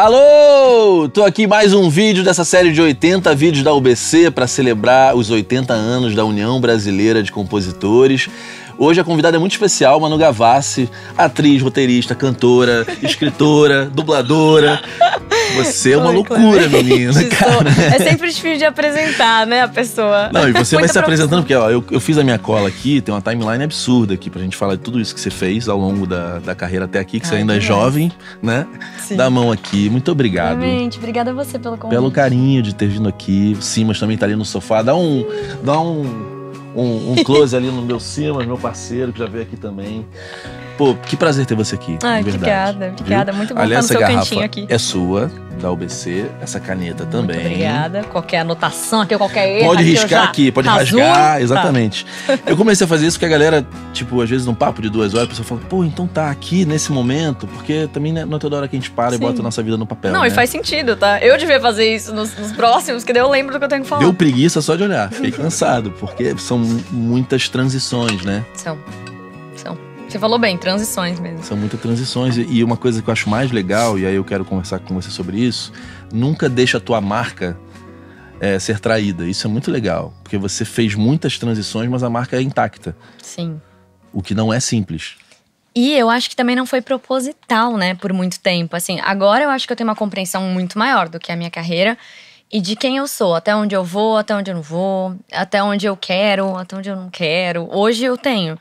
Alô! Tô aqui mais um vídeo dessa série de 80 vídeos da UBC para celebrar os 80 anos da União Brasileira de Compositores. Hoje a convidada é muito especial, Manu Gavassi, atriz, roteirista, cantora, escritora, dubladora. Você é uma loucura, claro. menina, cara. É sempre difícil de apresentar, né, a pessoa. Não, e você vai se apresentando, porque ó, eu, eu fiz a minha cola aqui, tem uma timeline absurda aqui pra gente falar de tudo isso que você fez ao longo da, da carreira até aqui, que Ai, você ainda é que é jovem, né? Sim. Dá a mão aqui. Muito obrigado. Realmente, obrigada a você pelo convite. Pelo carinho de ter vindo aqui. Simas também tá ali no sofá. Dá um. Dá um. Um, um close ali no meu Simas, meu parceiro, que já veio aqui também. Pô, que prazer ter você aqui. Ai, obrigada, obrigada. Muito bom Aliás, estar no seu cantinho aqui. É sua, da UBC, essa caneta também. obrigada. Qualquer anotação aqui, qualquer erro. Pode riscar aqui, pode Azul, rasgar, tá. exatamente. Tá. Eu comecei a fazer isso porque a galera, tipo, às vezes num papo de duas horas, a pessoa fala, pô, então tá aqui nesse momento, porque também né, não é toda hora que a gente para Sim. e bota a nossa vida no papel. Não, né? e faz sentido, tá? Eu devia fazer isso nos, nos próximos, que daí eu lembro do que eu tenho que falar. Deu preguiça só de olhar, fiquei cansado, porque são muitas transições, né? São. Você falou bem, transições mesmo. São muitas transições. E uma coisa que eu acho mais legal, e aí eu quero conversar com você sobre isso, nunca deixa a tua marca é, ser traída. Isso é muito legal. Porque você fez muitas transições, mas a marca é intacta. Sim. O que não é simples. E eu acho que também não foi proposital, né, por muito tempo. Assim, agora eu acho que eu tenho uma compreensão muito maior do que a minha carreira e de quem eu sou, até onde eu vou, até onde eu não vou, até onde eu quero, até onde eu não quero. Hoje eu tenho.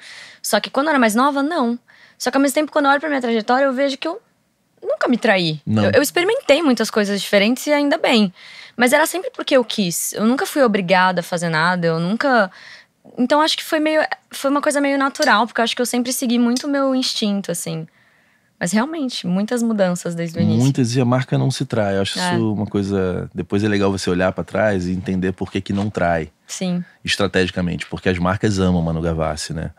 Só que quando eu era mais nova, não. Só que ao mesmo tempo, quando eu olho pra minha trajetória, eu vejo que eu nunca me traí. Eu, eu, experimentei muitas coisas diferentes e ainda bem. Mas era sempre porque eu quis. Eu nunca fui obrigada a fazer nada, eu nunca. Então acho que foi meio. Foi uma coisa meio natural, porque eu acho que eu sempre segui muito o meu instinto, assim. Mas realmente, muitas mudanças desde o início. Muitas e a marca não se trai. Eu acho é. isso uma coisa. Depois é legal você olhar para trás e entender por que, que não trai. Sim. Estrategicamente, porque as marcas amam Manu Gavassi, né?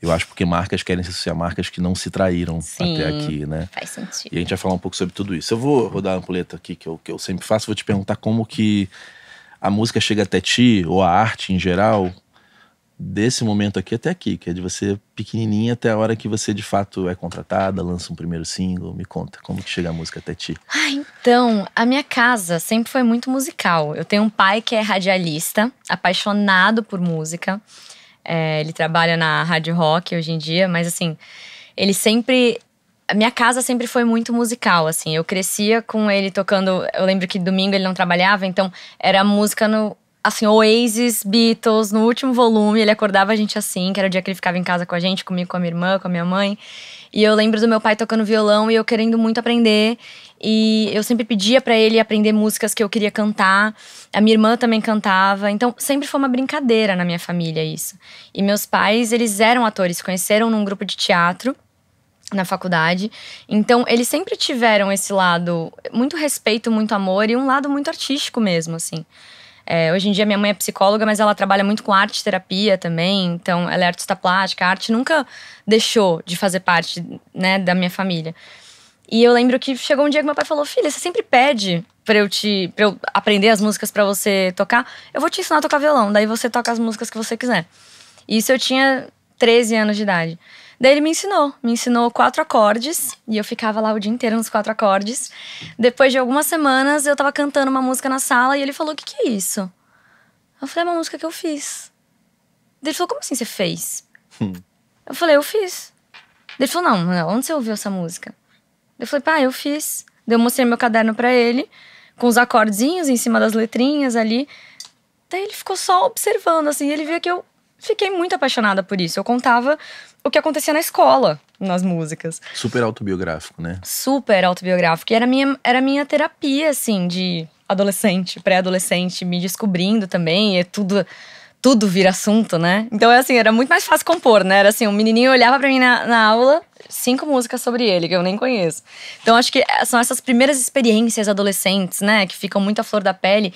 Eu acho porque marcas querem se associar a marcas que não se traíram Sim, até aqui, né? Faz sentido. E a gente vai falar um pouco sobre tudo isso. Eu vou rodar a ampuleta aqui que eu, que eu sempre faço, vou te perguntar como que a música chega até ti, ou a arte em geral, desse momento aqui até aqui, que é de você pequenininha até a hora que você de fato é contratada, lança um primeiro single. Me conta, como que chega a música até ti? Ah, então, a minha casa sempre foi muito musical. Eu tenho um pai que é radialista, apaixonado por música. É, ele trabalha na hard rock hoje em dia, mas assim, ele sempre. A minha casa sempre foi muito musical, assim. Eu crescia com ele tocando. Eu lembro que domingo ele não trabalhava, então era música no. Assim, Oasis, Beatles, no último volume, ele acordava a gente assim, que era o dia que ele ficava em casa com a gente, comigo, com a minha irmã, com a minha mãe. E eu lembro do meu pai tocando violão e eu querendo muito aprender. E eu sempre pedia para ele aprender músicas que eu queria cantar. A minha irmã também cantava. Então, sempre foi uma brincadeira na minha família isso. E meus pais, eles eram atores, conheceram num grupo de teatro na faculdade. Então, eles sempre tiveram esse lado, muito respeito, muito amor e um lado muito artístico mesmo, assim. É, hoje em dia minha mãe é psicóloga, mas ela trabalha muito com arte terapia também, então ela é artista plástica, a arte nunca deixou de fazer parte né, da minha família. E eu lembro que chegou um dia que meu pai falou: Filha, você sempre pede pra eu te. pra eu aprender as músicas para você tocar. Eu vou te ensinar a tocar violão, daí você toca as músicas que você quiser. Isso eu tinha 13 anos de idade. Daí ele me ensinou, me ensinou quatro acordes e eu ficava lá o dia inteiro nos quatro acordes. Depois de algumas semanas eu tava cantando uma música na sala e ele falou: O que, que é isso? Eu falei: É uma música que eu fiz. Daí ele falou: Como assim você fez? Hum. Eu falei: Eu fiz. Daí ele falou: Não, onde você ouviu essa música? Eu falei, pá, eu fiz. Daí eu mostrei meu caderno para ele, com os acordezinhos em cima das letrinhas ali. Daí ele ficou só observando, assim, ele via que eu fiquei muito apaixonada por isso. Eu contava o que acontecia na escola, nas músicas. Super autobiográfico, né? Super autobiográfico. E era minha, era minha terapia, assim, de adolescente, pré-adolescente, me descobrindo também. E é tudo tudo vira assunto, né? Então, é assim, era muito mais fácil compor, né? Era assim, um menininho olhava para mim na, na, aula, cinco músicas sobre ele, que eu nem conheço. Então, acho que eh, são essas primeiras experiências adolescentes, né? Que ficam muito à flor da pele.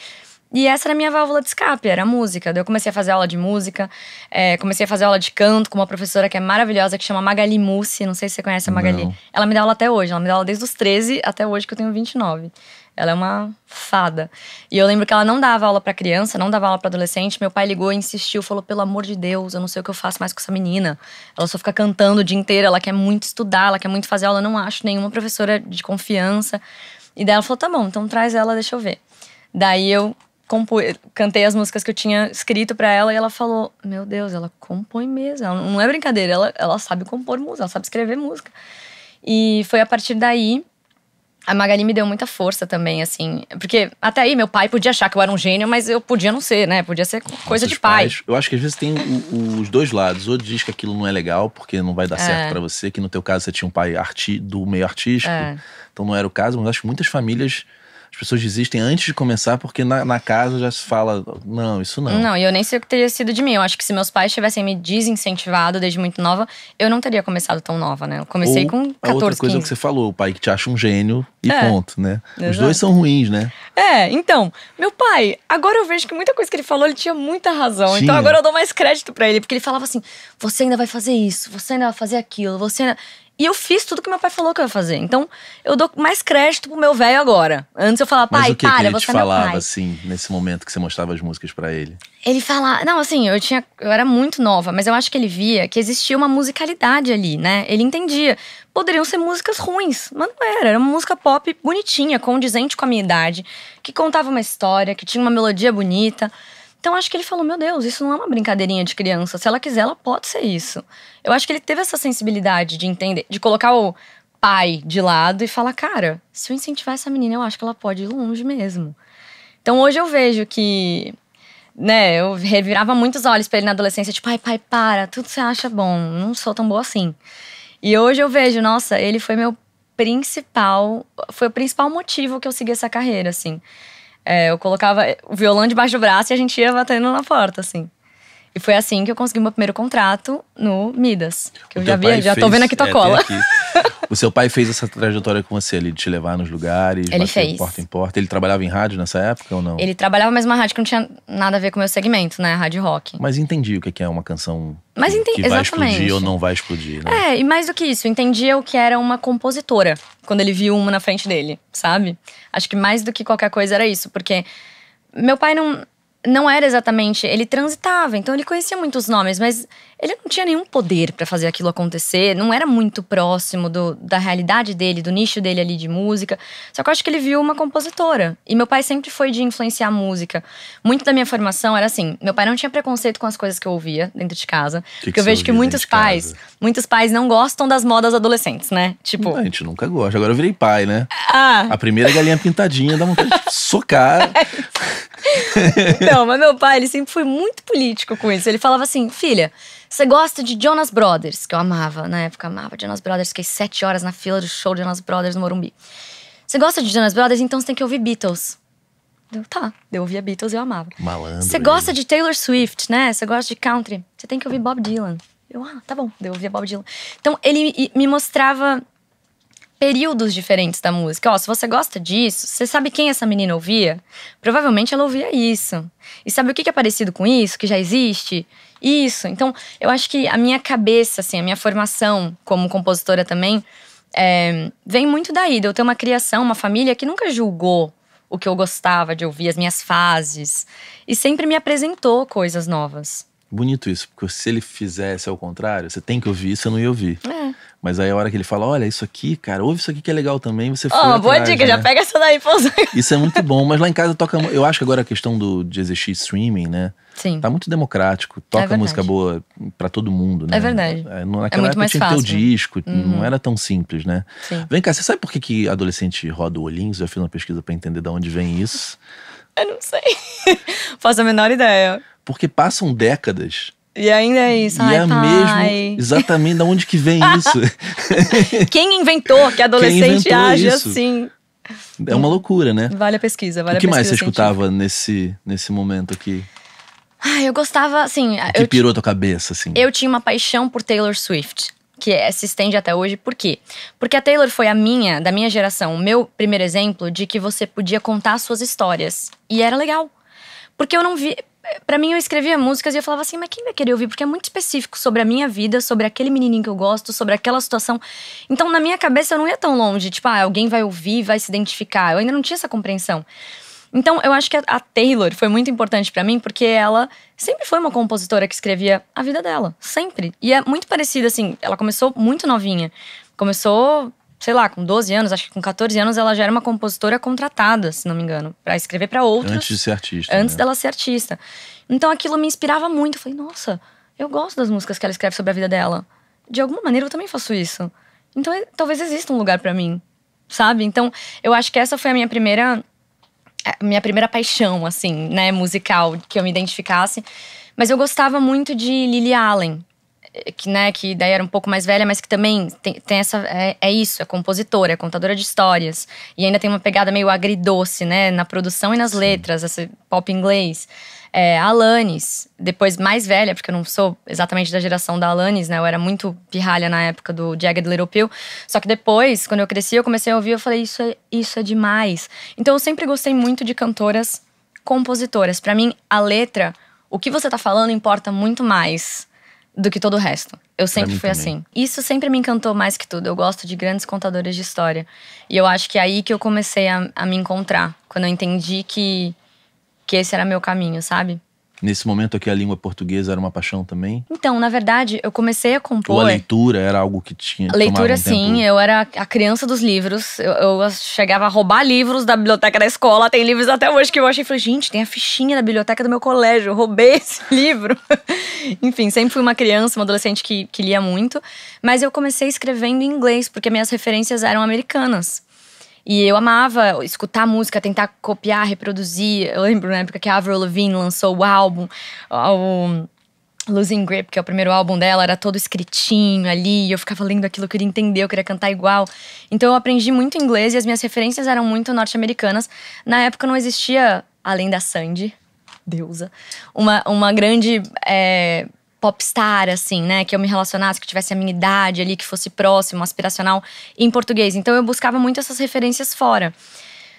E essa era a minha válvula de escape, era a música. Daí eu comecei a fazer aula de música, é, comecei a fazer aula de canto com uma professora que é maravilhosa, que chama Magali Mussi, não sei se você conhece a Magali. Não. Ela me dá aula até hoje, ela me dá aula desde os 13 até hoje que eu tenho 29. Ela é uma fada. E eu lembro que ela não dava aula para criança, não dava aula para adolescente. Meu pai ligou insistiu, falou: pelo amor de Deus, eu não sei o que eu faço mais com essa menina. Ela só fica cantando o dia inteiro, ela quer muito estudar, ela quer muito fazer aula. Eu não acho nenhuma professora de confiança. E daí ela falou: tá bom, então traz ela, deixa eu ver. Daí eu compui, cantei as músicas que eu tinha escrito para ela e ela falou: Meu Deus, ela compõe mesmo. Ela, não é brincadeira, ela, ela sabe compor música, ela sabe escrever música. E foi a partir daí a Magali me deu muita força também, assim. Porque até aí meu pai podia achar que eu era um gênio, mas eu podia não ser, né? Podia ser coisa de pai. Pais, eu acho que às vezes tem o, os dois lados. Ou diz que aquilo não é legal, porque não vai dar é. certo para você, que no teu caso você tinha um pai arti, do meio artístico, é. então não era o caso, mas acho que muitas famílias pessoas desistem antes de começar, porque na, na casa já se fala, não, isso não. Não, e eu nem sei o que teria sido de mim. Eu acho que se meus pais tivessem me desincentivado desde muito nova, eu não teria começado tão nova, né? Eu comecei Ou com 14, a outra coisa 15. que você falou, o pai que te acha um gênio e é, ponto, né? Os dois são ruins, né? É, então, meu pai, agora eu vejo que muita coisa que ele falou, ele tinha muita razão. Então, tinha. Então agora eu dou mais crédito para ele, porque ele falava assim, você ainda vai fazer isso, você ainda vai fazer aquilo, você ainda... E eu fiz tudo que meu pai falou que eu ia fazer. Então, eu dou mais crédito pro meu velho agora. Antes eu falava, pai, Mas o que que ele você te é falava, assim, nesse momento que você mostrava as músicas para ele? Ele falava. Não, assim, eu tinha. Eu era muito nova, mas eu acho que ele via que existia uma musicalidade ali, né? Ele entendia. Poderiam ser músicas ruins, mas não era. Era uma música pop bonitinha, condizente com a minha idade, que contava uma história, que tinha uma melodia bonita. Então acho que ele falou: meu Deus, isso não é uma brincadeirinha de criança. Se ela quiser, ela pode ser isso. Eu acho que ele teve essa sensibilidade de entender, de colocar o pai de lado e falar: cara, se eu incentivar essa menina, eu acho que ela pode ir longe mesmo. Então hoje eu vejo que. Né, eu revirava muitos olhos para ele na adolescência, tipo, ai, pai, para, tudo você acha bom, não sou tão boa assim. E hoje eu vejo, nossa, ele foi meu principal, foi o principal motivo que eu segui essa carreira, assim. É, eu colocava o violão debaixo do braço e a gente ia batendo na porta, assim. E foi assim que eu consegui meu primeiro contrato no Midas. Que o eu já vi, já tô vendo aqui tua é, cola. Aqui. O seu pai fez essa trajetória com você, ali de te levar nos lugares, ele fez. porta em porta. Ele trabalhava em rádio nessa época ou não? Ele trabalhava, mas uma rádio que não tinha nada a ver com o meu segmento, né? Rádio rock. Mas entendi o que é, é uma canção mas entendi, que vai exatamente. explodir ou não vai explodir, né? É, e mais do que isso, entendia o que era uma compositora quando ele viu uma na frente dele, sabe? Acho que mais do que qualquer coisa era isso, porque meu pai não não era exatamente. Ele transitava, então ele conhecia muitos nomes, mas ele não tinha nenhum poder para fazer aquilo acontecer, não era muito próximo do, da realidade dele, do nicho dele ali de música. Só que eu acho que ele viu uma compositora. E meu pai sempre foi de influenciar música. Muito da minha formação era assim: meu pai não tinha preconceito com as coisas que eu ouvia dentro de casa. Que porque que eu vejo que muitos pais, casa? muitos pais não gostam das modas adolescentes, né? Tipo. Não, a gente nunca gosta. Agora eu virei pai, né? Ah. A primeira galinha pintadinha dá vontade de socar. É não mas meu pai, ele sempre foi muito político com isso. Ele falava assim: filha, você gosta de Jonas Brothers, que eu amava na época, amava Jonas Brothers, fiquei sete horas na fila do show de Jonas Brothers no Morumbi. Você gosta de Jonas Brothers, então você tem que ouvir Beatles. Eu, tá, eu ouvia Beatles, eu amava. Malandro. Você gosta de Taylor Swift, né? Você gosta de country, você tem que ouvir Bob Dylan. Eu, ah, tá bom, eu ouvia Bob Dylan. Então ele me mostrava períodos diferentes da música. Ó, se você gosta disso, você sabe quem essa menina ouvia? Provavelmente ela ouvia isso. E sabe o que é parecido com isso, que já existe? Isso. Então, eu acho que a minha cabeça, assim, a minha formação como compositora também, é, vem muito daí, de eu ter uma criação, uma família que nunca julgou o que eu gostava de ouvir, as minhas fases, e sempre me apresentou coisas novas. Bonito isso, porque se ele fizesse ao contrário, você tem que ouvir, eu não ia ouvir. É. Mas aí a hora que ele fala, olha, isso aqui, cara, ouve isso aqui que é legal também, você oh, foi boa atrás, dica, né? já pega essa daí pra Isso é muito bom, mas lá em casa toca... Eu acho que agora a questão do, de existir streaming, né? Sim. Tá muito democrático, é toca é música boa para todo mundo, né? É verdade. É, é naquela é muito época mais tinha fácil. o disco, uhum. não era tão simples, né? Sim. Vem cá, você sabe por que, que adolescente roda o olhinho? Eu fiz uma pesquisa para entender de onde vem isso. eu não sei. Faço a menor ideia. Porque passam décadas e ainda é isso. E Ai, é pai. mesmo exatamente da onde que vem isso. Quem inventou que adolescente age isso? assim? É uma loucura, né? Vale a pesquisa, vale a pesquisa. O que mais você escutava nesse, nesse momento aqui? Ai, eu gostava, assim. O que pirou a tua cabeça, assim? Eu tinha uma paixão por Taylor Swift, que é, se estende até hoje. Por quê? Porque a Taylor foi a minha, da minha geração, o meu primeiro exemplo de que você podia contar suas histórias. E era legal. Porque eu não vi para mim eu escrevia músicas e eu falava assim, mas quem vai querer ouvir? Porque é muito específico sobre a minha vida, sobre aquele menininho que eu gosto, sobre aquela situação. Então, na minha cabeça eu não ia tão longe, tipo, ah, alguém vai ouvir, vai se identificar. Eu ainda não tinha essa compreensão. Então, eu acho que a Taylor foi muito importante para mim porque ela sempre foi uma compositora que escrevia a vida dela, sempre. E é muito parecida assim, ela começou muito novinha. Começou sei lá, com 12 anos, acho que com 14 anos, ela já era uma compositora contratada, se não me engano, para escrever para outros. Antes de ser artista. Antes né? dela ser artista. Então aquilo me inspirava muito. Eu falei, nossa, eu gosto das músicas que ela escreve sobre a vida dela. De alguma maneira eu também faço isso. Então eh, talvez exista um lugar para mim, sabe? Então eu acho que essa foi a minha primeira. A eh, minha primeira paixão, assim, né, musical, que eu me identificasse. Mas eu gostava muito de Lily Allen, eh, que, né, que daí era um pouco mais velha, mas que também tem, tem essa. É, é, isso, é compositora, é contadora de histórias. E ainda tem uma pegada meio agridoce, né? Na produção e nas Sim. letras, esse pop inglês. É, Alanis, depois mais velha, porque eu não sou exatamente da geração da Alanis, né? Eu era muito pirralha na época do Jagged Little Pill. Só que depois, quando eu cresci, eu comecei a ouvir, eu falei, isso é, isso é demais. Então eu sempre gostei muito de cantoras compositoras. para mim, a letra, o que você tá falando importa muito mais do que todo o resto. Eu sempre fui também. assim. Isso sempre me encantou mais que tudo. Eu gosto de grandes contadores de história. E eu acho que é aí que eu comecei a, a me encontrar. Quando eu entendi que, que esse era meu caminho, sabe? Nesse momento aqui a língua portuguesa era uma paixão também? Então, na verdade, eu comecei a compor. Ou a leitura era algo que tinha. A leitura, um sim. Tempo. Eu era a criança dos livros. Eu, eu, chegava a roubar livros da biblioteca da escola. Tem livros até hoje que eu achei. Falei, gente, tem a fichinha da biblioteca do meu colégio. Eu roubei esse livro. Enfim, sempre fui uma criança, uma adolescente que, que lia muito. Mas eu comecei escrevendo em inglês, porque minhas referências eram americanas. E eu amava escutar música, tentar copiar, reproduzir. Eu lembro na época que a Avril Lavigne lançou o álbum, o Losing Grip, que é o primeiro álbum dela, era todo escritinho ali, e eu ficava lendo aquilo, eu queria entender, eu queria cantar igual. Então eu aprendi muito inglês e as minhas referências eram muito norte-americanas. Na época não existia, além da Sandy, deusa, uma, uma grande. É, popstar, assim, né? Que eu me relacionasse, que tivesse a minha idade ali, que fosse próximo, aspiracional, em português. Então eu buscava muito essas referências fora.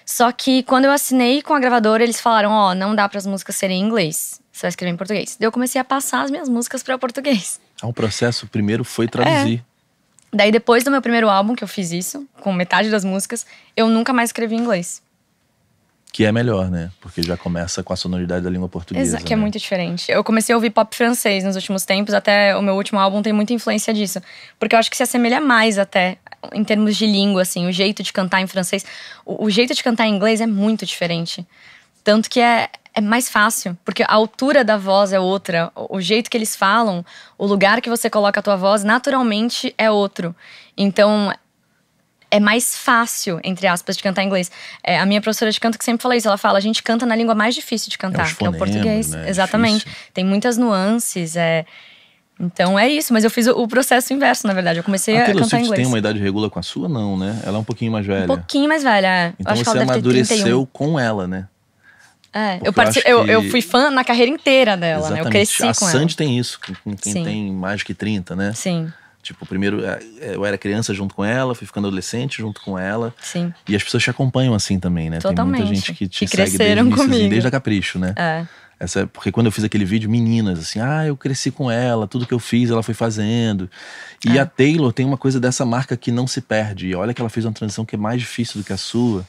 Só que quando eu assinei com a gravadora, eles falaram: Ó, oh, não dá para as músicas serem em inglês, você vai escrever em português. Daí eu comecei a passar as minhas músicas para português. Ah, o processo primeiro foi traduzir. É. Daí depois do meu primeiro álbum, que eu fiz isso, com metade das músicas, eu nunca mais escrevi em inglês. Que é melhor, né? Porque já começa com a sonoridade da língua portuguesa. Exato, que é né? muito diferente. Eu comecei a ouvir pop francês nos últimos tempos, até o meu último álbum tem muita influência disso. Porque eu acho que se assemelha mais até em termos de língua, assim, o jeito de cantar em francês. O, o jeito de cantar em inglês é muito diferente. Tanto que é, é mais fácil, porque a altura da voz é outra, o jeito que eles falam, o lugar que você coloca a tua voz naturalmente é outro. Então é mais fácil, entre aspas, de cantar inglês. É, a minha professora de canto que sempre fala isso, ela fala, a gente canta na língua mais difícil de cantar, é que é o português. Né? É Exatamente. Difícil. Tem muitas nuances, é... Então é isso, mas eu fiz o, processo inverso, na verdade. Eu comecei a, a cantar em inglês. tem uma idade regula com a sua, não, né? Ela é um pouquinho mais velha. Um pouquinho mais velha, é. Então você amadureceu com ela, né? É, eu, eu, que... eu, fui fã na carreira inteira dela, Exatamente. né? Eu cresci a com Sandy ela. tem isso, com quem Sim. tem mais de que 30, né? Sim. Tipo, primeiro é, é, eu era criança junto com ela, fui ficando adolescente junto com ela. Sim. E as pessoas te acompanham assim também, né? Totalmente. Tem muita gente que te que segue cresceram desde, assim, comigo. desde a Capricho, né? É. Essa, porque quando eu fiz aquele vídeo, meninas, assim, ah, eu cresci com ela, tudo que eu fiz, ela foi fazendo. E é. a Taylor tem uma coisa dessa marca que não se perde. E olha que ela fez uma transição que é mais difícil do que a sua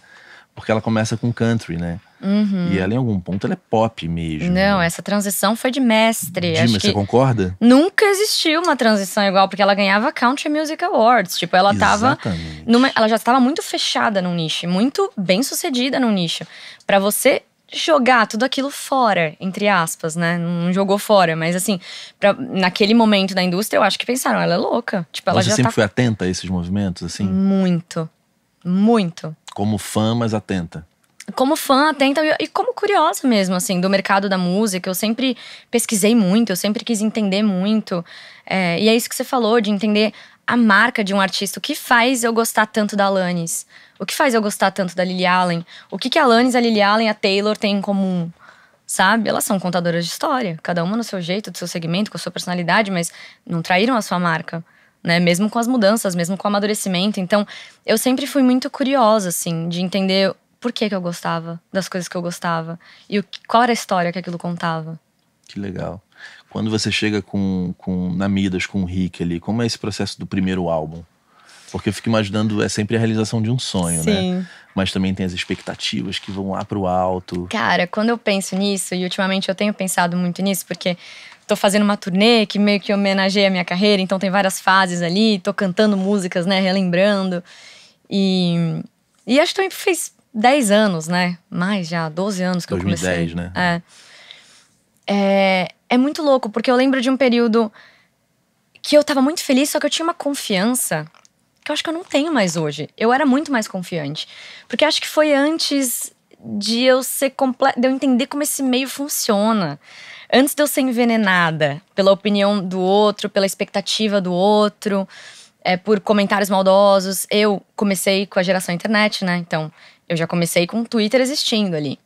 porque ela começa com country, né? Uhum. E ela, em algum ponto, ela é pop mesmo. Não, né? essa transição foi de mestre. Dima, você concorda? Nunca existiu uma transição igual, porque ela ganhava Country Music Awards. Tipo, ela Exatamente. tava. Numa, ela já estava muito fechada num nicho, muito bem sucedida num nicho. para você jogar tudo aquilo fora, entre aspas, né? Não jogou fora, mas assim, pra, naquele momento da indústria, eu acho que pensaram, ela é louca. Tipo, ela Você já sempre tá... foi atenta a esses movimentos, assim? Muito. Muito. Como fã, mas atenta. Como fã atenta e como curiosa mesmo, assim, do mercado da música. Eu sempre pesquisei muito, eu sempre quis entender muito. É, e é isso que você falou, de entender a marca de um artista. O que faz eu gostar tanto da Alanis? O que faz eu gostar tanto da Lily Allen? O que, que a Alanis, a Lily Allen, a Taylor têm em comum? Sabe? Elas são contadoras de história, cada uma no seu jeito, do seu segmento, com a sua personalidade, mas não traíram a sua marca né? Mesmo com as mudanças, mesmo com o amadurecimento. Então, eu sempre fui muito curiosa, assim, de entender por que, que eu gostava das coisas que eu gostava e o, qual era a história que aquilo contava. Que legal. Quando você chega com, com na Midas, com o Rick ali, como é esse processo do primeiro álbum? Porque eu fico imaginando, é sempre a realização de um sonho, né? Sim. né? Mas também tem as expectativas que vão lá pro alto. Cara, quando eu penso nisso, e ultimamente eu tenho pensado muito nisso, porque tô fazendo uma turnê que meio que homenageia a minha carreira, então tem várias fases ali, tô cantando músicas, né, relembrando. E, e acho que também fez 10 anos, né? Mais já, 12 anos que 2010, eu comecei. 2010, né? É. é. É muito louco, porque eu lembro de um período que eu tava muito feliz, só que eu tinha uma confiança que eu acho que eu não tenho mais hoje. Eu era muito mais confiante. Porque acho que foi antes de eu ser completo, de eu entender como esse meio funciona antes de eu ser envenenada pela opinião do outro, pela expectativa do outro, é, por comentários maldosos, eu comecei com a geração internet, né? Então, eu já comecei com o Twitter existindo ali.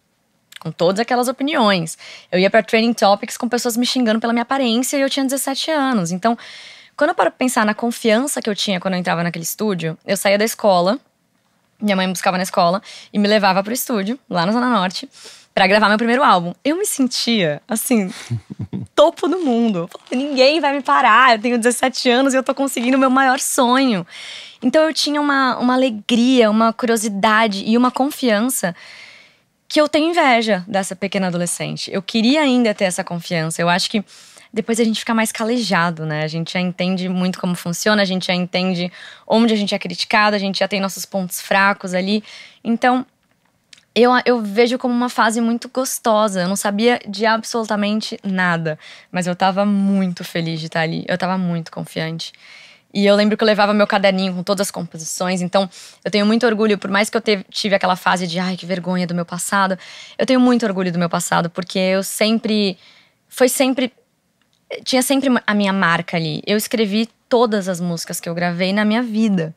Com todas aquelas opiniões. Eu ia para Training Topics com pessoas me xingando pela minha aparência e eu tinha 17 anos. Então, quando eu paro pra pensar na confiança que eu tinha quando eu entrava naquele estúdio, eu saía da escola, minha mãe me buscava na escola e me levava pro estúdio, lá na Zona Norte para gravar meu primeiro álbum. Eu me sentia, assim, topo do mundo. Ninguém vai me parar, eu tenho 17 anos e eu tô conseguindo o meu maior sonho. Então eu tinha uma, uma alegria, uma curiosidade e uma confiança que eu tenho inveja dessa pequena adolescente. Eu queria ainda ter essa confiança. Eu acho que depois a gente fica mais calejado, né? A gente já entende muito como funciona, a gente já entende onde a gente é criticado, a gente já tem nossos pontos fracos ali. Então, eu, eu vejo como uma fase muito gostosa. Eu não sabia de absolutamente nada, mas eu tava muito feliz de estar tá ali. Eu tava muito confiante. E eu lembro que eu levava meu caderninho com todas as composições, então eu tenho muito orgulho, por mais que eu teve, tive aquela fase de ai que vergonha do meu passado, eu tenho muito orgulho do meu passado, porque eu sempre. Foi sempre. Tinha sempre a minha marca ali. Eu escrevi todas as músicas que eu gravei na minha vida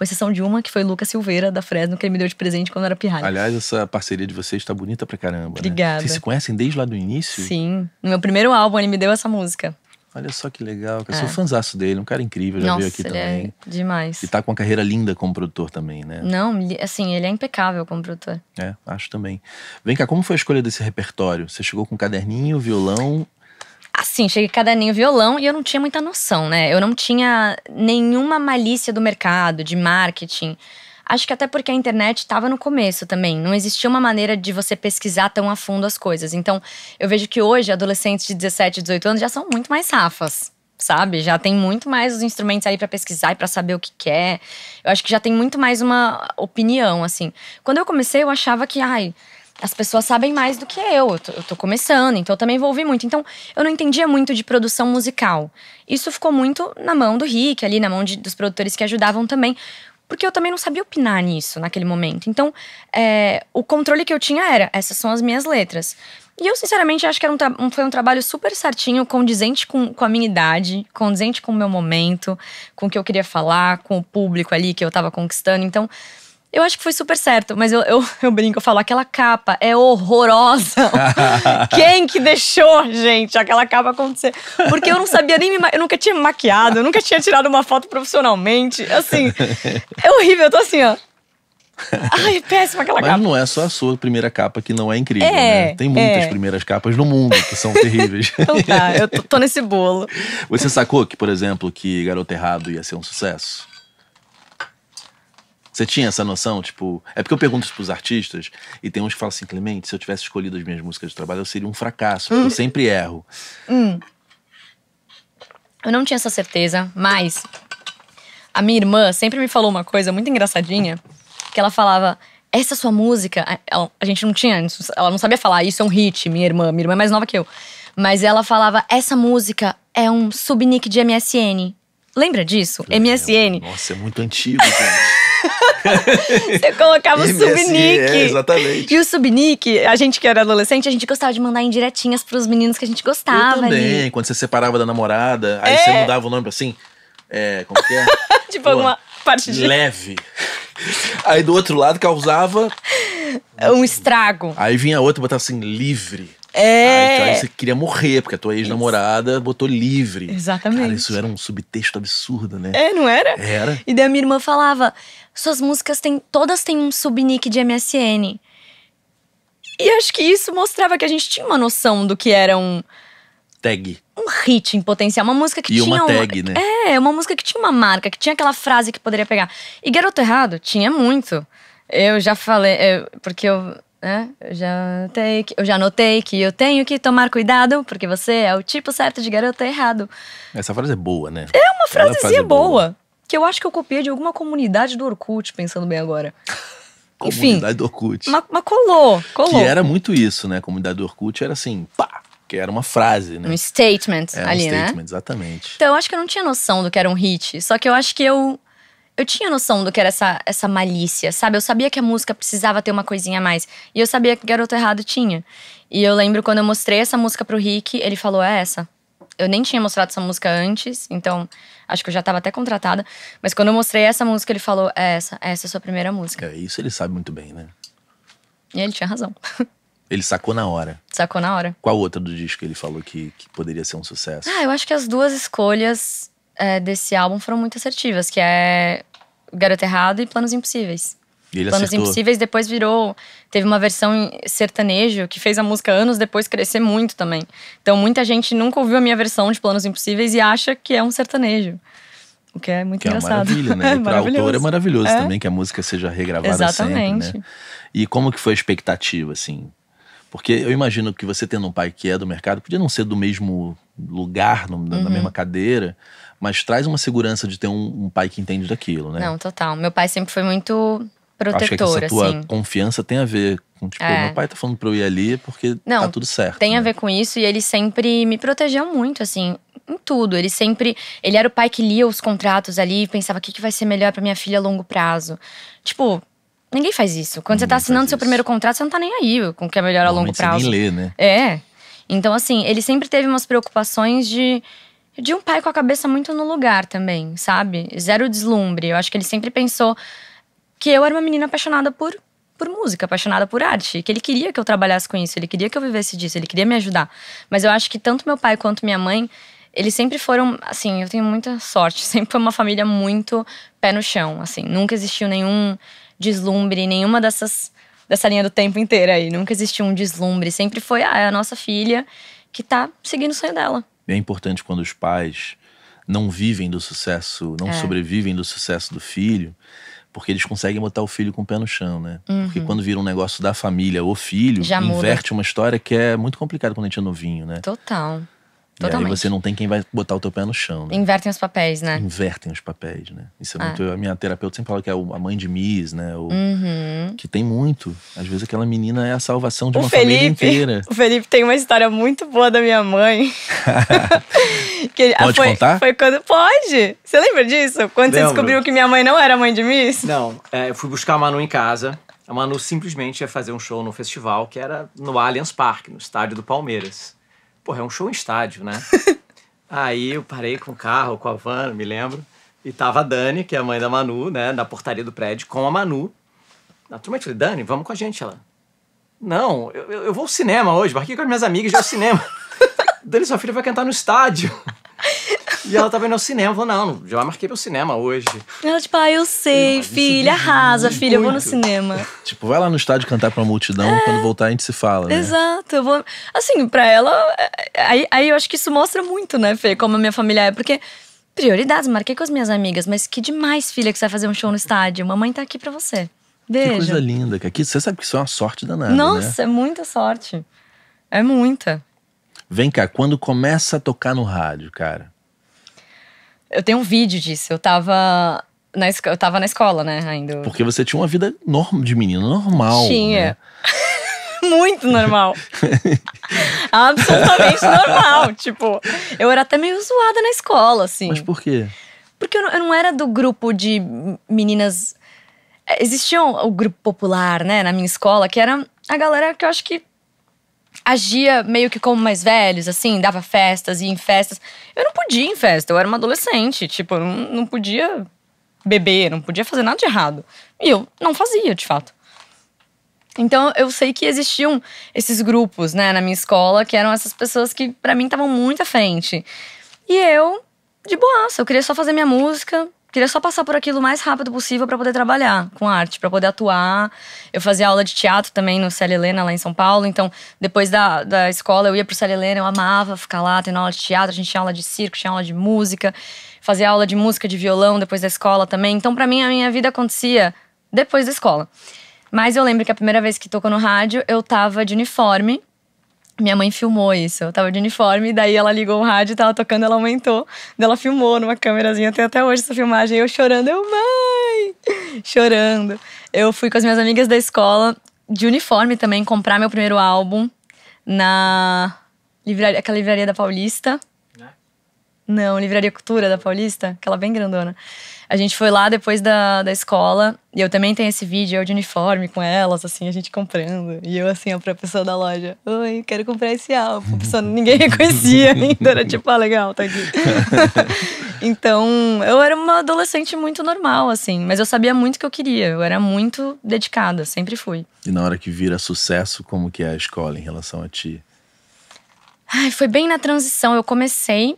com exceção de uma que foi Lucas Silveira, da Fresno, que ele me deu de presente quando era pirralha. Aliás, essa parceria de vocês tá bonita pra caramba. Né? Obrigada. Né? Vocês se conhecem desde lá do início? Sim. No meu primeiro álbum, ele me deu essa música. Olha só que legal, eu é. sou fãzaço dele, um cara incrível, já Nossa, veio aqui é também. É demais. E tá com uma carreira linda como produtor também, né? Não, assim, ele é impecável como produtor. É, acho também. Vem cá, como foi a escolha desse repertório? Você chegou com caderninho, violão Assim, cheguei cada ninho violão e eu não tinha muita noção, né? Eu não tinha nenhuma malícia do mercado, de marketing. Acho que até porque a internet estava no começo também. Não existia uma maneira de você pesquisar tão a fundo as coisas. Então, eu vejo que hoje adolescentes de 17, 18 anos já são muito mais safas, sabe? Já tem muito mais os instrumentos aí para pesquisar e para saber o que quer. É. Eu acho que já tem muito mais uma opinião, assim. Quando eu comecei, eu achava que, ai, as pessoas sabem mais do que eu. Eu tô, eu tô, começando, então eu também vou ouvir muito. Então, eu não entendia muito de produção musical. Isso ficou muito na mão do Rick, ali, na mão de, dos produtores que ajudavam também. Porque eu também não sabia opinar nisso naquele momento. Então, é, o controle que eu tinha era: essas são as minhas letras. E eu, sinceramente, acho que era um, um foi um trabalho super certinho, condizente com, com a minha idade, condizente com o meu momento, com o que eu queria falar, com o público ali que eu tava conquistando. Então, eu acho que foi super certo, mas eu, eu, eu brinco, eu falo, aquela capa é horrorosa. Quem que deixou, gente, aquela capa acontecer? Porque eu não sabia nem me. Eu nunca tinha me maquiado, eu nunca tinha tirado uma foto profissionalmente. Assim, é horrível, eu tô assim, ó. Ai, péssima aquela Mas capa. Mas não é só a sua primeira capa que não é incrível, é, né? Tem é. muitas é. primeiras capas no mundo que são terríveis. então tá, eu tô, tô nesse bolo. Você sacou que, por exemplo, que Garoto Errado ia ser um sucesso? Você tinha essa noção, tipo. É porque eu pergunto isso pros artistas, e tem uns que falam assim, Clemente, se eu tivesse escolhido as minhas músicas de trabalho, eu seria um fracasso, hum. eu sempre erro. Hum. Eu não tinha essa certeza, mas a minha irmã sempre me falou uma coisa muito engraçadinha, que ela falava. Essa sua música, ela, a gente não tinha, ela não sabia falar, isso é um hit, minha irmã, minha irmã é mais nova que eu. Mas ela falava, essa música é um subnick de MSN. Lembra disso? MSN. Nossa, é muito antigo, gente. Você colocava o subnick. É, exatamente. E o subnick, a gente que era adolescente, a gente gostava de mandar indiretinhas pros meninos que a gente gostava. Eu também, ali. quando você separava da namorada, aí é. você mudava o nome assim. É, como que é? tipo Pô, alguma parte de. Leve. Aí do outro lado causava. Um estrago. Aí vinha outro e botava assim, livre. É. Ah, então você queria morrer, porque a tua ex-namorada botou livre. Exatamente. Cara, isso era um subtexto absurdo, né? É, não era? Era. E daí a minha irmã falava: suas músicas têm. Todas têm um subnick de MSN. E acho que isso mostrava que a gente tinha uma noção do que era um. Tag. Um hit em potencial. Uma música que e tinha. Uma tag, uma, né? É, uma música que tinha uma marca, que tinha aquela frase que poderia pegar. E Garoto Errado tinha muito. Eu já falei. Eu, porque eu né? Eu já, notei que, eu já notei que eu tenho que tomar cuidado, porque você é o tipo certo de garoto errado. Essa frase é boa, né? É uma é frasezinha boa, boa, que eu acho que eu copiei de alguma comunidade do Orkut, pensando bem agora. comunidade Enfim, do Orkut. Mas, colou, colou. Que era muito isso, né? A comunidade do Orkut era assim, pá, que era uma frase, né? Um statement é, ali, um né? statement, né? exatamente. Então eu acho que eu não tinha noção do que era um hit, só que eu acho que eu eu tinha noção do que era essa, essa malícia, sabe? Eu sabia que a música precisava ter uma coisinha a mais. E eu sabia que Garoto Errado tinha. E eu lembro quando eu mostrei essa música pro Rick, ele falou: é essa. Eu nem tinha mostrado essa música antes, então acho que eu já tava até contratada. Mas quando eu mostrei essa música, ele falou: é essa, é essa é a sua primeira música. É, isso ele sabe muito bem, né? E ele tinha razão. Ele sacou na hora. Sacou na hora. Qual outra do disco ele falou que, que poderia ser um sucesso? Ah, eu acho que as duas escolhas é, desse álbum foram muito assertivas, que é Garoto Errado e Planos Impossíveis. Planos acertou. Impossíveis depois virou. Teve uma versão sertanejo que fez a música anos depois crescer muito também. Então muita gente nunca ouviu a minha versão de Planos Impossíveis e acha que é um sertanejo. O que é muito que é engraçado. É maravilha, né? E o autor é maravilhoso é. também que a música seja regravada Exatamente. sempre, né? E como que foi a expectativa, assim? Porque eu imagino que você tendo um pai que é do mercado, podia não ser do mesmo lugar, no, uhum. na mesma cadeira, mas traz uma segurança de ter um, um pai que entende daquilo, né? Não, total. Meu pai sempre foi muito protetor, Acho que é essa tua assim. confiança tem a ver com, tipo, é. meu pai tá falando pra eu ir ali porque tá Não, tá tudo certo. Tem né? a ver com isso e ele sempre me protegeu muito, assim, em tudo. Ele sempre. Ele era o pai que lia os contratos ali e pensava o que, que vai ser melhor para minha filha a longo prazo. Tipo, ninguém faz isso. Quando ninguém você tá assinando seu isso. primeiro contrato, você não tá nem aí com o que é melhor a longo prazo. Você nem lê, né? É. Então, assim, ele sempre teve umas preocupações de de um pai com a cabeça muito no lugar também, sabe? Zero deslumbre. Eu acho que ele sempre pensou que eu era uma menina apaixonada por, por música, apaixonada por arte, que ele queria que eu trabalhasse com isso, ele queria que eu vivesse disso, ele queria me ajudar. Mas eu acho que tanto meu pai quanto minha mãe, eles sempre foram, assim, eu tenho muita sorte, sempre foi uma família muito pé no chão, assim, nunca existiu nenhum deslumbre, nenhuma dessas dessa linha do tempo inteira aí, nunca existiu um deslumbre, sempre foi ah, é a nossa filha que tá seguindo o sonho dela é importante quando os pais não vivem do sucesso, não é. sobrevivem do sucesso do filho, porque eles conseguem botar o filho com o pé no chão, né? Uhum. Porque quando vira um negócio da família ou filho, Já inverte muda. uma história que é muito complicado quando a gente é novinho, né? Total. Totalmente. E aí você não tem quem vai botar o teu pé no chão. Né? Invertem os papéis, né? Invertem os papéis, né? Isso é ah. muito. A minha terapeuta sempre fala que é a mãe de Miss, né? O, uhum. Que tem muito. Às vezes aquela menina é a salvação de o uma Felipe, família inteira. O Felipe tem uma história muito boa da minha mãe. que ah, pode foi, contar? Foi quando. Pode! Você lembra disso? Quando Lembro. você descobriu que minha mãe não era mãe de Miss? Não. É, eu fui buscar a Manu em casa. A Manu simplesmente ia fazer um show no festival que era no Allianz Parque, no estádio do Palmeiras porra, é um show em estádio, né? Aí eu parei com o carro, com a van, me lembro. E tava a Dani, que é a mãe da Manu, né? Na portaria do prédio, com a Manu. Naturalmente, falei, Dani, vamos com a gente. Ela, não, eu, eu vou ao cinema hoje, marquei com as minhas amigas já ao é cinema. Dele sua filha vai cantar no estádio. E ela tava tá indo ao cinema, falou, não, já marquei pro cinema hoje. Ela, tipo, ah, eu sei, filha, arrasa, muito. filha, eu vou no cinema. Tipo, vai lá no estádio cantar pra multidão, é, quando voltar a gente se fala, né? Exato, eu vou... Assim, pra ela, é, aí, aí eu acho que isso mostra muito, né, Fê, como a minha família é, porque... Prioridades, marquei com as minhas amigas, mas que demais, filha, que você vai fazer um show no estádio. Mamãe tá aqui pra você. Beijo. Que coisa linda, que aqui, você sabe que isso é uma sorte danada, né? Nossa, né? é muita sorte. É muita. Vem cá, quando começa a tocar no rádio, cara? Eu tenho um vídeo disso. Eu tava na, eu tava na escola, né, ainda. Porque você tinha uma vida de menino normal. Tinha. Né? Muito normal. Absolutamente normal. Tipo, eu era até meio zoada na escola, assim. Mas por quê? Porque eu não, eu não era do grupo de meninas. É, existia o um, um grupo popular, né, na minha escola, que era a galera que eu acho que agia meio que como mais velhos, assim, dava festas, ia em festas. Eu não podia ir em festa, eu era uma adolescente, tipo, eu não, não podia beber, não podia fazer nada de errado. E eu não fazia, de fato. Então eu sei que existiam esses grupos, né, na minha escola, que eram essas pessoas que para mim estavam muito à frente. E eu, de boaça, eu queria só fazer minha música, queria só passar por aquilo o mais rápido possível para poder trabalhar com arte, para poder atuar. Eu fazia aula de teatro também no Célia Helena, lá em São Paulo. Então, depois da, da escola, eu ia pro Célia Helena, eu amava ficar lá, tendo aula de teatro. A gente tinha aula de circo, tinha aula de música. Fazia aula de música, de violão depois da escola também. Então, para mim, a minha vida acontecia depois da escola. Mas eu lembro que a primeira vez que tocou no rádio, eu tava de uniforme. Minha mãe filmou isso. Eu tava de uniforme, daí ela ligou o rádio, tava tocando, ela aumentou. Daí ela filmou numa câmerazinha, tem até hoje essa filmagem. Eu chorando, eu, mãe! chorando. Eu fui com as minhas amigas da escola, de uniforme também, comprar meu primeiro álbum na livraria, aquela livraria da Paulista. Né? Não, Livraria Cultura da Paulista, aquela bem grandona. A gente foi lá depois da, da escola, e eu também tenho esse vídeo, eu de uniforme com elas, assim, a gente comprando. E eu, assim, ó, pra pessoa da loja, oi, quero comprar esse álbum. A pessoa ninguém reconhecia ainda, era tipo, ah, legal, tá aqui. então, eu era uma adolescente muito normal, assim, mas eu sabia muito o que eu queria, eu era muito dedicada, sempre fui. E na hora que vira sucesso, como que é a escola em relação a ti? Ai, foi bem na transição. Eu comecei.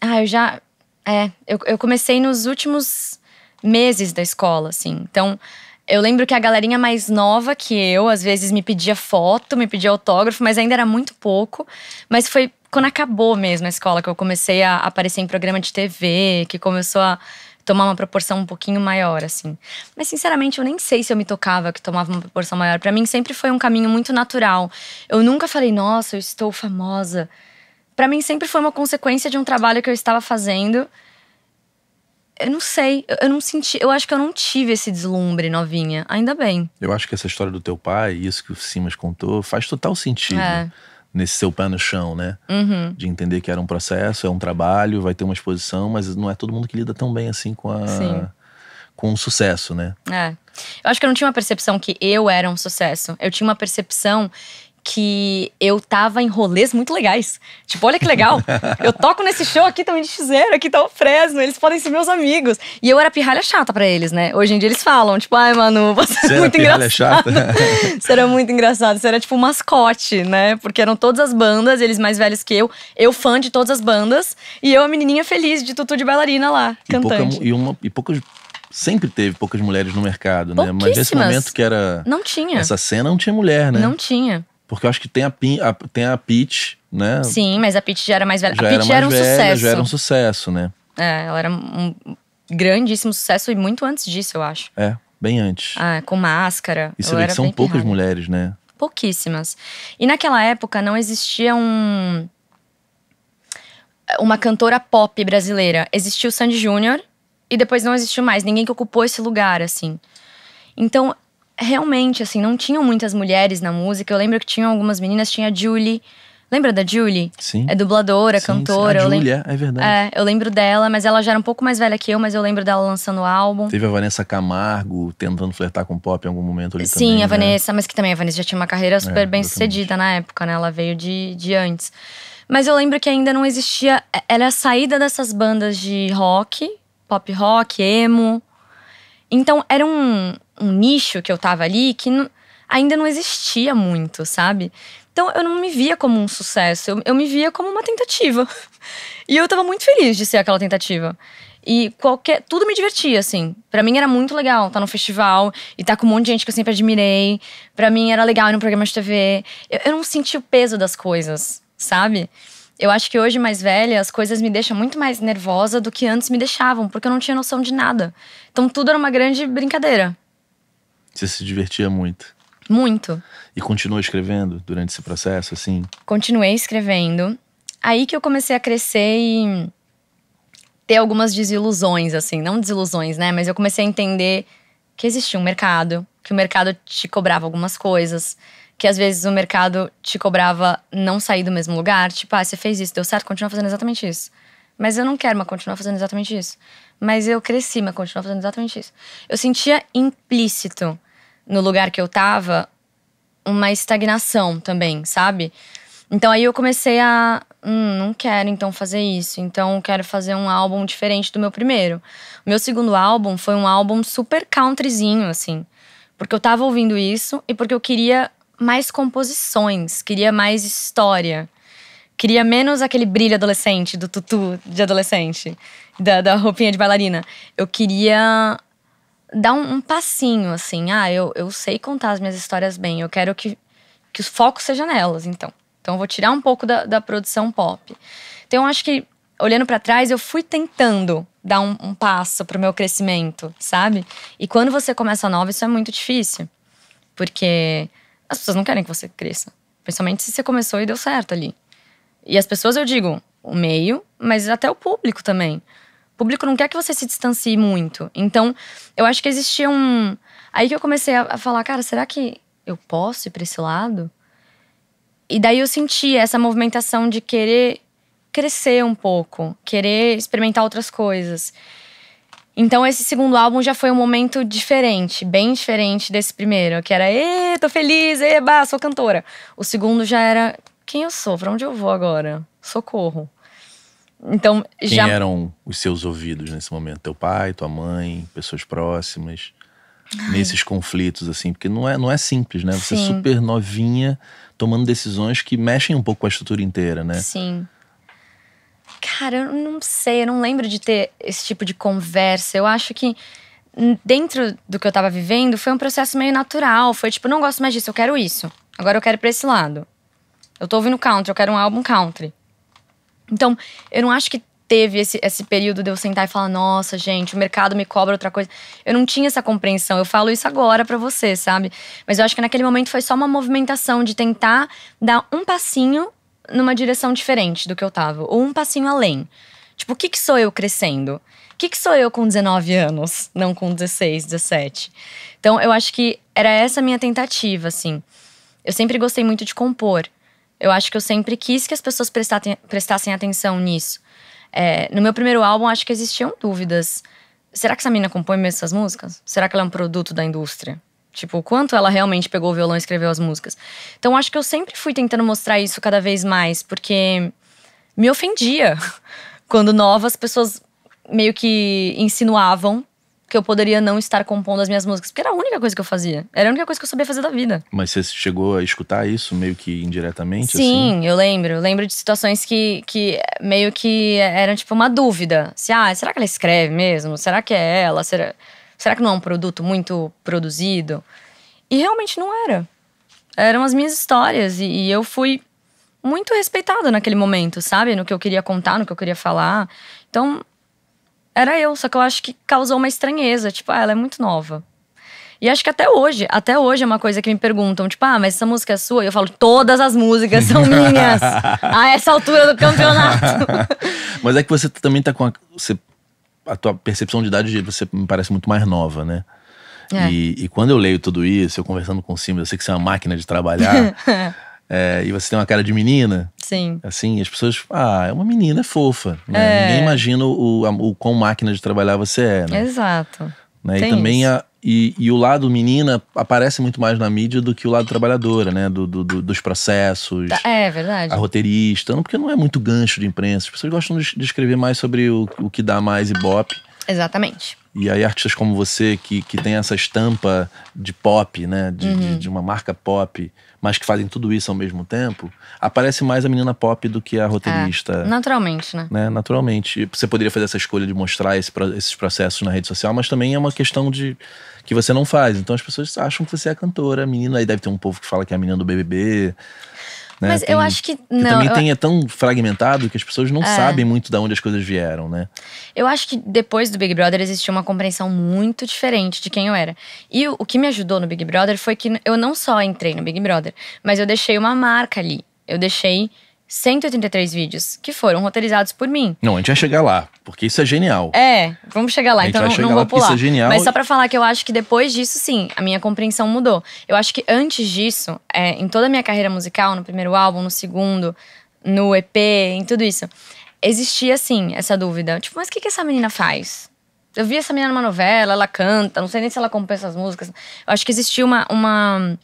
Ah, eu já. É, eu, eu comecei nos últimos meses da escola, assim. Então, eu lembro que a galerinha mais nova que eu, às vezes me pedia foto, me pedia autógrafo, mas ainda era muito pouco. Mas foi quando acabou mesmo a escola que eu comecei a aparecer em programa de TV, que começou a tomar uma proporção um pouquinho maior, assim. Mas, sinceramente, eu nem sei se eu me tocava que tomava uma proporção maior. Para mim, sempre foi um caminho muito natural. Eu nunca falei, nossa, eu estou famosa para mim sempre foi uma consequência de um trabalho que eu estava fazendo. Eu não sei, eu, eu não senti, eu acho que eu não tive esse deslumbre novinha, ainda bem. Eu acho que essa história do teu pai, isso que o Simas contou, faz total sentido. É. Nesse seu pé no chão, né? Uhum. De entender que era um processo, é um trabalho, vai ter uma exposição, mas não é todo mundo que lida tão bem assim com a. Sim com o sucesso, né? É. Eu acho que eu não tinha uma percepção que eu era um sucesso. Eu tinha uma percepção que eu tava em rolês muito legais. Tipo, olha que legal, eu toco nesse show aqui, também de Xero, aqui tá o Fresno, eles podem ser meus amigos. E eu era pirralha chata para eles, né? Hoje em dia eles falam, tipo, ai, Manu, você, você é muito engraçado. Chata? você era muito engraçado, você era tipo um mascote, né? Porque eram todas as bandas, eles mais velhos que eu, eu fã de todas as bandas, e eu a menininha feliz de tutu de bailarina lá, e cantante. Pouca, e, uma, e poucas sempre teve poucas mulheres no mercado, né? Mas nesse momento que era. Não tinha. Essa cena não tinha mulher, né? Não tinha. Porque eu acho que tem a, Pin, a, tem a Peach, né? Sim, mas a Peach já era mais velha. Já a Peach era, era um velha, sucesso. Já era um sucesso, né? É, ela era um grandíssimo sucesso e muito antes disso, eu acho. É, bem antes. Ah, com máscara. E você vê que são poucas pirrada. mulheres, né? Pouquíssimas. E naquela época não existia um. Uma cantora pop brasileira. Existiu o Sandy Júnior e depois não existiu mais. Ninguém que ocupou esse lugar, assim. Então, realmente, assim, não tinham muitas mulheres na música. Eu lembro que tinham algumas meninas, tinha a Julie. Lembra da Julie? Sim. É dubladora, sim, cantora. Sim. A Julia, lem... é verdade. É, eu lembro dela, mas ela já era um pouco mais velha que eu, mas eu lembro dela lançando o álbum. Teve a Vanessa Camargo tentando flertar com pop em algum momento ali Sim, também, a né? Vanessa, né? mas que também a Vanessa já tinha uma carreira é, super é, bem sucedida na época, né? Ela veio de, de antes. Mas eu lembro que ainda não existia. É, era a saída dessas bandas de rock, pop rock, emo. Então era um, um nicho que eu tava ali que ainda não existia muito, sabe? Então eu não me via como um sucesso, eu, eu me via como uma tentativa. e eu tava muito feliz de ser aquela tentativa. E qualquer. Tudo me divertia, assim. para mim era muito legal estar tá no festival e estar tá com um monte de gente que eu sempre admirei. para mim era legal ir no programa de TV. Eu, eu não senti o peso das coisas, sabe? Eu acho que hoje, mais velha, as coisas me deixam muito mais nervosa do que antes me deixavam, porque eu não tinha noção de nada. Então tudo era uma grande brincadeira. Você se divertia muito? Muito. E continuou escrevendo durante esse processo, assim? Continuei escrevendo. Aí que eu comecei a crescer e ter algumas desilusões, assim. Não desilusões, né? Mas eu comecei a entender que existia um mercado, que o mercado te cobrava algumas coisas, que às vezes o mercado te cobrava não sair do mesmo lugar. Tipo, ah, você fez isso, deu certo, continua fazendo exatamente isso. Mas eu não quero continuar fazendo exatamente isso. Mas eu cresci, mas continuar fazendo exatamente isso. Eu sentia implícito no lugar que eu tava uma estagnação também, sabe? Então aí eu comecei a. Hum, não quero então fazer isso. Então quero fazer um álbum diferente do meu primeiro. O meu segundo álbum foi um álbum super countryzinho, assim. Porque eu tava ouvindo isso e porque eu queria mais composições, queria mais história queria menos aquele brilho adolescente, do tutu de adolescente, da, da roupinha de bailarina. Eu queria dar um, um, passinho, assim. Ah, eu, eu sei contar as minhas histórias bem, eu quero que, que o foco seja nelas, então. Então eu vou tirar um pouco da, da produção pop. Então eu acho que, olhando para trás, eu fui tentando dar um, um passo pro meu crescimento, sabe? E quando você começa nova, isso é muito difícil. Porque as pessoas não querem que você cresça. Principalmente se você começou e deu certo ali. E as pessoas, eu digo, o meio, mas até o público também. O público não quer que você se distancie muito. Então, eu acho que existia um. Aí que eu comecei a falar, cara, será que eu posso ir pra esse lado? E daí eu senti essa movimentação de querer crescer um pouco, querer experimentar outras coisas. Então esse segundo álbum já foi um momento diferente, bem diferente desse primeiro, que era, ê, tô feliz, eba, sou cantora. O segundo já era, quem eu sou? Para onde eu vou agora? Socorro. Então, quem já... eram os seus ouvidos nesse momento? Teu pai, tua mãe, pessoas próximas? Ai. Nesses conflitos, assim, porque não é, não é simples, né? Você é Sim. é super novinha, tomando decisões que mexem um pouco com a estrutura inteira, né? Sim. Cara, eu não sei, eu não lembro de ter esse tipo de conversa. Eu acho que hum, dentro do que eu tava vivendo foi um processo meio natural. Foi tipo, não gosto mais disso, eu quero isso. Agora eu quero ir pra esse lado. Eu tô ouvindo country, eu quero um álbum country. Então, eu não acho que teve esse, esse período de eu sentar e falar, nossa, gente, o mercado me cobra outra coisa. Eu não tinha essa compreensão. Eu falo isso agora para você, sabe? Mas eu acho que naquele momento foi só uma movimentação de tentar dar um passinho numa direção diferente do que eu tava, ou um passinho além. Tipo, o que que sou eu crescendo? O que que sou eu com 19 anos, não com 16, 17? Então, eu acho que era essa minha tentativa, assim. Eu sempre gostei muito de compor. Eu acho que eu sempre quis que as pessoas prestassem, prestassem atenção nisso. É, no meu primeiro álbum, acho que existiam dúvidas. Será que essa mina compõe mesmo essas músicas? Será que ela é um produto da indústria? Tipo, o quanto ela realmente pegou o violão e escreveu as músicas? Então, acho que eu sempre fui tentando mostrar isso cada vez mais, porque me ofendia quando novas pessoas meio que insinuavam que eu poderia não estar compondo as minhas músicas. Porque era a única coisa que eu fazia. Era a única coisa que eu sabia fazer da vida. Mas você chegou a escutar isso meio que indiretamente? Sim, assim? eu lembro. Eu lembro de situações que, que meio que eram tipo uma dúvida. Se, ah, será que ela escreve mesmo? Será que é ela? Será, será que não é um produto muito produzido? E realmente não era. Eram as minhas histórias. e, e eu fui muito respeitada naquele momento, sabe? No que eu queria contar, no que eu queria falar. Então, era eu, só que eu acho que causou uma estranheza, tipo, ah, ela é muito nova. E acho que até hoje, até hoje é uma coisa que me perguntam, tipo, ah, mas essa música é sua? E eu falo, todas as músicas são minhas ah, é a essa altura do campeonato. mas é que você também tá com a, você, a tua percepção de idade, você me parece muito mais nova, né? É. E, e, quando eu leio tudo isso, eu conversando com o Simba, eu sei que você é uma máquina de trabalhar. É, e você tem uma cara de menina. Sim. Assim, as pessoas. Ah, é uma menina fofa. Né? É. Ninguém imagina o, o, quão máquina de trabalhar você é, né? Exato. Né? E também a, e, e, o lado menina aparece muito mais na mídia do que o lado trabalhadora, né? Do, do, do, dos processos. Tá, é verdade. A roteirista, porque não é muito gancho de imprensa. As pessoas gostam de, de escrever mais sobre o, o que dá mais ibope. Exatamente. E aí artistas como você, que, que tem essa estampa de pop, né? De, uhum. de, de, uma marca pop, mas que fazem tudo isso ao mesmo tempo, aparece mais a menina pop do que a é, roteirista. É, naturalmente, né? né? Naturalmente. Você poderia fazer essa escolha de mostrar esse, esses processos na rede social, mas também é uma questão de que você não faz. Então as pessoas acham que você é a cantora, a menina. Aí deve ter um povo que fala que é a menina do BBB. Né? Mas tem, eu acho que não. Também eu... tem, é tão fragmentado que as pessoas não é. sabem muito de onde as coisas vieram, né? Eu acho que depois do Big Brother existia uma compreensão muito diferente de quem eu era. E o, o que me ajudou no Big Brother foi que eu não só entrei no Big Brother, mas eu deixei uma marca ali. Eu deixei 183 vídeos que foram roteirizados por mim. Não, a gente vai chegar lá, porque isso é genial. É, vamos chegar lá, então não, chegar não vou pular. Isso é genial. Mas só para falar que eu acho que depois disso, sim, a minha compreensão mudou. Eu acho que antes disso, é, em toda a minha carreira musical, no primeiro álbum, no segundo, no EP, em tudo isso, existia sim essa dúvida. Tipo, mas o que, que essa menina faz? Eu vi essa menina numa novela, ela canta, não sei nem se ela compensa as músicas. Eu acho que existia uma, uma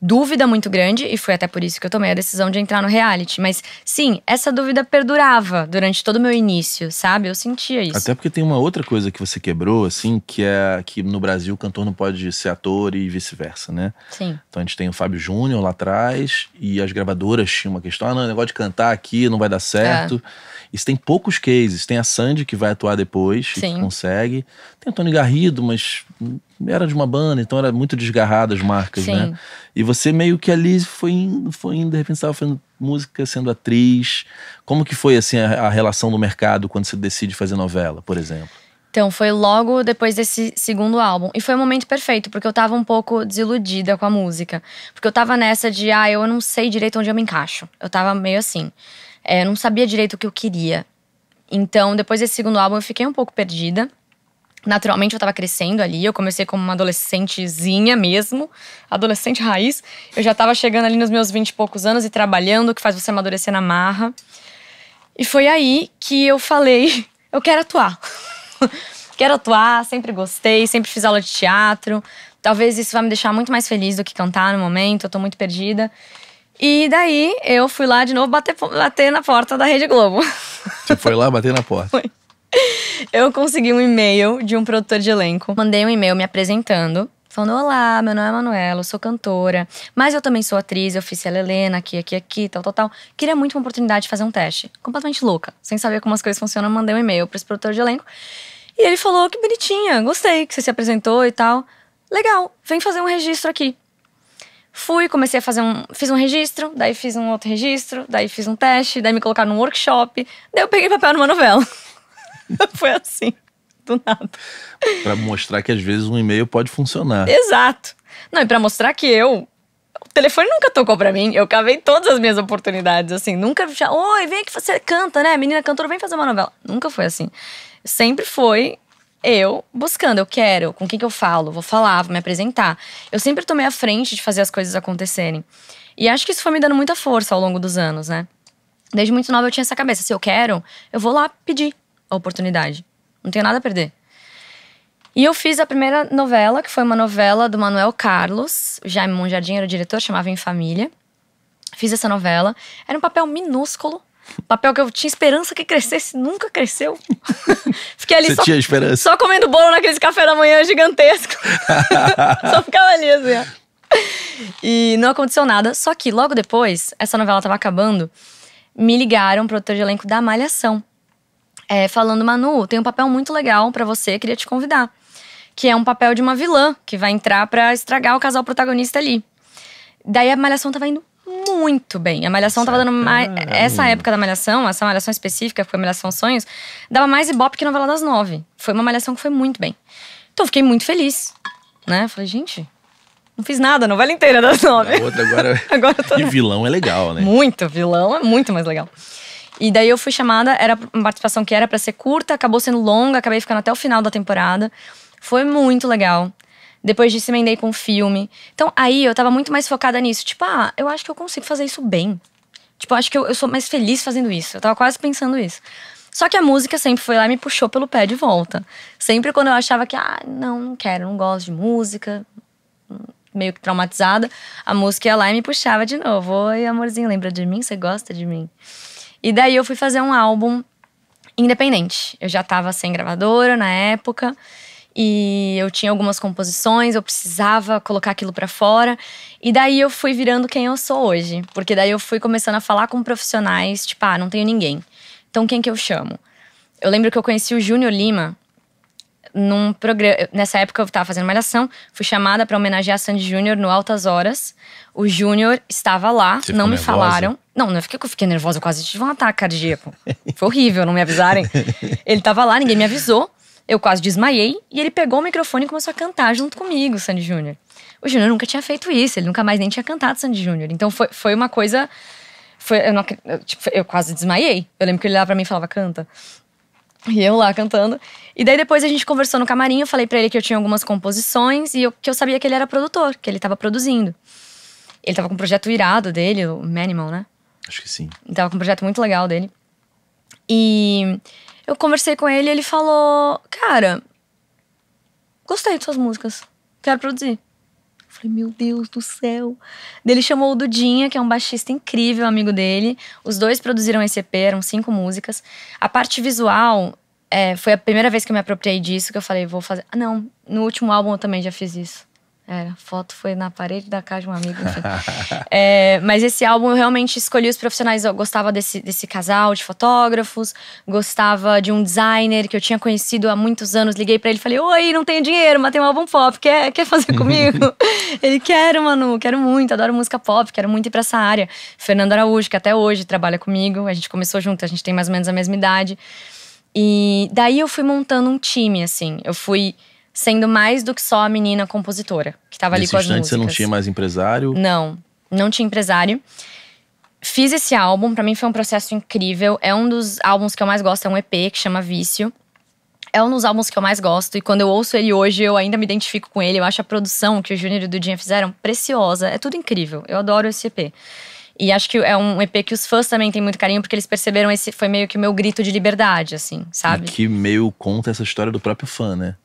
dúvida muito grande e foi até por isso que eu tomei a decisão de entrar no reality. Mas sim, essa dúvida perdurava durante todo o meu início, sabe? Eu sentia isso. Até porque tem uma outra coisa que você quebrou, assim, que é que no Brasil o cantor não pode ser ator e vice-versa, né? Sim. Então a gente tem o Fábio Júnior lá atrás e as gravadoras tinham uma questão: ah, não, é negócio de cantar aqui não vai dar certo. É. Isso tem poucos cases. Tem a Sandy, que vai atuar depois, Sim. que consegue. Tem o Tony Garrido, mas era de uma banda, então era muito desgarrado as marcas, né? Sim. né? E você meio que ali foi indo, foi indo, de repente estava fazendo música, sendo atriz. Como que foi, assim, a, a relação do mercado quando você decide fazer novela, por exemplo? Então, foi logo depois desse segundo álbum. E foi um momento perfeito, porque eu tava um pouco desiludida com a música. Porque eu tava nessa de, ah, eu não sei direito onde eu me encaixo. Eu tava meio assim. É, não sabia direito o que eu queria. Então, depois desse segundo álbum, eu fiquei um pouco perdida. Naturalmente, eu tava crescendo ali. Eu comecei como uma adolescentezinha mesmo, adolescente raiz. Eu já tava chegando ali nos meus vinte e poucos anos e trabalhando, o que faz você amadurecer na marra. E foi aí que eu falei: eu quero atuar. quero atuar, sempre gostei, sempre fiz aula de teatro. Talvez isso vá me deixar muito mais feliz do que cantar no momento, eu tô muito perdida. E daí eu fui lá de novo bater, bater na porta da Rede Globo. Você foi lá bater na porta? Foi. Eu consegui um e-mail de um produtor de elenco. Mandei um e-mail me apresentando. Falando, olá, meu nome é Manuela, eu sou cantora, mas eu também sou atriz, eu fiz Helena, aqui, aqui, aqui, tal, tal, tal. Queria muito uma oportunidade de fazer um teste. Completamente louca, sem saber como as coisas funcionam, mandei um e-mail para esse produtor de elenco. E ele falou, que bonitinha, gostei que você se apresentou e tal. Legal, vem fazer um registro aqui. Fui, comecei a fazer um. Fiz um registro, daí fiz um outro registro, daí fiz um teste, daí me colocaram num workshop, daí eu peguei papel numa novela. Foi assim, do nada. Pra mostrar que às vezes um e-mail pode funcionar. Exato. Não, e pra mostrar que eu. O telefone nunca tocou pra mim, eu cavei todas as minhas oportunidades, assim. Nunca. Já, Oi, vem aqui, você canta, né? Menina cantora, vem fazer uma novela. Nunca foi assim. Sempre foi eu buscando, eu quero, com quem que eu falo, vou falar, vou me apresentar. Eu sempre tomei a frente de fazer as coisas acontecerem. E acho que isso foi me dando muita força ao longo dos anos, né? Desde muito nova eu tinha essa cabeça, se eu quero, eu vou lá pedir a oportunidade. Não tenho nada a perder. E eu fiz a primeira novela, que foi uma novela do Manuel Carlos. O Jaime Monjardim era o diretor, chamava Em Família. Fiz essa novela. Era um papel minúsculo, Papel que eu tinha esperança que crescesse, nunca cresceu. Fiquei ali Você só, tinha esperança? Só comendo bolo naquele café da manhã gigantesco. só ficava ali assim, E não aconteceu nada. Só que logo depois, essa novela tava acabando, me ligaram pro ator de elenco da Malhação. É, falando, Manu, tem um papel muito legal para você, queria te convidar. Que é um papel de uma vilã que vai entrar para estragar o casal protagonista ali. Daí a Malhação tava indo muito bem. A Malhação certo. tava dando mais. Essa época da Malhação, essa Malhação específica, que foi Malhação Sonhos, dava mais ibope que novela das nove. Foi uma Malhação que foi muito bem. Então eu fiquei muito feliz, né? Falei, gente, não fiz nada, a novela inteira das nove. outra agora. agora tô... E vilão é legal, né? Muito, vilão é muito mais legal. E daí eu fui chamada, era uma participação que era para ser curta, acabou sendo longa, acabei ficando até o final da temporada. Foi muito legal. Depois disso, emendei com filme. Então, aí eu tava muito mais focada nisso. Tipo, ah, eu acho que eu consigo fazer isso bem. Tipo, acho que eu, eu sou mais feliz fazendo isso. Eu tava quase pensando isso. Só que a música sempre foi lá e me puxou pelo pé de volta. Sempre quando eu achava que, ah, não, não quero, não gosto de música, meio que traumatizada, a música ia lá e me puxava de novo. Oi, amorzinho, lembra de mim? Você gosta de mim? E daí eu fui fazer um álbum independente. Eu já tava sem gravadora na época e eu tinha algumas composições, eu precisava colocar aquilo para fora. E daí eu fui virando quem eu sou hoje, porque daí eu fui começando a falar com profissionais, tipo, ah, não tenho ninguém. Então quem que eu chamo? Eu lembro que eu conheci o Júnior Lima num programa, nessa época eu estava fazendo malhação, fui chamada para homenagear Sandy Júnior no Altas Horas. O Júnior estava lá, Você não me nervosa? falaram. Não, não fiquei, eu fiquei nervosa, eu quase tive um ataque cardíaco. Foi horrível não me avisarem. Ele estava lá, ninguém me avisou. Eu quase desmaiei e ele pegou o microfone e começou a cantar junto comigo, Sandy Júnior. O Júnior nunca tinha feito isso, ele nunca mais nem tinha cantado Sandy Júnior. Então foi, foi uma coisa. Foi, eu, não, eu, tipo, eu quase desmaiei. Eu lembro que ele olhava pra mim e falava, canta. E eu lá cantando. E daí depois a gente conversou no camarim, eu falei para ele que eu tinha algumas composições e eu, que eu sabia que ele era produtor, que ele tava produzindo. Ele tava com um projeto irado dele, o Manimal, né? Acho que sim. Ele tava com um projeto muito legal dele. E eu conversei com ele e ele falou: Cara, gostei de suas músicas, quero produzir. Eu falei, meu Deus do céu. ele chamou o Dudinha, que é um baixista incrível, amigo dele. Os dois produziram esse EP, eram cinco músicas. A parte visual é, foi a primeira vez que eu me apropriei disso, que eu falei, vou fazer. Ah, não, no último álbum eu também já fiz isso. Era, é, foto foi na parede da casa de um amigo, enfim. é, mas esse álbum eu realmente escolhi os profissionais. Eu gostava desse, desse casal de fotógrafos, gostava de um designer que eu tinha conhecido há muitos anos. Liguei para ele e falei: Oi, não tenho dinheiro, mas tem um álbum pop, quer, quer fazer comigo? ele: Quero, Manu, quero muito, adoro música pop, quero muito ir pra essa área. Fernando Araújo, que até hoje trabalha comigo, a gente começou junto, a gente tem mais ou menos a mesma idade. E daí eu fui montando um time, assim. Eu fui sendo mais do que só a menina compositora, que estava ali com as músicas. você não tinha mais empresário? Não, não tinha empresário. Fiz esse álbum, para mim foi um processo incrível. É um dos álbuns que eu mais gosto, é um EP que chama Vício. É um dos álbuns que eu mais gosto e quando eu ouço ele hoje, eu ainda me identifico com ele. Eu acho a produção que o Júnior e o Dudinha fizeram preciosa. É tudo incrível. Eu adoro esse EP. E acho que é um EP que os fãs também têm muito carinho, porque eles perceberam esse foi meio que o meu grito de liberdade, assim, sabe? E que meio conta essa história do próprio fã, né?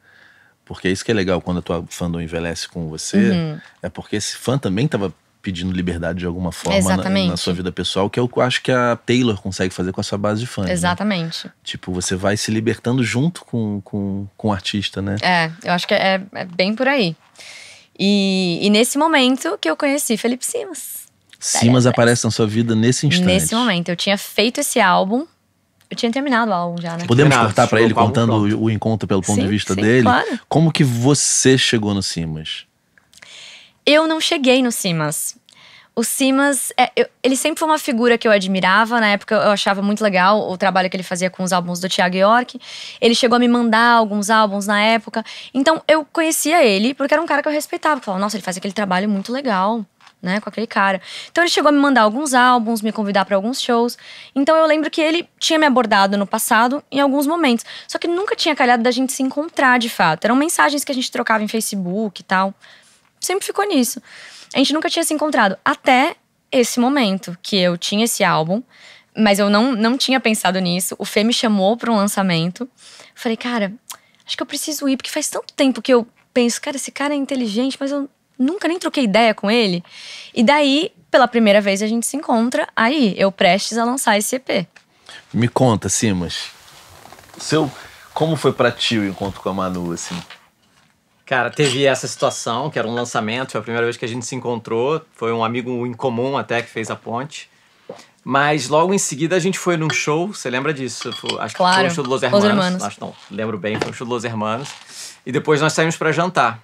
Porque é isso que é legal quando a tua fandom envelhece com você. Uhum. É porque esse fã também estava pedindo liberdade de alguma forma na, na, sua vida pessoal, é que eu acho que a Taylor consegue fazer com a sua base de fãs. Né? Exatamente. Né? Tipo, você vai se libertando junto com, com, com o artista, né? É, eu acho que é, é bem por aí. E, e, nesse momento que eu conheci Felipe Simas. Simas aparece na sua vida nesse instante. Nesse momento. Eu tinha feito esse álbum eu tinha terminado o álbum já, né? Podemos Terminado, cortar pra ele contando o o encontro pelo ponto de vista sim, dele. claro. Como que você chegou no Simas? Eu não cheguei no Simas. O Simas, é, eu- ele sempre foi uma figura que eu admirava. Na época eu achava muito legal o trabalho que ele fazia com os álbuns do Thiago York. Ele chegou a me mandar alguns álbuns na época. Então eu conhecia ele porque era um cara que eu respeitava. Eu falava, nossa, ele faz aquele trabalho muito legal né, com aquele cara. Então ele chegou a me mandar alguns álbuns, me convidar para alguns shows. Então eu lembro que ele tinha me abordado no passado em alguns momentos, só que nunca tinha calhado da gente se encontrar de fato. Eram mensagens que a gente trocava em Facebook e tal. Sempre ficou nisso. A gente nunca tinha se encontrado até esse momento que eu tinha esse álbum, mas eu não não tinha pensado nisso. O Fê me chamou para um lançamento. Falei, cara, acho que eu preciso ir porque faz tanto tempo que eu penso, cara, esse cara é inteligente, mas eu nunca nem troquei ideia com ele. E daí, pela primeira vez, a gente se encontra aí, eu prestes a lançar esse EP. Me conta, Simas. Seu, como foi para ti o encontro com a Manu, assim? Cara, teve essa situação, que era um lançamento, foi a primeira vez que a gente se encontrou. Foi um amigo em comum até que fez a ponte. Mas logo em seguida a gente foi num show, você lembra disso? Acho claro. que foi um show do Los Hermanos. Los Hermanos. Acho, não, lembro bem, foi um show do Los Hermanos. E depois nós saímos para jantar.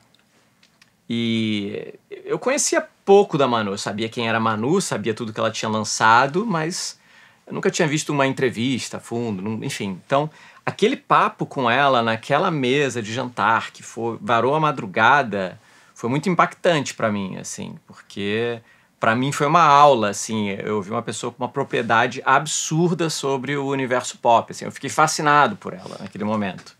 E eu conhecia pouco da Manu, eu sabia quem era a Manu, sabia tudo que ela tinha lançado, mas eu nunca tinha visto uma entrevista a fundo, enfim. Então, aquele papo com ela naquela mesa de jantar que foi, varou a madrugada, foi muito impactante para mim, assim, porque para mim foi uma aula, assim, eu vi uma pessoa com uma propriedade absurda sobre o universo pop, assim, eu fiquei fascinado por ela naquele momento.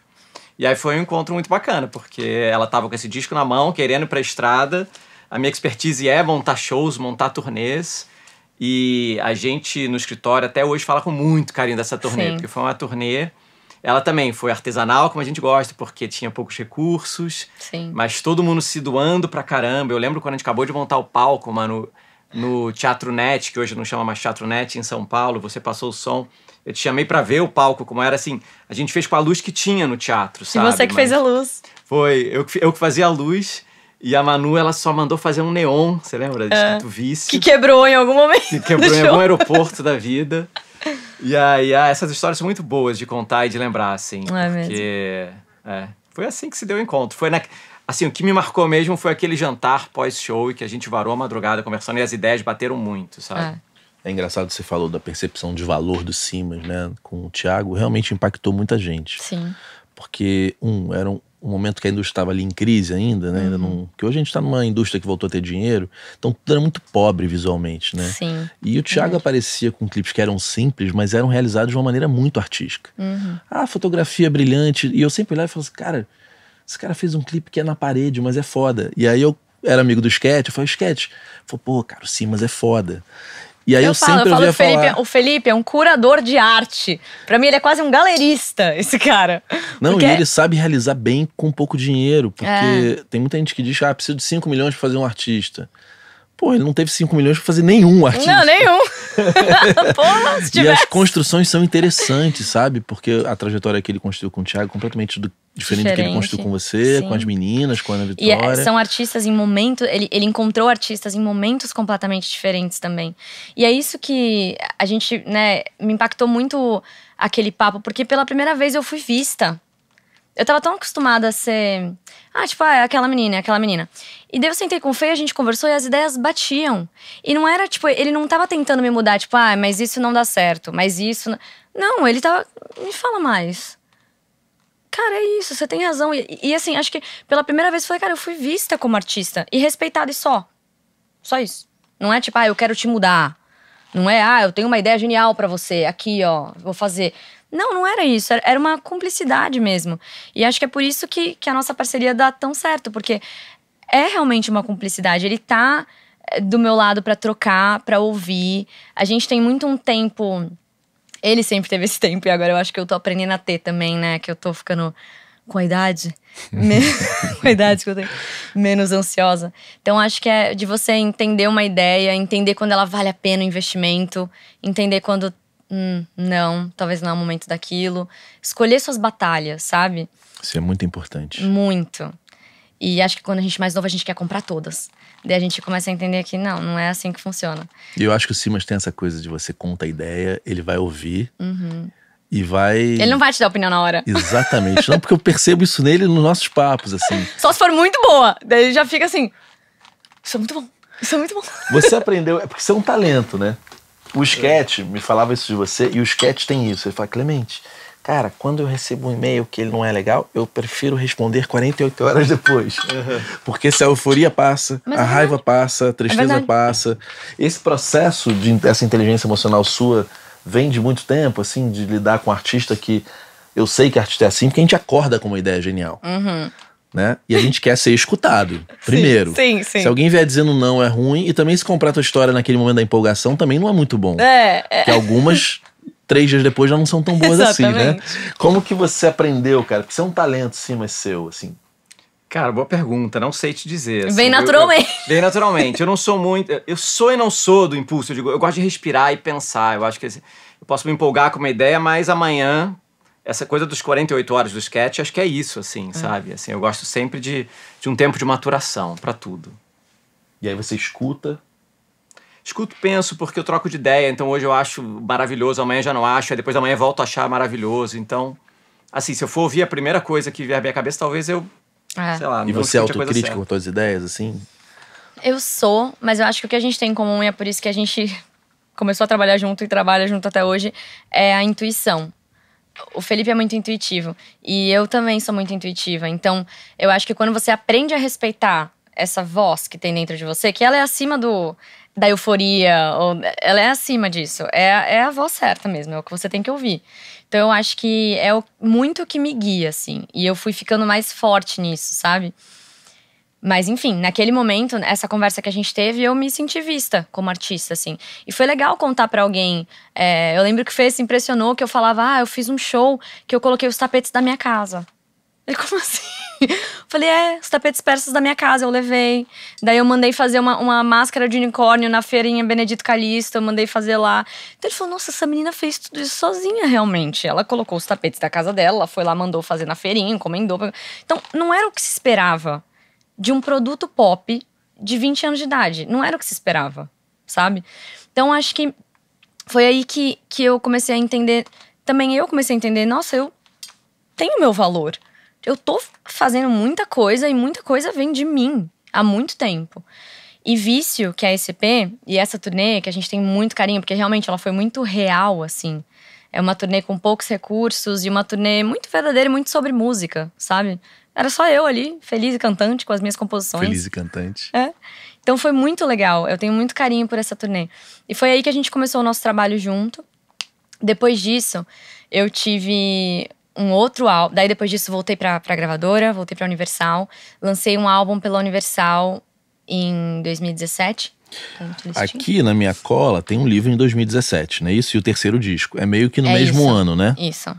E aí foi um encontro muito bacana, porque ela tava com esse disco na mão, querendo ir pra estrada. A minha expertise é montar shows, montar turnês. E a gente no escritório até hoje fala com muito carinho dessa turnê, Sim. porque foi uma turnê. Ela também foi artesanal, como a gente gosta, porque tinha poucos recursos. Sim. Mas todo mundo se doando pra caramba. Eu lembro quando a gente acabou de montar o palco, mano, no Teatro Net, que hoje não chama mais Teatro Net, em São Paulo, você passou o som. Eu te chamei para ver o palco, como era assim. A gente fez com a luz que tinha no teatro, sabe? E você que Mas fez a luz. Foi, eu, eu que fazia a luz. E a Manu, ela só mandou fazer um neon, você lembra? De é, vício. Que quebrou em algum momento. Que quebrou em algum aeroporto da vida. E aí, ah, essas histórias são muito boas de contar e de lembrar, assim. É porque, é, foi assim que se deu o encontro. Foi na, assim, o que me marcou mesmo foi aquele jantar pós-show que a gente varou a madrugada conversando e as ideias bateram muito, sabe? É. É engraçado você falou da percepção de valor do Simas, né? Com o Thiago, realmente impactou muita gente. Sim. Porque, um, era um, um momento que a indústria estava ali em crise ainda, né? Uhum. Ainda que hoje a gente está numa indústria que voltou a ter dinheiro, então tudo era muito pobre visualmente, né? Sim. E o Thiago aparecia com clipes que eram simples, mas eram realizados de uma maneira muito artística. Uhum. Ah, fotografia é brilhante. E eu sempre olhava e falava assim, cara, esse cara fez um clipe que é na parede, mas é foda. E aí eu era amigo do Sketch, eu falei, Sketch, falou, pô, cara, o Simas é foda. E aí eu, eu falo, sempre eu falo que Felipe, é falar... o Felipe é um curador de arte. Para mim ele é quase um galerista, esse cara. Não, porque... e ele sabe realizar bem com pouco dinheiro, porque é. tem muita gente que diz: "Ah, preciso de 5 milhões para fazer um artista". Pô, ele não teve 5 milhões pra fazer nenhum artista. Não, nenhum. Porra, se E as construções são interessantes, sabe? Porque a trajetória que ele construiu com o Thiago é completamente do, diferente, diferente, do que ele construiu com você, Sim. com as meninas, com a Ana é, Vitória. E são artistas em momentos. Ele, ele encontrou artistas em momentos completamente diferentes também. E é isso que a gente, né, me impactou muito aquele papo, porque pela primeira vez eu fui vista eu tava tão acostumada a ser. Ah, tipo, ah, é aquela menina, é aquela menina. E daí eu sentei com o Fê, a gente conversou e as ideias batiam. E não era, tipo, ele não tava tentando me mudar, tipo, ah, mas isso não dá certo, mas isso. Não, não ele tava. Me fala mais. Cara, é isso, você tem razão. E, e assim, acho que pela primeira vez eu falei, cara, eu fui vista como artista e respeitada e só. Só isso. Não é tipo, ah, eu quero te mudar. Não é, ah, eu tenho uma ideia genial para você, aqui, ó, vou fazer. Não, não era isso, era uma cumplicidade mesmo. E acho que é por isso que, que a nossa parceria dá tão certo, porque é realmente uma cumplicidade. Ele tá eh, do meu lado para trocar, para ouvir. A gente tem muito um tempo. Ele sempre teve esse tempo, e agora eu acho que eu tô aprendendo a ter também, né? Que eu tô ficando com a idade, com a idade que eu tenho, menos ansiosa. Então acho que é de você entender uma ideia, entender quando ela vale a pena o investimento, entender quando hum, não, talvez não é o momento daquilo, escolher suas batalhas, sabe? Isso é muito importante. Muito. E acho que quando a gente é mais novo, a gente quer comprar todas. Daí a gente começa a entender que não, não é assim que funciona. E eu acho que o Simas tem essa coisa de você conta a ideia, ele vai ouvir. Uhum e vai. Ele não vai te dar opinião na hora. Exatamente. não, porque eu percebo isso nele nos nossos papos, assim. Só se for muito boa. Daí ele já fica assim. Isso é muito bom. Isso é muito bom. Você aprendeu. É porque você é um talento, né? O Sketch me falava isso de você, e o Sketch tem isso. Ele fala, Clemente, cara, quando eu recebo um e-mail que ele não é legal, eu prefiro responder 48 horas depois. Porque se a euforia passa, Mas a é raiva passa, a é tristeza é passa. Esse processo de essa inteligência emocional sua vem de muito tempo, assim, de lidar com artista que eu sei que artista é assim, porque a gente acorda com uma ideia genial. Uhum. Né? E a gente quer ser escutado, primeiro. Sim, sim, sim. Se alguém vier dizendo não é ruim, e também se comprar a tua história naquele momento da empolgação também não é muito bom. É. é. Porque algumas, três dias depois, já não são tão boas Exatamente. assim, né? Como que você aprendeu, cara? Porque você é um talento, sim, mas seu, assim. Cara, boa pergunta. Não sei te dizer. Assim, Bem naturalmente. Eu, eu, bem naturalmente. Eu não sou muito. Eu sou e não sou do impulso. Eu, digo, eu gosto de respirar e pensar. Eu acho que assim, eu posso me empolgar com uma ideia, mas amanhã, essa coisa dos 48 horas do sketch, acho que é isso, assim, é. sabe? Assim, eu gosto sempre de, de um tempo de maturação para tudo. E aí você escuta escuto, penso, porque eu troco de ideia. Então hoje eu acho maravilhoso, amanhã já não acho, aí depois amanhã volto a achar maravilhoso. Então, assim, se eu for ouvir a primeira coisa que vier à minha cabeça, talvez eu é. Sei lá, e você é autocrítico com todas as ideias, assim? Eu sou, mas eu acho que o que a gente tem em comum, e é por isso que a gente começou a trabalhar junto e trabalha junto até hoje, é a intuição. O Felipe é muito intuitivo e eu também sou muito intuitiva. Então, eu acho que quando você aprende a respeitar essa voz que tem dentro de você, que ela é acima do da euforia, ou, ela é acima disso. É, é a voz certa mesmo, é o que você tem que ouvir. Então eu acho que é muito o que me guia, assim. E eu fui ficando mais forte nisso, sabe? Mas enfim, naquele momento, essa conversa que a gente teve, eu me senti vista como artista, assim. E foi legal contar para alguém. É, eu lembro que fez, impressionou que eu falava, ah, eu fiz um show que eu coloquei os tapetes da minha casa. Ele, como assim? Falei, é, os tapetes persas da minha casa, eu levei. Daí eu mandei fazer uma, uma máscara de unicórnio na feirinha Benedito Calixto, eu mandei fazer lá. Então ele falou, nossa, essa menina fez tudo isso sozinha, realmente. Ela colocou os tapetes da casa dela, foi lá, mandou fazer na feirinha, encomendou. Então, não era o que se esperava de um produto pop de 20 anos de idade. Não era o que se esperava, sabe? Então, acho que foi aí que, que eu comecei a entender... Também eu comecei a entender, nossa, eu tenho meu valor eu tô fazendo muita coisa e muita coisa vem de mim há muito tempo. E Vício, que é a SCP, e essa turnê que a gente tem muito carinho, porque realmente ela foi muito real, assim. É uma turnê com poucos recursos e uma turnê muito verdadeira e muito sobre música, sabe? Era só eu ali, feliz e cantante com as minhas composições. Feliz e cantante. É. Então foi muito legal. Eu tenho muito carinho por essa turnê. E foi aí que a gente começou o nosso trabalho junto. Depois disso, eu tive um outro álbum. Daí depois disso voltei pra, pra gravadora, voltei pra Universal. Lancei um álbum pela Universal em 2017. Tá Aqui na minha cola tem um livro em 2017, né? Isso e o terceiro disco. É meio que no é mesmo isso. ano, né? Isso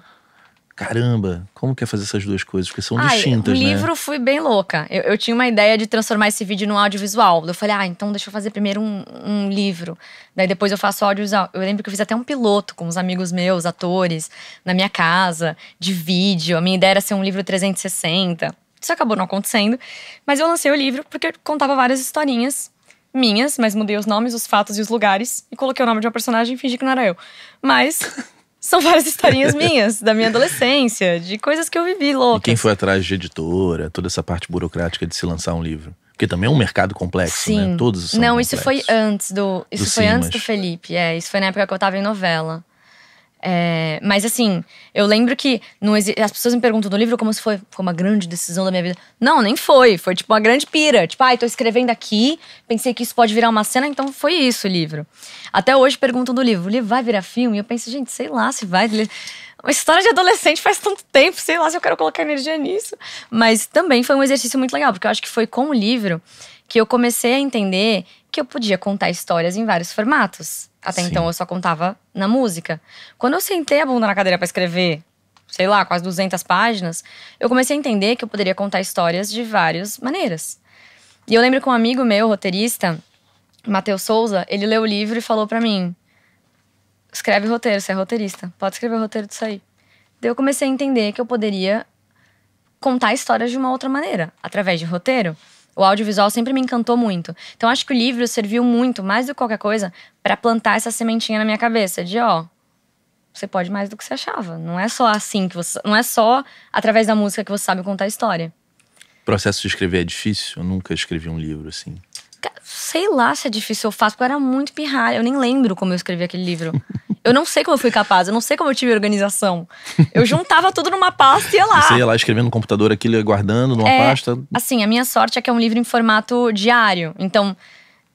caramba, como que é fazer essas duas coisas? Porque são ah, distintas, né? O livro né? fui bem louca. Eu, eu, tinha uma ideia de transformar esse vídeo num audiovisual. Eu falei, ah, então deixa eu fazer primeiro um, um livro. Daí depois eu faço audiovisual. Eu lembro que eu fiz até um piloto com uns amigos meus, atores, na minha casa, de vídeo. A minha ideia era ser um livro 360. Isso acabou não acontecendo. Mas eu lancei o livro porque eu contava várias historinhas minhas, mas mudei os nomes, os fatos e os lugares. E coloquei o nome de uma personagem e fingi que não era eu. Mas... são várias historinhas minhas, da minha adolescência, de coisas que eu vivi loucas. E quem foi atrás de editora, toda essa parte burocrática de se lançar um livro? Porque também é um mercado complexo, né? Sim. né? Todos são Não, complexos. isso foi antes do. Isso do foi Simas. antes do Felipe. É, isso foi na época que eu tava em novela. É, mas assim, eu lembro que não as pessoas me perguntam do livro como se foi, foi uma grande decisão da minha vida. Não, nem foi. Foi tipo uma grande pira. Tipo, ai, ah, tô escrevendo aqui, pensei que isso pode virar uma cena, então foi isso o livro. Até hoje perguntam do livro, o livro vai virar filme? E eu penso, gente, sei lá se vai. Uma história de adolescente faz tanto tempo, sei lá se eu quero colocar energia nisso. Mas também foi um exercício muito legal, porque eu acho que foi com o livro que eu comecei a entender que eu podia contar histórias em vários formatos. Até Sim. então eu só contava na música. Quando eu sentei a bunda na cadeira para escrever, sei lá, quase 200 páginas, eu comecei a entender que eu poderia contar histórias de várias maneiras. E eu lembro que um amigo meu, roteirista, Matheus Souza, ele leu o livro e falou para mim: escreve roteiro, você é roteirista, pode escrever o roteiro disso aí. Daí eu comecei a entender que eu poderia contar histórias de uma outra maneira, através de roteiro. O audiovisual sempre me encantou muito. Então acho que o livro serviu muito, mais do que qualquer coisa, para plantar essa sementinha na minha cabeça de, ó, você pode mais do que você achava. Não é só assim que você, não é só através da música que você sabe contar a história. O processo de escrever é difícil? Eu nunca escrevi um livro assim sei lá se é difícil ou fácil, porque eu era muito pirralha. Eu nem lembro como eu escrevi aquele livro. Eu não sei como eu fui capaz, eu não sei como eu tive organização. Eu juntava tudo numa pasta e ia lá. Você ia lá escrevendo no computador aquilo, guardando numa é, pasta. Assim, a minha sorte é que é um livro em formato diário. Então,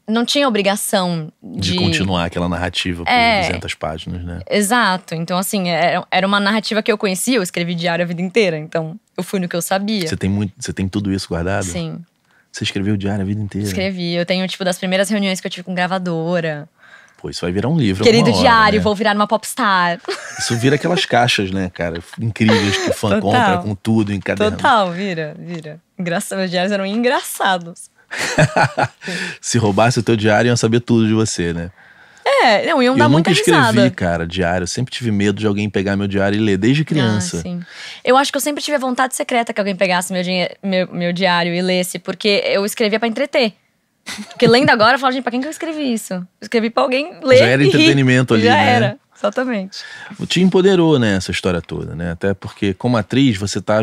não tinha obrigação de. De continuar aquela narrativa por é, 200 páginas, né? Exato. Então, assim, é, era uma narrativa que eu conhecia, eu escrevi diário a vida inteira. Então, eu fui no que eu sabia. Você tem, muito, você tem tudo isso guardado? Sim. Você escreveu o diário a vida inteira? Escrevi. Eu tenho, tipo, das primeiras reuniões que eu tive com gravadora. Pô, isso vai virar um livro. Querido hora, diário, né? vou virar uma popstar. Isso vira aquelas caixas, né, cara? Incríveis que o fã Total. compra com tudo em cada Total, vira, vira. Engraçado, meus diários eram engraçados. Se roubasse o teu diário, iam saber tudo de você, né? É, não, iam dar eu muita nunca escrevi, cara, diário. Eu sempre tive medo de alguém pegar meu diário e ler, desde ah, criança. Ah, sim. Eu acho que eu sempre tive a vontade secreta que alguém pegasse meu, meu, meu diário e lesse, porque eu escrevia para entreter. Porque lendo agora, eu falo, gente, pra quem que eu escrevi isso? Eu escrevi pra alguém ler. Já era entretenimento ali. Já né? era, exatamente. Te empoderou, né, essa história toda, né? Até porque, como atriz, você tá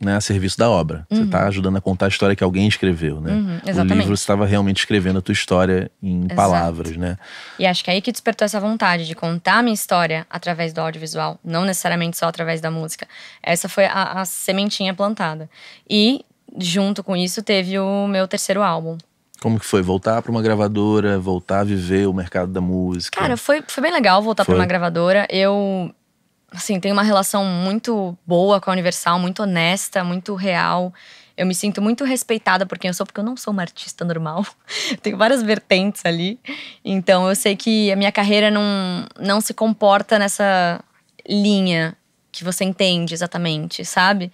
né, a serviço da obra. Tá uhum. Você está ajudando a contar a história que alguém escreveu, né? Uhum, o livro estava realmente escrevendo a tua história em Exato. palavras, né? E acho que é aí que despertou essa vontade de contar a minha história através do audiovisual, não necessariamente só através da música. Essa foi a, a sementinha plantada. E junto com isso teve o meu terceiro álbum, como que foi? Voltar para uma gravadora, voltar a viver o mercado da música? Cara, foi, foi bem legal voltar para uma gravadora. Eu assim, tenho uma relação muito boa com a Universal, muito honesta, muito real. Eu me sinto muito respeitada por quem eu sou, porque eu não sou uma artista normal. tenho várias vertentes ali. Então eu sei que a minha carreira não, não se comporta nessa linha que você entende exatamente, sabe?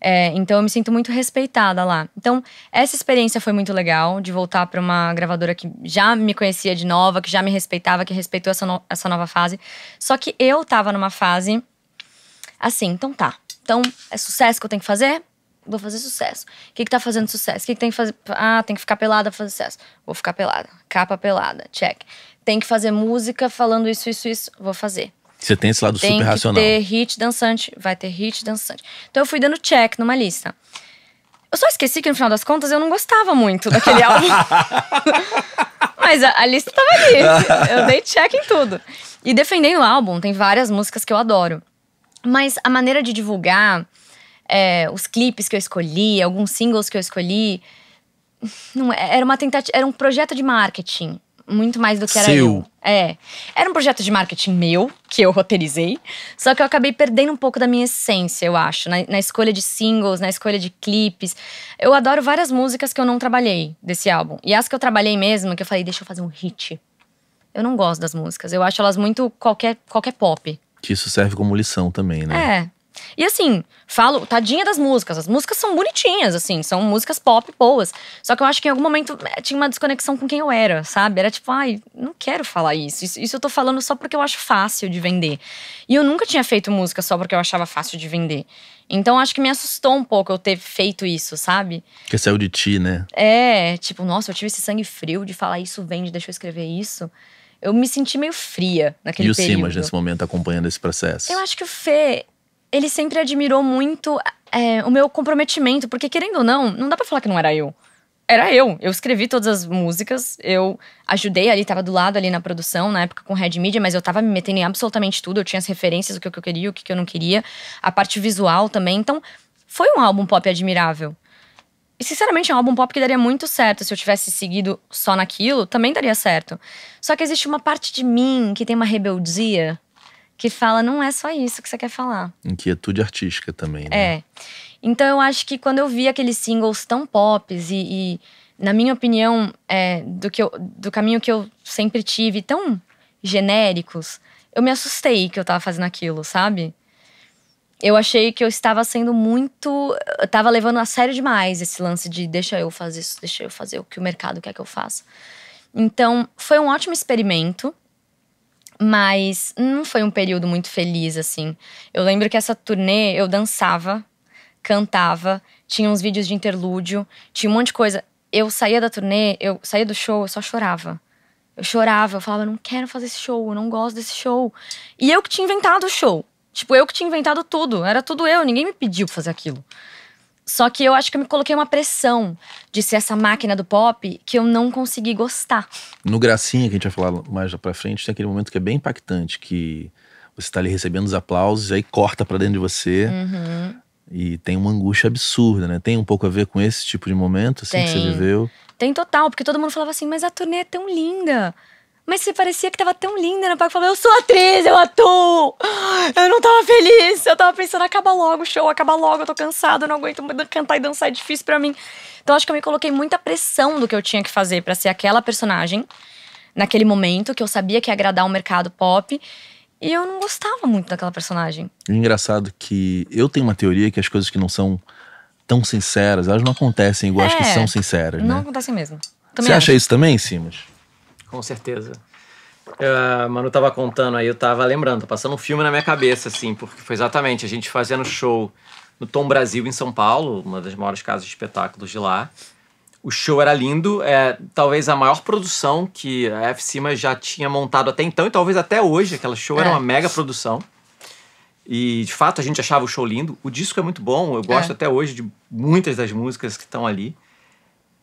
É, então eu me sinto muito respeitada lá. Então, essa experiência foi muito legal de voltar para uma gravadora que já me conhecia de nova, que já me respeitava, que respeitou essa, no essa nova fase. Só que eu tava numa fase assim, então tá. Então, é sucesso que eu tenho que fazer? Vou fazer sucesso. O que, que tá fazendo sucesso? O que, que tem que fazer? Ah, tem que ficar pelada pra fazer sucesso. Vou ficar pelada. Capa pelada, check. Tem que fazer música falando isso, isso, isso. Vou fazer. Você tem esse lado tem super racional. Vai ter hit dançante, vai ter hit dançante. Então eu fui dando check numa lista. Eu só esqueci que no final das contas eu não gostava muito daquele álbum. Mas a, a, lista tava ali. Eu dei check em tudo. E defendendo o álbum, tem várias músicas que eu adoro. Mas a maneira de divulgar, é, os clipes que eu escolhi, alguns singles que eu escolhi, não, é, era uma tentativa, era um projeto de marketing muito mais do que era Seu. eu. É. Era um projeto de marketing meu, que eu roteirizei. Só que eu acabei perdendo um pouco da minha essência, eu acho. Na, na escolha de singles, na escolha de clipes. Eu adoro várias músicas que eu não trabalhei desse álbum. E as que eu trabalhei mesmo, que eu falei, deixa eu fazer um hit. Eu não gosto das músicas. Eu acho elas muito qualquer, qualquer pop. Que isso serve como lição também, né? É. E assim, falo, tadinha das músicas. As músicas são bonitinhas, assim, são músicas pop boas. Só que eu acho que em algum momento eh, tinha uma desconexão com quem eu era, sabe? Era tipo, ai, não quero falar isso. Isso, isso eu tô falando só porque eu acho fácil de vender. E eu nunca tinha feito música só porque eu achava fácil de vender. Então acho que me assustou um pouco eu ter feito isso, sabe? Que saiu de ti, né? É, tipo, nossa, eu tive esse sangue frio de falar isso vende, deixa eu escrever isso eu me senti meio fria naquele período. E o período. Simas, nesse momento, acompanhando esse processo? Eu acho que o Fê, ele sempre admirou muito é, o meu comprometimento, porque querendo ou não, não dá pra falar que não era eu. Era eu. Eu escrevi todas as músicas, eu ajudei ali, tava do lado ali na produção, na época com Red Media, mas eu tava me metendo em absolutamente tudo. Eu tinha as referências, o que eu queria, o que eu não queria, a parte visual também. Então, foi um álbum pop admirável. E sinceramente é um álbum pop que daria muito certo se eu tivesse seguido só naquilo, também daria certo. Só que existe uma parte de mim que tem uma rebeldia que fala não é só isso que você quer falar. Inquietude artística também, né? É. Então eu acho que quando eu vi aqueles singles tão pops e, e na minha opinião, é, do, que eu, do caminho que eu sempre tive, tão genéricos, eu me assustei que eu tava fazendo aquilo, sabe? Eu achei que eu estava sendo muito. Eu tava levando a sério demais esse lance de deixa eu fazer isso, deixa eu fazer o que o mercado quer que eu faça. Então, foi um ótimo experimento. Mas não foi um período muito feliz, assim. Eu lembro que essa turnê eu dançava, cantava, tinha uns vídeos de interlúdio, tinha um monte de coisa. Eu saía da turnê, eu saía do show, eu só chorava. Eu chorava, eu falava, não quero fazer esse show, eu não gosto desse show. E eu que tinha inventado o show. Tipo, eu que tinha inventado tudo. Era tudo eu, ninguém me pediu pra fazer aquilo. Só que eu acho que eu me coloquei uma pressão de ser essa máquina do pop que eu não consegui gostar. No Gracinha, que a gente vai falar mais pra frente, tem aquele momento que é bem impactante, que você tá ali recebendo os aplausos, e aí corta pra dentro de você. Uhum. E tem uma angústia absurda, né? Tem um pouco a ver com esse tipo de momento, assim, tem. que você viveu? Tem total, porque todo mundo falava assim, mas a turnê é tão linda. Mas você parecia que tava tão linda no né? palco. Falou, eu sou atriz, eu atuo. Eu não tava feliz. Eu tava pensando, acaba logo o show, acaba logo. Eu tô cansada, eu não aguento cantar e dançar, é difícil para mim. Então acho que eu me coloquei muita pressão do que eu tinha que fazer para ser aquela personagem. Naquele momento que eu sabia que ia agradar o mercado pop. E eu não gostava muito daquela personagem. Engraçado que eu tenho uma teoria que as coisas que não são tão sinceras, elas não acontecem igual é, as que é, são sinceras, não né? Não acontecem mesmo. Também Você acha isso também, Simas? com certeza. Uh, Manu tava contando aí, eu tava lembrando, tá passando um filme na minha cabeça, assim, porque foi exatamente a gente fazendo show no Tom Brasil em São Paulo, uma das maiores casas de espetáculos de lá. O show era lindo, é talvez a maior produção que a F Cima já tinha montado até então e talvez até hoje. Aquela show é. era uma mega produção. E de fato a gente achava o show lindo. O disco é muito bom, eu gosto é. até hoje de muitas das músicas que estão ali.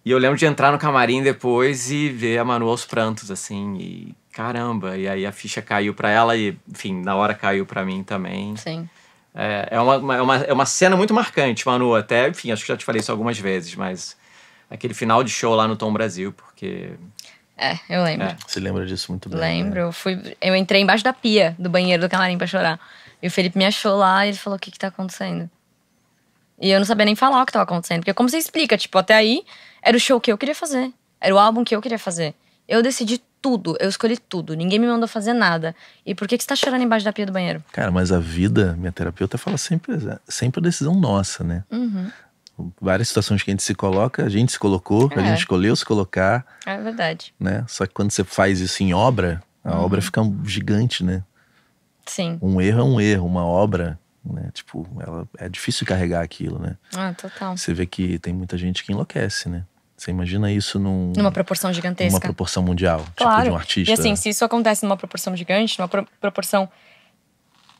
E eu lembro de entrar no camarim depois e ver a Manu aos prantos, assim, e caramba. E aí a ficha caiu para ela e, enfim, na hora caiu para mim também. Sim. É, é, uma, é, uma, é uma cena muito marcante, Manu. Até, enfim, acho que já te falei isso algumas vezes, mas aquele final de show lá no Tom Brasil, porque. É, eu lembro. É. Você lembra disso muito bem. Lembro. Né? Eu fui, eu entrei embaixo da pia do banheiro do camarim para chorar. E o Felipe me achou lá e ele falou: o que, que tá acontecendo? E eu não sabia nem falar o que tava acontecendo. Porque como você explica, tipo, até aí era o show que eu queria fazer. Era o álbum que eu queria fazer. Eu decidi tudo, eu escolhi tudo. Ninguém me mandou fazer nada. E por que, que você tá chorando embaixo da pia do banheiro? Cara, mas a vida, minha terapeuta fala sempre, sempre a decisão nossa, né? Uhum. Várias situações que a gente se coloca, a gente se colocou, é. a gente escolheu se colocar. É verdade. Né? Só que quando você faz isso em obra, a uhum. obra fica gigante, né? Sim. Um erro é um erro, uma obra, né? Tipo, ela, é difícil carregar aquilo, né? Ah, total. Você vê que tem muita gente que enlouquece, né? Você imagina isso num, numa proporção gigantesca. Numa proporção mundial, claro. tipo de um artista. E assim, se isso acontece numa proporção gigante, numa pro proporção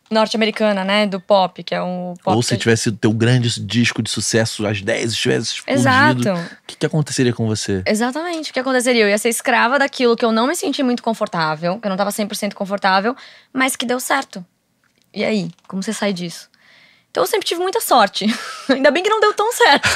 norte-americana, né? Do pop, que é um pop. Ou se tivesse sido teu grande disco de sucesso às 10 tivesse explodido. O que, que, aconteceria com você? Exatamente. O que aconteceria? Eu ia ser escrava daquilo que eu não me senti muito confortável, que eu não tava 100% confortável, mas que deu certo. E aí? Como você sai disso? Então eu sempre tive muita sorte. Ainda bem que não deu tão certo.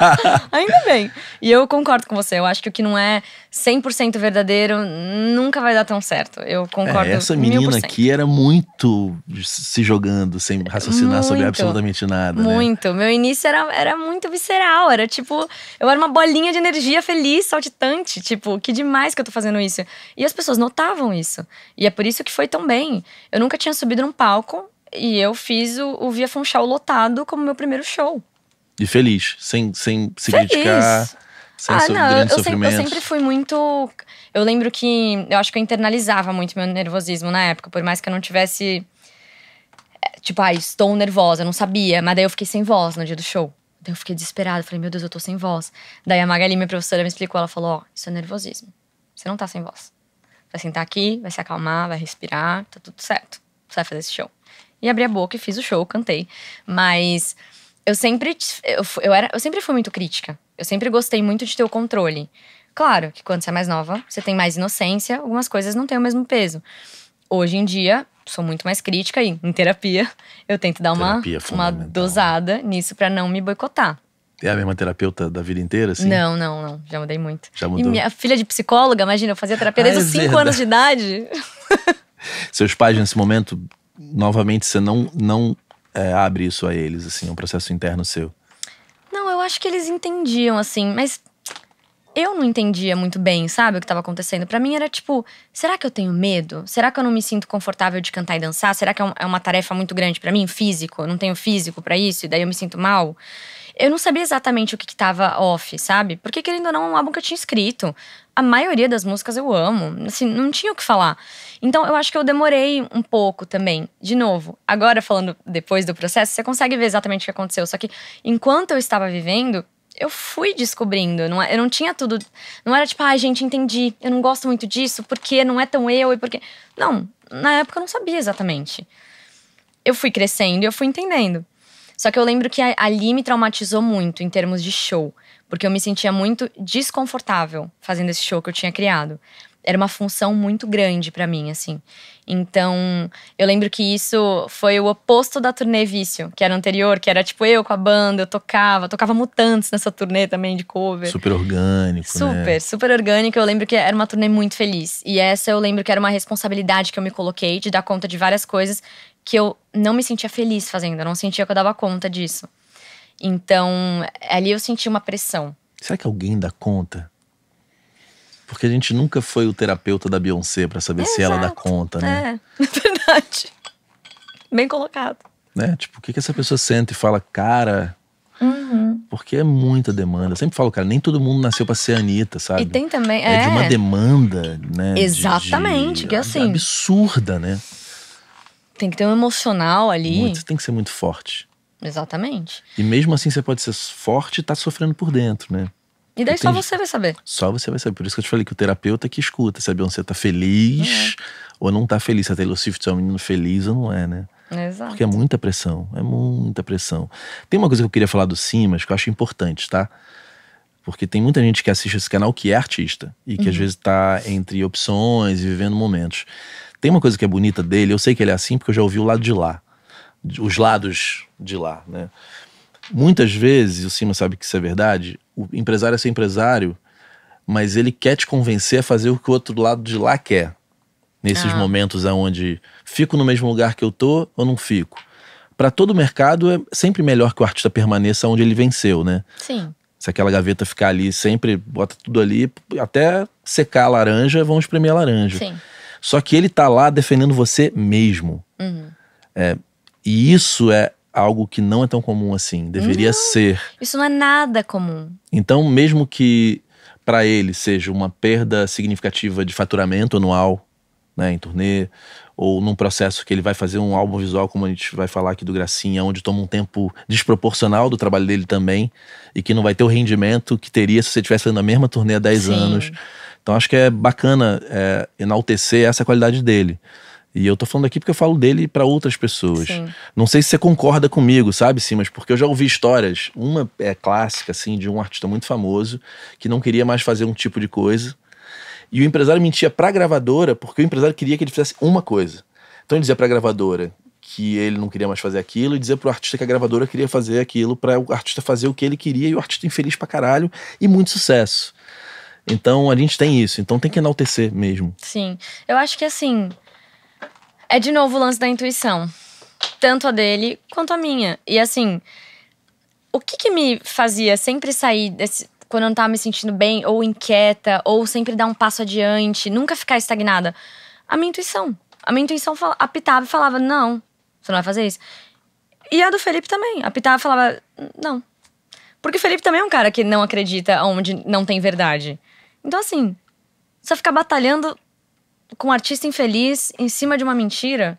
Ainda bem. E eu concordo com você. Eu acho que o que não é 100% verdadeiro nunca vai dar tão certo. Eu concordo. É, essa menina 1000%. aqui era muito se jogando sem raciocinar muito, sobre absolutamente nada. Né? Muito. Né? Meu início era, era muito visceral. Era tipo, eu era uma bolinha de energia feliz, saltitante. Tipo, que demais que eu tô fazendo isso. E as pessoas notavam isso. E é por isso que foi tão bem. Eu nunca tinha subido num palco e eu fiz o, o Via Funchal lotado como meu primeiro show. E feliz, sem, sem se feliz. criticar. Sem ah, so não, eu, sempre, eu sempre fui muito. Eu lembro que eu acho que eu internalizava muito meu nervosismo na época, por mais que eu não tivesse. Eh, tipo, ah, estou nervosa, eu não sabia. Mas daí eu fiquei sem voz no dia do show. Daí eu fiquei desesperada, falei, meu Deus, eu tô sem voz. Daí a Magali, minha professora, me explicou, ela falou, ó, oh, isso é nervosismo. Você não tá sem voz. Vai sentar aqui, vai se acalmar, vai respirar, tá tudo certo. Você vai fazer esse show e abri a boca e fiz o show, cantei. Mas eu sempre, eu, eu, era, eu sempre fui muito crítica. Eu sempre gostei muito de ter o controle. Claro que quando você é mais nova, você tem mais inocência, algumas coisas não têm o mesmo peso. Hoje em dia, sou muito mais crítica e em terapia eu tento dar uma, é uma dosada nisso para não me boicotar. É a mesma terapeuta da vida inteira, assim? Não, não, não. Já mudei muito. Já mudou. E minha filha de psicóloga, imagina, eu fazia terapia ah, desde é os 5 anos de idade. Seus pais, nesse momento, novamente você não, não é, abre isso a eles, assim, é um processo interno seu? Não, eu acho que eles entendiam, assim, mas eu não entendia muito bem, sabe, o que estava acontecendo. Para mim era tipo, será que eu tenho medo? Será que eu não me sinto confortável de cantar e dançar? Será que é, é uma tarefa muito grande para mim, físico? Eu não tenho físico para isso e daí eu me sinto mal? Eu não sabia exatamente o que, que tava off, sabe? Porque querendo ou não, é um álbum que eu tinha escrito a maioria das músicas eu amo. Assim, não tinha o que falar. Então eu acho que eu demorei um pouco também. De novo, agora falando depois do processo, você consegue ver exatamente o que aconteceu. Só que enquanto eu estava vivendo, eu fui descobrindo. Não, é, eu não tinha tudo. Não era tipo, ai, ah, gente, entendi. Eu não gosto muito disso, porque não é tão eu e porque. Não, na época eu não sabia exatamente. Eu fui crescendo e eu fui entendendo. Só que eu lembro que ali me traumatizou muito em termos de show. Porque eu me sentia muito desconfortável fazendo esse show que eu tinha criado. Era uma função muito grande para mim, assim. Então, eu lembro que isso foi o oposto da turnê Vício, que era anterior, que era tipo eu com a banda, eu tocava, tocava mutantes nessa turnê também de cover. Super orgânico. Né? Super, né? super orgânico. Eu lembro que era uma turnê muito feliz. E essa eu lembro que era uma responsabilidade que eu me coloquei de dar conta de várias coisas que eu não me sentia feliz fazendo, eu não sentia que eu dava conta disso. Então, ali eu senti uma pressão. Será que alguém dá conta? Porque a gente nunca foi o terapeuta da Beyoncé para saber é, se exato. ela dá conta, né? É, é, verdade. Bem colocado. Né? Tipo, o que, que essa pessoa sente e fala, cara, Uhum. Porque é muita demanda. Eu sempre falo, cara, nem todo mundo nasceu pra ser Anitta, sabe? E tem também. É, é de uma é. demanda, né? Exatamente, de, de, que assim. Absurda, né? Tem que ter um emocional ali. Muito, tem que ser muito forte. Exatamente. E mesmo assim você pode ser forte e estar tá sofrendo por dentro, né? E daí Porque só tem... você vai saber. Só você vai saber. Por isso que eu te falei que o terapeuta é que escuta sabe? Você Beyoncé tá feliz é. ou não tá feliz. Se a Taylor Swift é um menino feliz ou não é, né? Exato. Porque é muita pressão, é muita pressão. Tem uma coisa que eu queria falar do Simas que eu acho importante, tá? Porque tem muita gente que assiste esse canal que é artista e que uhum. às vezes tá entre opções e vivendo momentos. Tem uma coisa que é bonita dele, eu sei que ele é assim porque eu já ouvi o lado de lá os lados de lá, né? Muitas vezes, o Cima sabe que isso é verdade, o empresário é ser empresário, mas ele quer te convencer a fazer o que o outro lado de lá quer. Nesses ah. momentos aonde fico no mesmo lugar que eu tô ou não fico. Para todo mercado é sempre melhor que o artista permaneça onde ele venceu, né? Sim. Se aquela gaveta ficar ali sempre, bota tudo ali, até secar a laranja, vão espremer a laranja. Sim. Só que ele tá lá defendendo você mesmo. Uhum. É, e isso é algo que não é tão comum assim. Deveria não, ser. Isso não é nada comum. Então, mesmo que para ele seja uma perda significativa de faturamento anual, né, em turnê, ou num processo que ele vai fazer um álbum visual, como a gente vai falar aqui do Gracinha, onde toma um tempo desproporcional do trabalho dele também, e que não vai ter o rendimento que teria se você estivesse fazendo a mesma turnê há 10 Sim. anos. Então acho que é bacana é, enaltecer essa qualidade dele. E eu tô falando aqui porque eu falo dele para outras pessoas. Sim. Não sei se você concorda comigo, sabe, sim, mas porque eu já ouvi histórias, uma é clássica assim de um artista muito famoso que não queria mais fazer um tipo de coisa. E o empresário mentia pra gravadora porque o empresário queria que ele fizesse uma coisa. Então ele dizia pra gravadora que ele não queria mais fazer aquilo e dizer pro artista que a gravadora queria fazer aquilo para o artista fazer o que ele queria e o artista infeliz pra caralho e muito sucesso. Então a gente tem isso, então tem que enaltecer mesmo. Sim. Eu acho que assim, é de novo o lance da intuição. Tanto a dele quanto a minha. E assim, o que, que me fazia sempre sair desse, quando eu não tava me sentindo bem, ou inquieta, ou sempre dar um passo adiante, nunca ficar estagnada? A minha intuição. A minha intuição apitava e falava: não, você não vai fazer isso. E a do Felipe também. Apitava e falava: não. Porque o Felipe também é um cara que não acredita onde não tem verdade. Então, assim, só ficar batalhando com um artista infeliz em cima de uma mentira,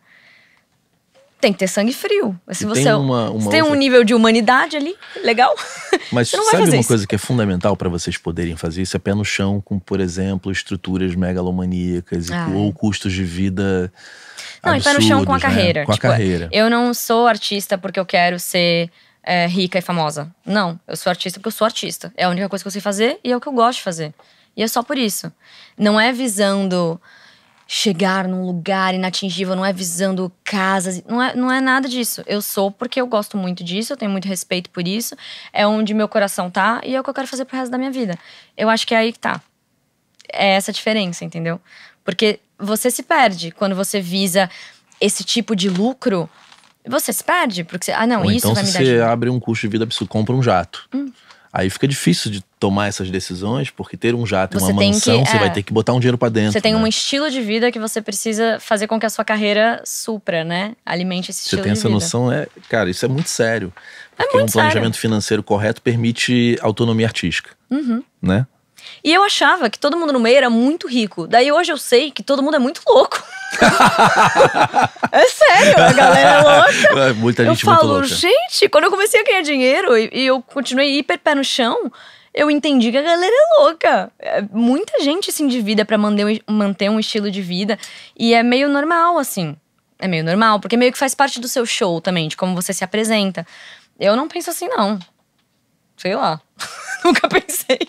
tem que ter sangue frio. Mas se você tem, é uma, uma se tem outra... um nível de humanidade ali, legal. Mas sabe uma isso. coisa que é fundamental para vocês poderem fazer isso é pé no chão com, por exemplo, estruturas megalomaníacas e, ou custos de vida. Não, absurdos, e pé no chão com a né? carreira. Né? Com a tipo, carreira. Eu não sou artista porque eu quero ser é, rica e famosa. Não, eu sou artista porque eu sou artista. É a única coisa que eu sei fazer e é o que eu gosto de fazer. E é só por isso. Não é visando chegar num lugar inatingível, não é visando casas, não é, não é nada disso. Eu sou porque eu gosto muito disso, eu tenho muito respeito por isso, é onde meu coração tá e é o que eu quero fazer pro resto da minha vida. Eu acho que é aí que tá. É essa a diferença, entendeu? Porque você se perde quando você visa esse tipo de lucro. Você se perde, porque você, ah não, Ou isso então vai me dar. Então você abre um curso de vida, compra um jato. Hum. Aí fica difícil de tomar essas decisões, porque ter um jato e uma mansão, que, você vai é. ter que botar um dinheiro para dentro. Você tem né? um estilo de vida que você precisa fazer com que a sua carreira supra, né? Alimente esse estilo de vida. Você tem essa noção, é, cara, isso é muito sério. É porque é muito um planejamento sério. financeiro correto permite autonomia artística, uhum. né? E eu achava que todo mundo no meio era muito rico. Daí hoje eu sei que todo mundo é muito louco. é sério, a galera é louca. É, muita gente eu falo, gente, quando eu comecei a ganhar dinheiro e, e eu continuei hiper pé no chão, eu entendi que a galera é louca. É, muita gente se assim, endivida pra manter um, manter um estilo de vida. E é meio normal, assim. É meio normal, porque meio que faz parte do seu show também, de como você se apresenta. Eu não penso assim, não. Sei lá. Nunca pensei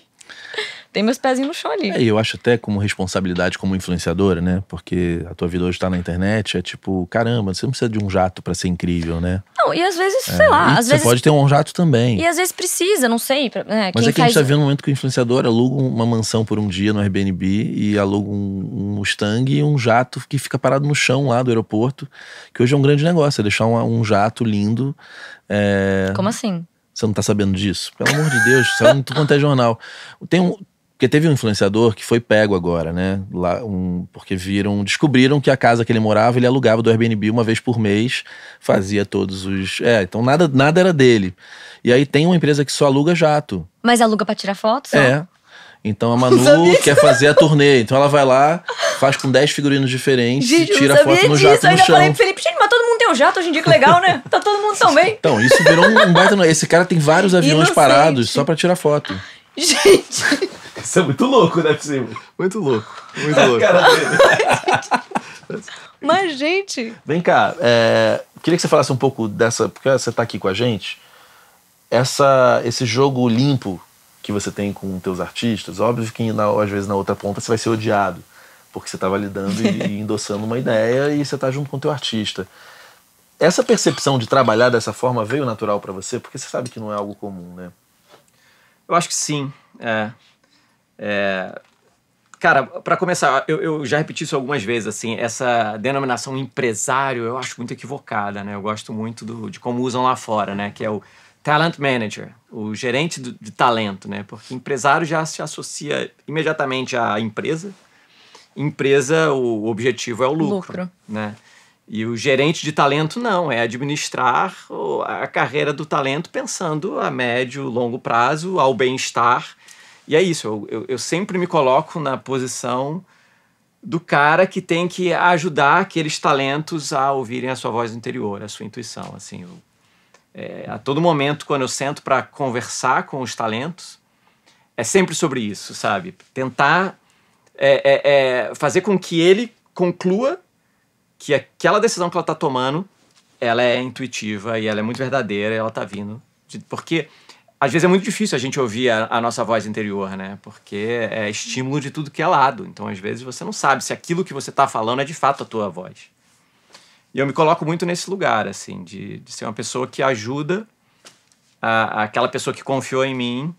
tem meus pezinhos no chão ali. É, eu acho até como responsabilidade como influenciadora, né? Porque a tua vida hoje tá na internet, é tipo, caramba, você não precisa de um jato para ser incrível, né? Não, e às vezes, é, sei lá. às você vezes... pode ter um jato também. E às vezes precisa, não sei. Né? Mas Quem é que faz... a gente tá vendo um momento que o influenciador aluga uma mansão por um dia no Airbnb e aluga um, um Mustang e um jato que fica parado no chão lá do aeroporto, que hoje é um grande negócio, é deixar um, um jato lindo. É... Como assim? Você não tá sabendo disso? Pelo amor de Deus, sabe tudo quanto é jornal. Tem um, porque teve um influenciador que foi pego agora, né? Lá, um, porque viram, descobriram que a casa que ele morava, ele alugava do Airbnb uma vez por mês, fazia todos os. É, então nada, nada era dele. E aí tem uma empresa que só aluga jato. Mas aluga para tirar fotos? É. Então a Manu quer fazer a turnê. Então ela vai lá, faz com 10 figurinos diferentes Gente, e tira foto no jato disso. no ainda Falei, Felipe, mas todo mundo tem um jato hoje em dia, que legal, né? Tá todo mundo tão bem. Então, isso virou um baita... Esse cara tem vários aviões Inocente. parados só para tirar foto. Gente... Isso é muito louco, né, Priscila? Muito louco, muito é louco. Cara dele. Mas, gente. Vem cá, é, queria que você falasse um pouco dessa. Porque você está aqui com a gente. Essa, esse jogo limpo que você tem com teus artistas, óbvio que na, às vezes na outra ponta você vai ser odiado, porque você está validando e, e endossando uma ideia e você está junto com o teu artista. Essa percepção de trabalhar dessa forma veio natural para você? Porque você sabe que não é algo comum, né? Eu acho que sim. É. É, cara, para começar, eu, eu, já repeti isso algumas vezes, assim, essa denominação empresário eu acho muito equivocada, né? Eu gosto muito do, de como usam lá fora, né? Que é o talent manager, o gerente do, de talento, né? Porque empresário já se associa imediatamente à empresa. Empresa, o objetivo é o lucro, lucro. né? E o gerente de talento não, é administrar a carreira do talento pensando a médio, longo prazo, ao bem-estar e é isso, eu, eu, eu sempre me coloco na posição do cara que tem que ajudar aqueles talentos a ouvirem a sua voz interior, a sua intuição. Assim, eu, é, a todo momento, quando eu sento para conversar com os talentos, é sempre sobre isso, sabe? Tentar é, é, é fazer com que ele conclua que aquela decisão que ela está tomando, ela é intuitiva e ela é muito verdadeira, ela está vindo. De, porque às vezes é muito difícil a gente ouvir a, a nossa voz interior, né? Porque é estímulo de tudo que é lado. Então, às vezes, você não sabe se aquilo que você está falando é de fato a tua voz. E eu me coloco muito nesse lugar, assim, de, de ser uma pessoa que ajuda a, a aquela pessoa que confiou em mim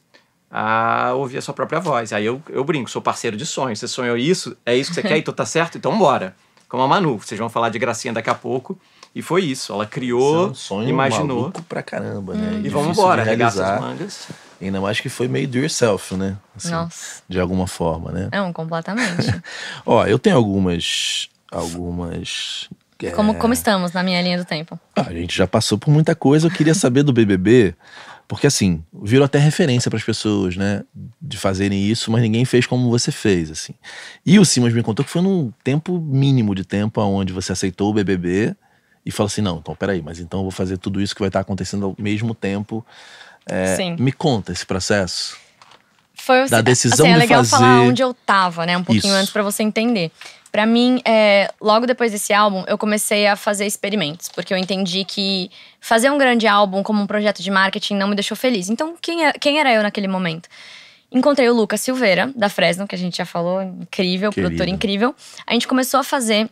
a ouvir a sua própria voz. Aí eu, eu brinco, sou parceiro de sonhos. Você sonhou isso? É isso que você quer? Então tá certo? Então bora. Como a Manu, vocês vão falar de gracinha daqui a pouco. E foi isso. Ela criou, isso é um imaginou. Maluco pra caramba, né? Hum. É e, vamos embora, regaça as mangas. Ainda mais que foi meio do yourself, né? Assim, Nossa. De alguma forma, né? Não, completamente. Ó, eu tenho algumas. Algumas. É... Como, como estamos na minha linha do tempo? Ah, a gente já passou por muita coisa. Eu queria saber do BBB. Porque assim, virou até referência para as pessoas, né, de fazerem isso, mas ninguém fez como você fez, assim. E o Simas me contou que foi num tempo mínimo de tempo aonde você aceitou o BBB e fala assim: não, então peraí, mas então eu vou fazer tudo isso que vai estar acontecendo ao mesmo tempo. É, me conta esse processo. Foi da assim, decisão assim, é legal de fazer... falar onde eu tava, né? Um pouquinho isso. antes para você entender. Para mim, é, logo depois desse álbum, eu comecei a fazer experimentos, porque eu entendi que fazer um grande álbum como um projeto de marketing não me deixou feliz. Então, quem, é, quem era eu naquele momento? Encontrei o Lucas Silveira, da Fresno, que a gente já falou, incrível, Querido. produtor incrível. A gente começou a fazer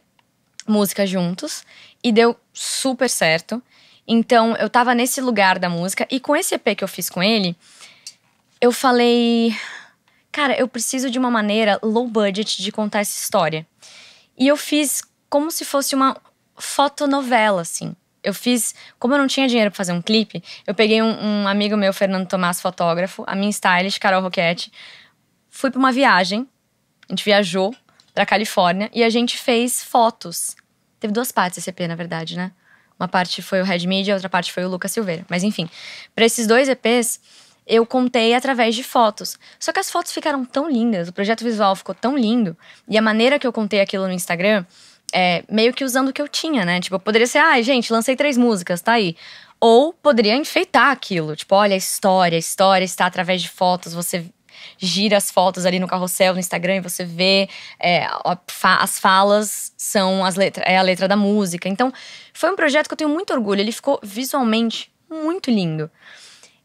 música juntos e deu super certo. Então eu tava nesse lugar da música e com esse EP que eu fiz com ele, eu falei, cara, eu preciso de uma maneira low budget de contar essa história. E eu fiz como se fosse uma fotonovela, assim. Eu fiz, como eu não tinha dinheiro para fazer um clipe, eu peguei um, um, amigo meu, Fernando Tomás, fotógrafo, a minha stylist, Carol Roquette, fui para uma viagem, a gente viajou pra Califórnia e a gente fez fotos. Teve duas partes esse EP, na verdade, né? Uma parte foi o Red Media, outra parte foi o Lucas Silveira. Mas enfim, para esses dois EPs, eu contei através de fotos. Só que as fotos ficaram tão lindas, o projeto visual ficou tão lindo, e a maneira que eu contei aquilo no Instagram é meio que usando o que eu tinha, né? Tipo, poderia ser, ai, ah, gente, lancei três músicas, tá aí. Ou poderia enfeitar aquilo, tipo, olha a história, a história está através de fotos, você gira as fotos ali no carrossel, no Instagram, e você vê é, as falas são as letras é a letra da música. Então, foi um projeto que eu tenho muito orgulho. Ele ficou visualmente muito lindo.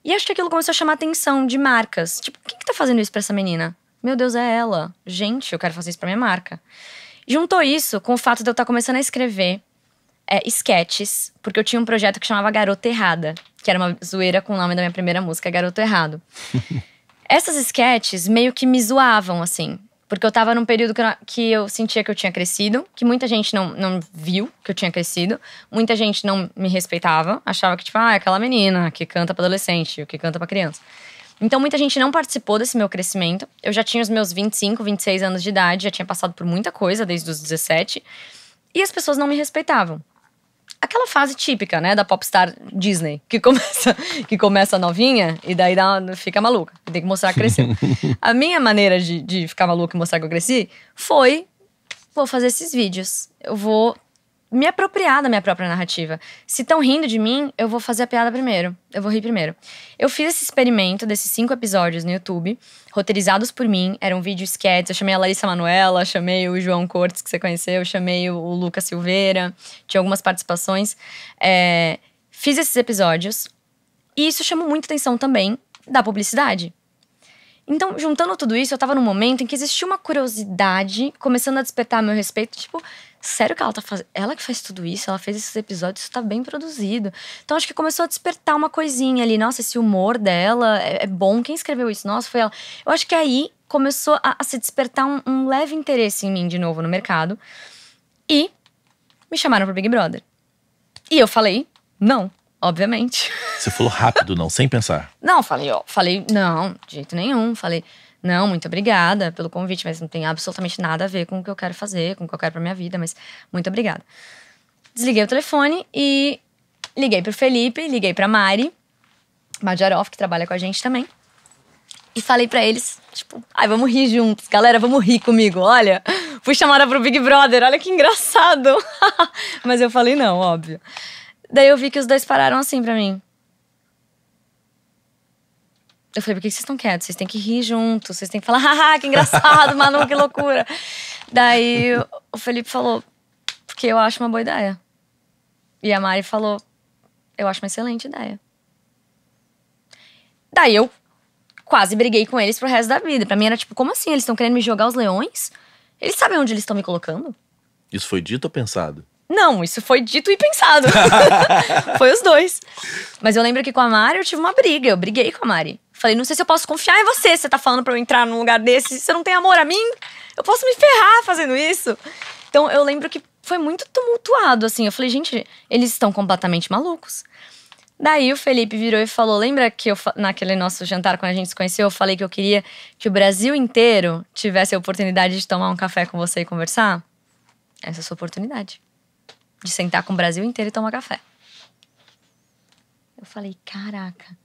E acho que aquilo começou a chamar atenção de marcas. Tipo, quem que tá fazendo isso pra essa menina? Meu Deus, é ela. Gente, eu quero fazer isso pra minha marca. Juntou isso com o fato de eu estar tá começando a escrever é, sketches, porque eu tinha um projeto que chamava Garota Errada, que era uma zoeira com o nome da minha primeira música, Garoto Errado. Essas sketches meio que me zoavam, assim. Porque eu tava num período que eu sentia que eu tinha crescido, que muita gente não, não viu que eu tinha crescido, muita gente não me respeitava, achava que, tipo, ah, é aquela menina que canta pra adolescente, que canta pra criança. Então, muita gente não participou desse meu crescimento. Eu já tinha os meus 25, 26 anos de idade, já tinha passado por muita coisa desde os 17, e as pessoas não me respeitavam aquela fase típica, né, da popstar Disney, que começa, que começa novinha e daí dá uma, fica maluca, tem que mostrar que cresceu. a minha maneira de, de ficar maluca e mostrar que eu cresci foi, vou fazer esses vídeos, eu vou me apropriar da minha própria narrativa. Se estão rindo de mim, eu vou fazer a piada primeiro. Eu vou rir primeiro. Eu fiz esse experimento desses cinco episódios no YouTube, roteirizados por mim. Era um vídeo sketch. Eu chamei a Larissa Manuela, chamei o João Cortes, que você conheceu, chamei o Lucas Silveira. Tinha algumas participações. É, fiz esses episódios. E isso chamou muita atenção também da publicidade. Então, juntando tudo isso, eu tava num momento em que existia uma curiosidade começando a despertar meu respeito. Tipo, sério que ela tá fazendo? Ela que faz tudo isso, ela fez esses episódios, isso tá bem produzido. Então acho que começou a despertar uma coisinha ali. Nossa, esse humor dela é, é bom. Quem escreveu isso? Nossa, foi ela. Eu acho que aí começou a, a se despertar um, um, leve interesse em mim de novo no mercado. E me chamaram pro Big Brother. E eu falei, não, obviamente. Você falou rápido, não, sem pensar. Não, falei, ó, falei, não, de jeito nenhum. Falei, não, muito obrigada pelo convite, mas não tem absolutamente nada a ver com o que eu quero fazer, com o que eu quero pra minha vida, mas muito obrigada. Desliguei o telefone e liguei pro Felipe, liguei pra Mari, Madjarov, que trabalha com a gente também. E falei para eles, tipo, ai, vamos rir juntos, galera, vamos rir comigo, olha. Fui chamada pro Big Brother, olha que engraçado. mas eu falei não, óbvio. Daí eu vi que os dois pararam assim para mim. Eu falei, por que vocês estão quietos? Vocês têm que rir junto, vocês têm que falar, haha, que engraçado, Manu, que loucura. Daí o Felipe falou, porque eu acho uma boa ideia. E a Mari falou, eu acho uma excelente ideia. Daí eu quase briguei com eles pro resto da vida. Pra mim era tipo, como assim? Eles estão querendo me jogar os leões? Eles sabem onde eles estão me colocando? Isso foi dito ou pensado? Não, isso foi dito e pensado. foi os dois. Mas eu lembro que com a Mari eu tive uma briga, eu briguei com a Mari. Falei, não sei se eu posso confiar em você. Você tá falando para eu entrar num lugar desse. Você não tem amor a mim? Eu posso me ferrar fazendo isso. Então eu lembro que foi muito tumultuado, assim. Eu falei, gente, eles estão completamente malucos. Daí o Felipe virou e falou: lembra que eu, naquele nosso jantar, quando a gente se conheceu, eu falei que eu queria que o Brasil inteiro tivesse a oportunidade de tomar um café com você e conversar? Essa é a sua oportunidade. De sentar com o Brasil inteiro e tomar café. Eu falei, caraca.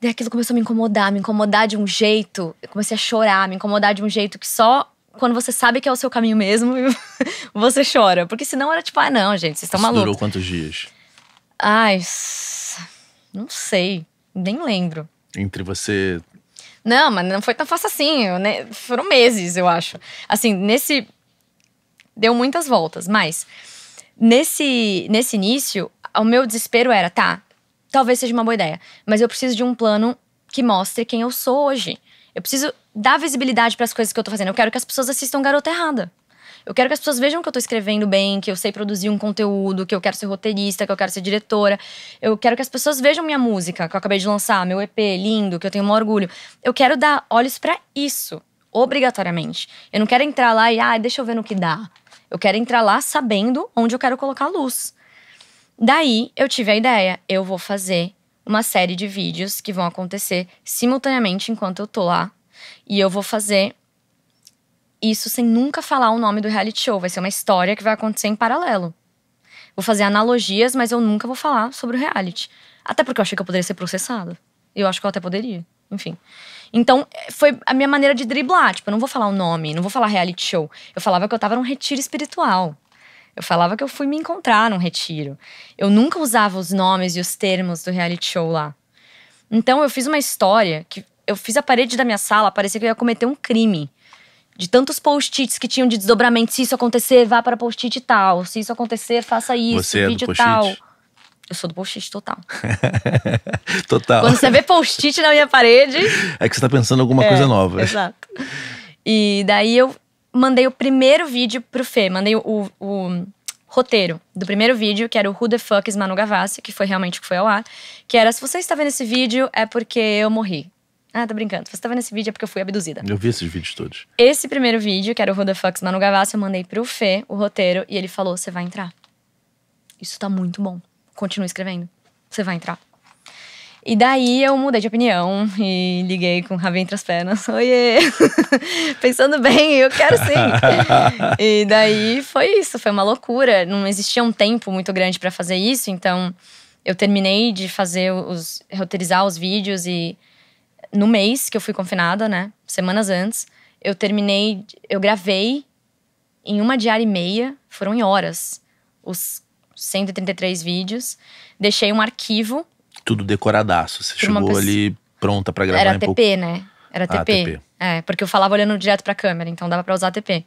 Daí aquilo começou a me incomodar, me incomodar de um jeito. Eu comecei a chorar, me incomodar de um jeito que só quando você sabe que é o seu caminho mesmo, você chora. Porque senão era tipo, ah, não, gente, vocês estão malucos. Durou quantos dias? Ai, não sei. Nem lembro. Entre você. Não, mas não foi tão fácil assim. Eu, né? Foram meses, eu acho. Assim, nesse. Deu muitas voltas, mas. Nesse, nesse início, o meu desespero era, tá, talvez seja uma boa ideia. Mas eu preciso de um plano que mostre quem eu sou hoje. Eu preciso dar visibilidade para as coisas que eu tô fazendo. Eu quero que as pessoas assistam Garota Errada. Eu quero que as pessoas vejam que eu tô escrevendo bem, que eu sei produzir um conteúdo, que eu quero ser roteirista, que eu quero ser diretora. Eu quero que as pessoas vejam minha música, que eu acabei de lançar, meu EP lindo, que eu tenho um orgulho. Eu quero dar olhos para isso, obrigatoriamente. Eu não quero entrar lá e, ah, deixa eu ver no que dá. Eu quero entrar lá sabendo onde eu quero colocar a luz. Daí eu tive a ideia, eu vou fazer uma série de vídeos que vão acontecer simultaneamente enquanto eu tô lá. E eu vou fazer isso sem nunca falar o nome do reality show. Vai ser uma história que vai acontecer em paralelo. Vou fazer analogias, mas eu nunca vou falar sobre o reality. Até porque eu achei que eu poderia ser processada. Eu acho que eu até poderia. Enfim. Então, foi a minha maneira de driblar. Tipo, eu não vou falar o nome, não vou falar reality show. Eu falava que eu tava num retiro espiritual. Eu falava que eu fui me encontrar num retiro. Eu nunca usava os nomes e os termos do reality show lá. Então eu fiz uma história que eu fiz a parede da minha sala, parecia que eu ia cometer um crime. De tantos post-its que tinham de desdobramento, se isso acontecer, vá para post-it tal, se isso acontecer, faça isso, Você vídeo é do tal. Eu sou do post-it total. total. Quando você vê post-it na minha parede. É que você está pensando em alguma é, coisa nova. Exato. E daí eu mandei o primeiro vídeo pro Fê, mandei o, o roteiro do primeiro vídeo, que era o Who the Fuck is Manu Gavassi, que foi realmente o que foi ao ar, que era se você está vendo esse vídeo é porque eu morri. Ah, tá brincando. Se você tá vendo esse vídeo é porque eu fui abduzida. Eu vi esses vídeos todos. Esse primeiro vídeo, que era o Who the Fucks Manu Gavassi, eu mandei pro Fê o roteiro e ele falou, você vai entrar. Isso tá muito bom. Continua escrevendo. Você vai entrar. E daí eu mudei de opinião e liguei com o rabo entre as pernas. Oiê! Pensando bem, eu quero sim. e daí foi isso, foi uma loucura. Não existia um tempo muito grande para fazer isso, então eu terminei de fazer os. roteirizar os vídeos e. No mês que eu fui confinada, né? Semanas antes, eu terminei. Eu gravei em uma diária e meia, foram em horas, os 133 vídeos. Deixei um arquivo tudo decoradaço. Você chegou pessoa... ali pronta para gravar Era em TP, pouco... né? Era TP. Ah, TP. É, porque eu falava olhando direto pra câmera, então dava para usar TP.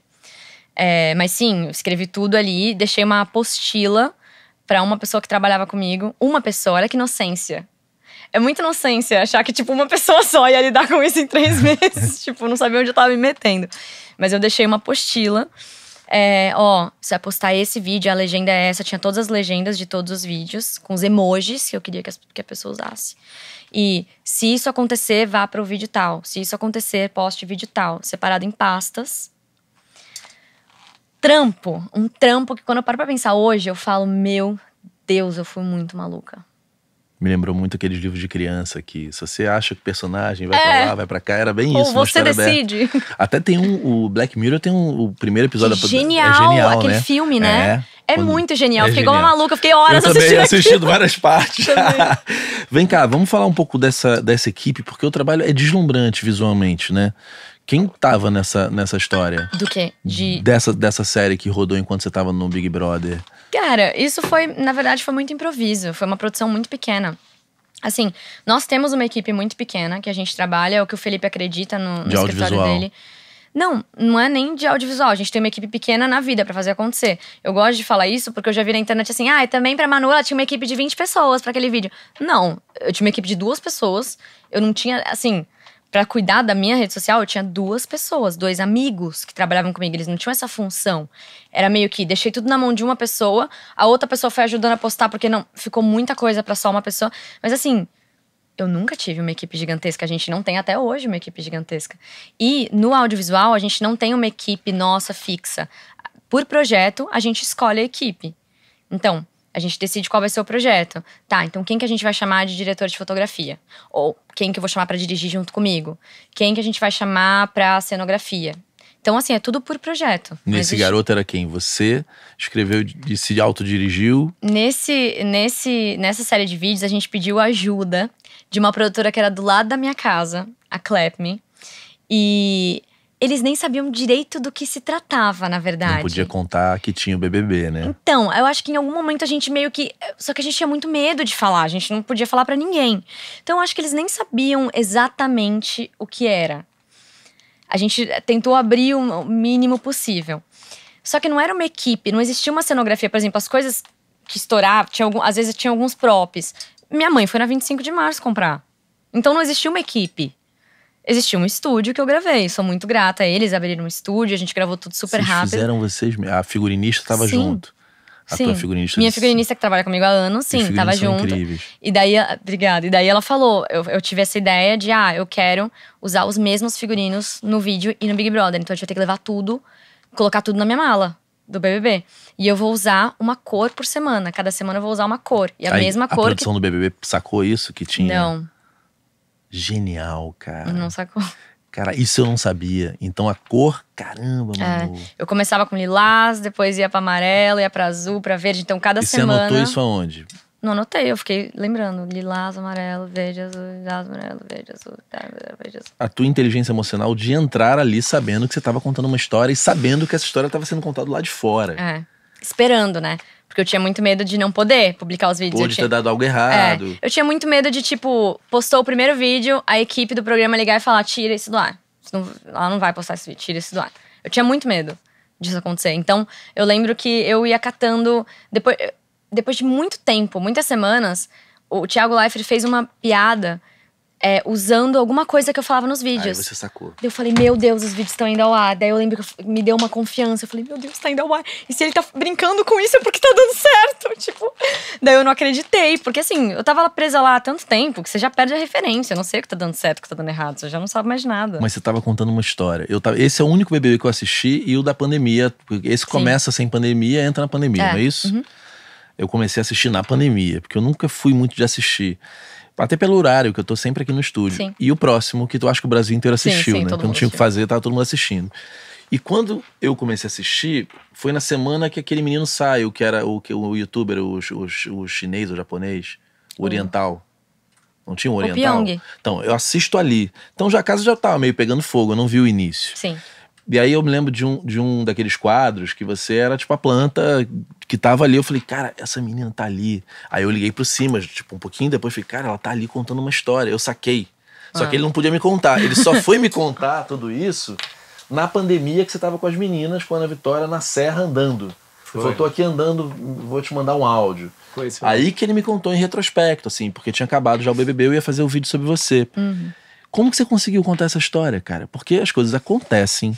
É, mas sim, eu escrevi tudo ali, deixei uma apostila para uma pessoa que trabalhava comigo. Uma pessoa, olha que inocência. É muita inocência achar que, tipo, uma pessoa só ia lidar com isso em três meses. tipo, não sabia onde eu tava me metendo. Mas eu deixei uma apostila é, ó, se postar esse vídeo, a legenda é essa. Tinha todas as legendas de todos os vídeos, com os emojis que eu queria que, as, que a pessoa usasse. E se isso acontecer, vá para o vídeo tal. Se isso acontecer, poste vídeo tal. Separado em pastas. Trampo. Um trampo que quando eu paro pra pensar hoje, eu falo, meu Deus, eu fui muito maluca me lembrou muito aqueles livros de criança que se você acha que o personagem vai é. pra lá, vai pra cá, era bem Ou isso. Ou você decide. Aberta. Até tem um, o Black Mirror tem um, o primeiro episódio. Que é genial, é genial aquele né? filme, né? É. é muito genial, é fiquei genial. igual uma maluca, fiquei horas assistindo. Eu assistindo várias partes. Vem cá, vamos falar um pouco dessa, dessa equipe, porque o trabalho é deslumbrante visualmente, né? Quem tava nessa, nessa história? Do quê? De... Dessa, dessa série que rodou enquanto você tava no Big Brother. Cara, isso foi, na verdade, foi muito improviso. Foi uma produção muito pequena. Assim, nós temos uma equipe muito pequena que a gente trabalha, é o que o Felipe acredita no, no escritório dele. Não, não é nem de audiovisual. A gente tem uma equipe pequena na vida para fazer acontecer. Eu gosto de falar isso porque eu já vi na internet assim, ah, e também pra Manu ela tinha uma equipe de 20 pessoas para aquele vídeo. Não, eu tinha uma equipe de duas pessoas. Eu não tinha, assim, para cuidar da minha rede social, eu tinha duas pessoas, dois amigos que trabalhavam comigo. Eles não tinham essa função. Era meio que deixei tudo na mão de uma pessoa, a outra pessoa foi ajudando a postar, porque não ficou muita coisa para só uma pessoa. Mas assim, eu nunca tive uma equipe gigantesca. A gente não tem até hoje uma equipe gigantesca. E no audiovisual, a gente não tem uma equipe nossa fixa. Por projeto, a gente escolhe a equipe. Então, a gente decide qual vai ser o projeto. Tá, então quem que a gente vai chamar de diretor de fotografia? Ou quem que eu vou chamar para dirigir junto comigo? Quem que a gente vai chamar para cenografia? Então, assim, é tudo por projeto. Nesse existe... garoto era quem? Você escreveu e se autodirigiu? Nesse, nesse, nessa série de vídeos, a gente pediu ajuda de uma produtora que era do lado da minha casa, a Clap E eles nem sabiam direito do que se tratava, na verdade. Não podia contar que tinha o BBB, né? Então, eu acho que em algum momento a gente meio que. Só que a gente tinha muito medo de falar, a gente não podia falar para ninguém. Então, eu acho que eles nem sabiam exatamente o que era. A gente tentou abrir o mínimo possível. Só que não era uma equipe, não existia uma cenografia. Por exemplo, as coisas que estouravam, tinha algum, às vezes tinha alguns props. Minha mãe foi na 25 de março comprar. Então não existia uma equipe existia um estúdio que eu gravei. Sou muito grata a eles, abriram um estúdio, a gente gravou tudo super vocês rápido. fizeram vocês, a figurinista estava junto. A sim. tua figurinista. Minha figurinista que trabalha comigo há anos, sim, estava junto. Incríveis. E daí, ah, obrigada. E daí ela falou, eu, eu tive essa ideia de, ah, eu quero usar os mesmos figurinos no vídeo e no Big Brother. Então a gente vai ter que levar tudo, colocar tudo na minha mala do BBB. E eu vou usar uma cor por semana. Cada semana eu vou usar uma cor. E a Aí, mesma cor. A produção que... do BBB sacou isso que tinha? Não genial, cara. Não sacou. Cara, isso eu não sabia. Então a cor, caramba, é, mano. É, eu começava com lilás, depois ia pra amarelo, ia pra azul, pra verde. Então cada e semana. Você anotou isso aonde? Não anotei, eu fiquei lembrando. Lilás, amarelo, verde, azul, lilás, amarelo, verde, azul, tá, verde, azul. A tua inteligência emocional de entrar ali sabendo que você estava contando uma história e sabendo que essa história estava sendo contada lá de fora. É. Esperando, né? Porque eu tinha muito medo de não poder publicar os vídeos. Pode tinha... ter dado algo errado. É, eu tinha muito medo de, tipo, postou o primeiro vídeo, a equipe do programa ligar e falar: tira isso do ar. Não, ela não vai postar esse vídeo, tira isso do ar. Eu tinha muito medo disso acontecer. Então, eu lembro que eu ia catando. Depois, depois de muito tempo, muitas semanas, o Thiago Leifert fez uma piada é, usando alguma coisa que eu falava nos vídeos. Aí você sacou. Daí eu falei, meu Deus, os vídeos estão indo ao ar. Daí eu lembro que me deu uma confiança. Eu falei, meu Deus, tá indo ao ar. E se ele tá brincando com isso é porque tá dando certo. Tipo, daí eu não acreditei. Porque assim, eu tava presa lá há tanto tempo que você já perde a referência. Eu não sei o que tá dando certo, o que tá dando errado. Você já não sabe mais nada. Mas você tava contando uma história. Eu tava, esse é o único BBB que eu assisti e o da pandemia. Esse começa Sim. sem pandemia, entra na pandemia, é. não é isso? Uhum. Eu comecei a assistir na pandemia, porque eu nunca fui muito de assistir. Até pelo horário, que eu tô sempre aqui no estúdio. Sim. E o próximo, que tu acha que o Brasil inteiro assistiu, sim, sim, né? Que não tinha o que fazer, tava tá todo mundo assistindo. E quando eu comecei a assistir, foi na semana que aquele menino saiu, que era o, que, o youtuber, o, o, o chinês, o japonês, o hum. oriental. Não tinha um oriental? então, eu assisto ali. Então já a casa já tava meio pegando fogo, eu não vi o início. Sim. E aí eu me lembro de um, de um daqueles quadros que você era tipo a planta que tava ali. Eu falei, cara, essa menina tá ali. Aí eu liguei pro cima tipo, um pouquinho depois, falei, cara, ela tá ali contando uma história. Eu saquei. Só ah. que ele não podia me contar. Ele só foi me contar tudo isso na pandemia que você tava com as meninas, com a Ana Vitória, na serra andando. Foi. Eu tô aqui andando, vou te mandar um áudio. Foi, foi. Aí que ele me contou em retrospecto, assim, porque tinha acabado já o BBB, eu ia fazer o um vídeo sobre você. Uhum. Como que você conseguiu contar essa história, cara? Porque as coisas acontecem.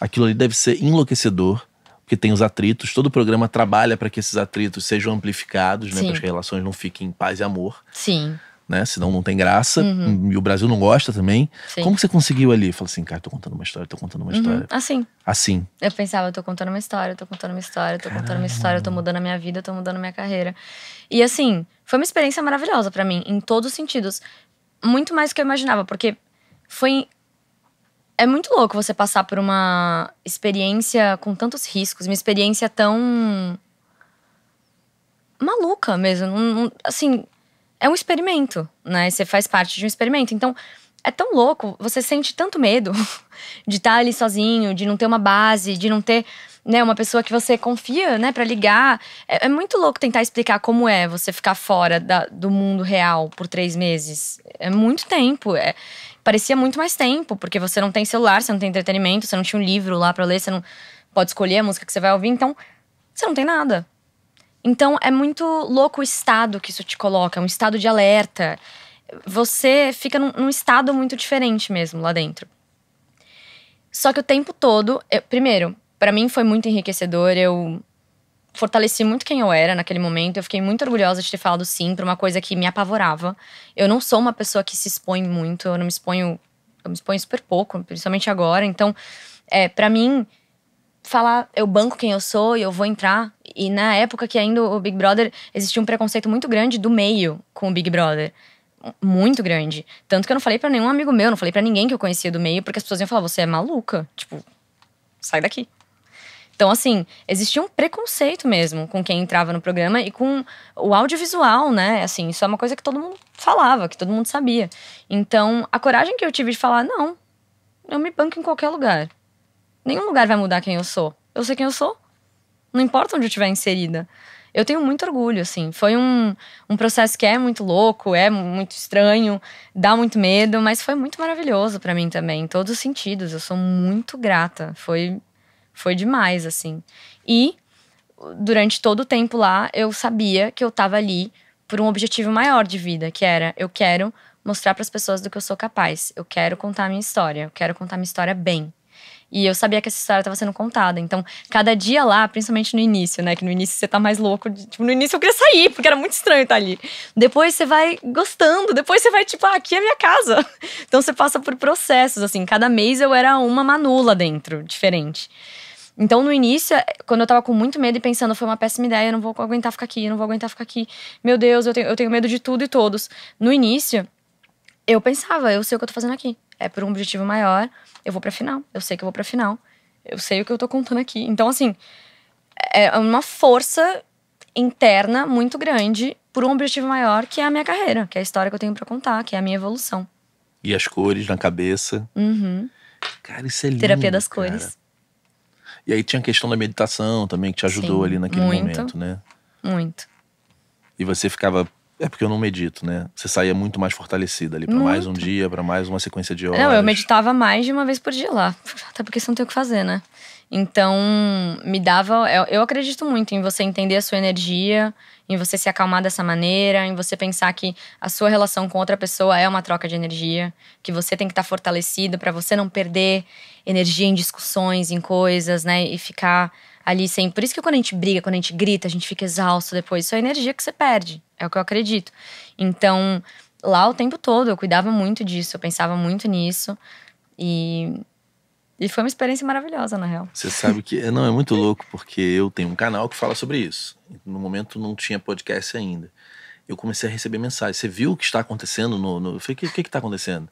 Aquilo ali deve ser enlouquecedor, porque tem os atritos. Todo programa trabalha para que esses atritos sejam amplificados, né? Para que as relações não fiquem em paz e amor. Sim. Né? Senão não tem graça. Uhum. E o Brasil não gosta também. Sim. Como você conseguiu ali? Fala assim, cara, tô contando uma história, tô contando uma uhum. história. Assim. Assim. Eu pensava, estou tô contando uma história, estou tô contando uma história, estou tô Caramba. contando uma história, estou tô mudando a minha vida, estou tô mudando a minha carreira. E assim, foi uma experiência maravilhosa para mim, em todos os sentidos muito mais do que eu imaginava, porque foi. É muito louco você passar por uma experiência com tantos riscos, uma experiência tão. maluca mesmo. assim, é um experimento, né? Você faz parte de um experimento. Então, é tão louco, você sente tanto medo de estar ali sozinho, de não ter uma base, de não ter né, uma pessoa que você confia, né, para ligar. É, é, muito louco tentar explicar como é você ficar fora da, do mundo real por três meses. É muito tempo. É, parecia muito mais tempo, porque você não tem celular, você não tem entretenimento, você não tinha um livro lá para ler, você não pode escolher a música que você vai ouvir, então você não tem nada. Então é muito louco o estado que isso te coloca, um estado de alerta. Você fica num, num estado muito diferente mesmo lá dentro. Só que o tempo todo, eu, primeiro, para mim foi muito enriquecedor. Eu fortaleci muito quem eu era naquele momento. Eu fiquei muito orgulhosa de ter falado sim para uma coisa que me apavorava. Eu não sou uma pessoa que se expõe muito, eu não me exponho, eu me exponho super pouco, principalmente agora. Então, é, para mim falar, eu banco quem eu sou e eu vou entrar. E na época que ainda o Big Brother existia um preconceito muito grande do meio com o Big Brother. Muito grande. Tanto que eu não falei para nenhum amigo meu, não falei para ninguém que eu conhecia do meio, porque as pessoas iam falar: você é maluca. Tipo, sai daqui. Então, assim, existia um preconceito mesmo com quem entrava no programa e com o audiovisual, né? Assim, isso é uma coisa que todo mundo falava, que todo mundo sabia. Então, a coragem que eu tive de falar, não, eu me banco em qualquer lugar. Nenhum lugar vai mudar quem eu sou. Eu sei quem eu sou. Não importa onde eu estiver inserida. Eu tenho muito orgulho, assim. Foi um, um processo que é muito louco, é muito estranho, dá muito medo, mas foi muito maravilhoso para mim também, em todos os sentidos. Eu sou muito grata. Foi foi demais, assim. E durante todo o tempo lá, eu sabia que eu tava ali por um objetivo maior de vida, que era eu quero mostrar para as pessoas do que eu sou capaz. Eu quero contar a minha história, eu quero contar a minha história bem. E eu sabia que essa história estava sendo contada. Então, cada dia lá, principalmente no início, né? Que no início você tá mais louco. De, tipo, no início eu queria sair, porque era muito estranho estar tá ali. Depois você vai gostando, depois você vai, tipo, ah, aqui é minha casa. Então você passa por processos, assim. Cada mês eu era uma manula dentro, diferente. Então, no início, quando eu tava com muito medo e pensando, foi uma péssima ideia, eu não vou aguentar ficar aqui, eu não vou aguentar ficar aqui. Meu Deus, eu tenho, eu tenho medo de tudo e todos. No início, eu pensava, eu sei o que eu tô fazendo aqui é por um objetivo maior, eu vou pra final. Eu sei que eu vou pra final. Eu sei o que eu tô contando aqui. Então, assim, é, é uma força interna muito grande por um objetivo maior que é a minha carreira, que é a história que eu tenho para contar, que é a minha evolução. E as cores na cabeça. Uhum. Cara, isso é lindo. Terapia das cara. cores. E aí tinha a questão da meditação também, que te ajudou Sim, ali naquele muito, momento, né? Muito. E você ficava é porque eu não medito, né? Você saía muito mais fortalecida ali para mais um dia, para mais uma sequência de horas. Não, eu meditava mais de uma vez por dia lá. Até porque você não tem o que fazer, né? Então, me dava. Eu, eu acredito muito em você entender a sua energia, em você se acalmar dessa maneira, em você pensar que a sua relação com outra pessoa é uma troca de energia, que você tem que estar tá fortalecido para você não perder energia em discussões, em coisas, né? E ficar ali sem. Por isso que quando a gente briga, quando a gente grita, a gente fica exausto depois. Isso é energia que você perde. É o que eu acredito. Então, lá o tempo todo eu cuidava muito disso, eu pensava muito nisso. E, e foi uma experiência maravilhosa, na real. Você sabe que. É, não, é muito louco, porque eu tenho um canal que fala sobre isso. No momento não tinha podcast ainda. Eu comecei a receber mensagens. Você viu o que está acontecendo no. no... Eu falei, o que, que, que tá acontecendo?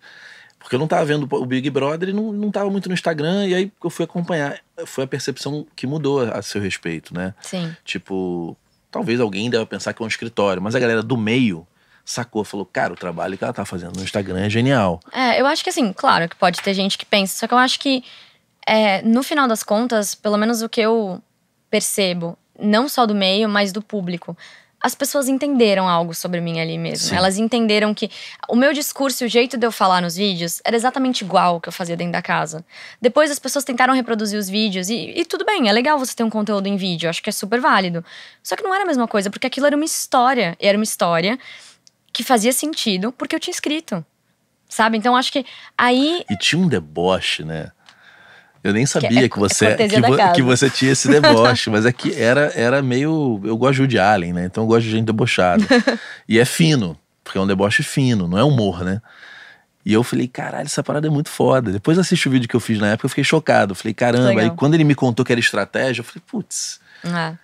Porque eu não estava vendo o Big Brother e não, não tava muito no Instagram, e aí eu fui acompanhar. Foi a percepção que mudou a seu respeito, né? Sim. Tipo, Talvez alguém deva pensar que é um escritório, mas a galera do meio sacou, falou, cara, o trabalho que ela tá fazendo no Instagram é genial. É, eu acho que assim, claro que pode ter gente que pensa, só que eu acho que é, no final das contas, pelo menos o que eu percebo, não só do meio, mas do público as pessoas entenderam algo sobre mim ali mesmo. Sim. Elas entenderam que o meu discurso e o jeito de eu falar nos vídeos era exatamente igual ao que eu fazia dentro da casa. Depois as pessoas tentaram reproduzir os vídeos e, e tudo bem, é legal você ter um conteúdo em vídeo, acho que é super válido. Só que não era a mesma coisa, porque aquilo era uma história. E era uma história que fazia sentido porque eu tinha escrito. Sabe? Então acho que aí. E tinha um deboche, né? Eu nem é sabia que, é, que você é- que, vo, que, você tinha esse deboche, mas é que era, era meio. Eu gosto de Allen, né? Então eu gosto de gente debochada. e é fino, porque é um deboche fino, não é humor, né? E eu falei, caralho, essa parada é muito foda. Depois assisti o vídeo que eu fiz na época, eu fiquei chocado. falei, caramba. Legal. Aí quando ele me contou que era estratégia, eu falei, putz. É.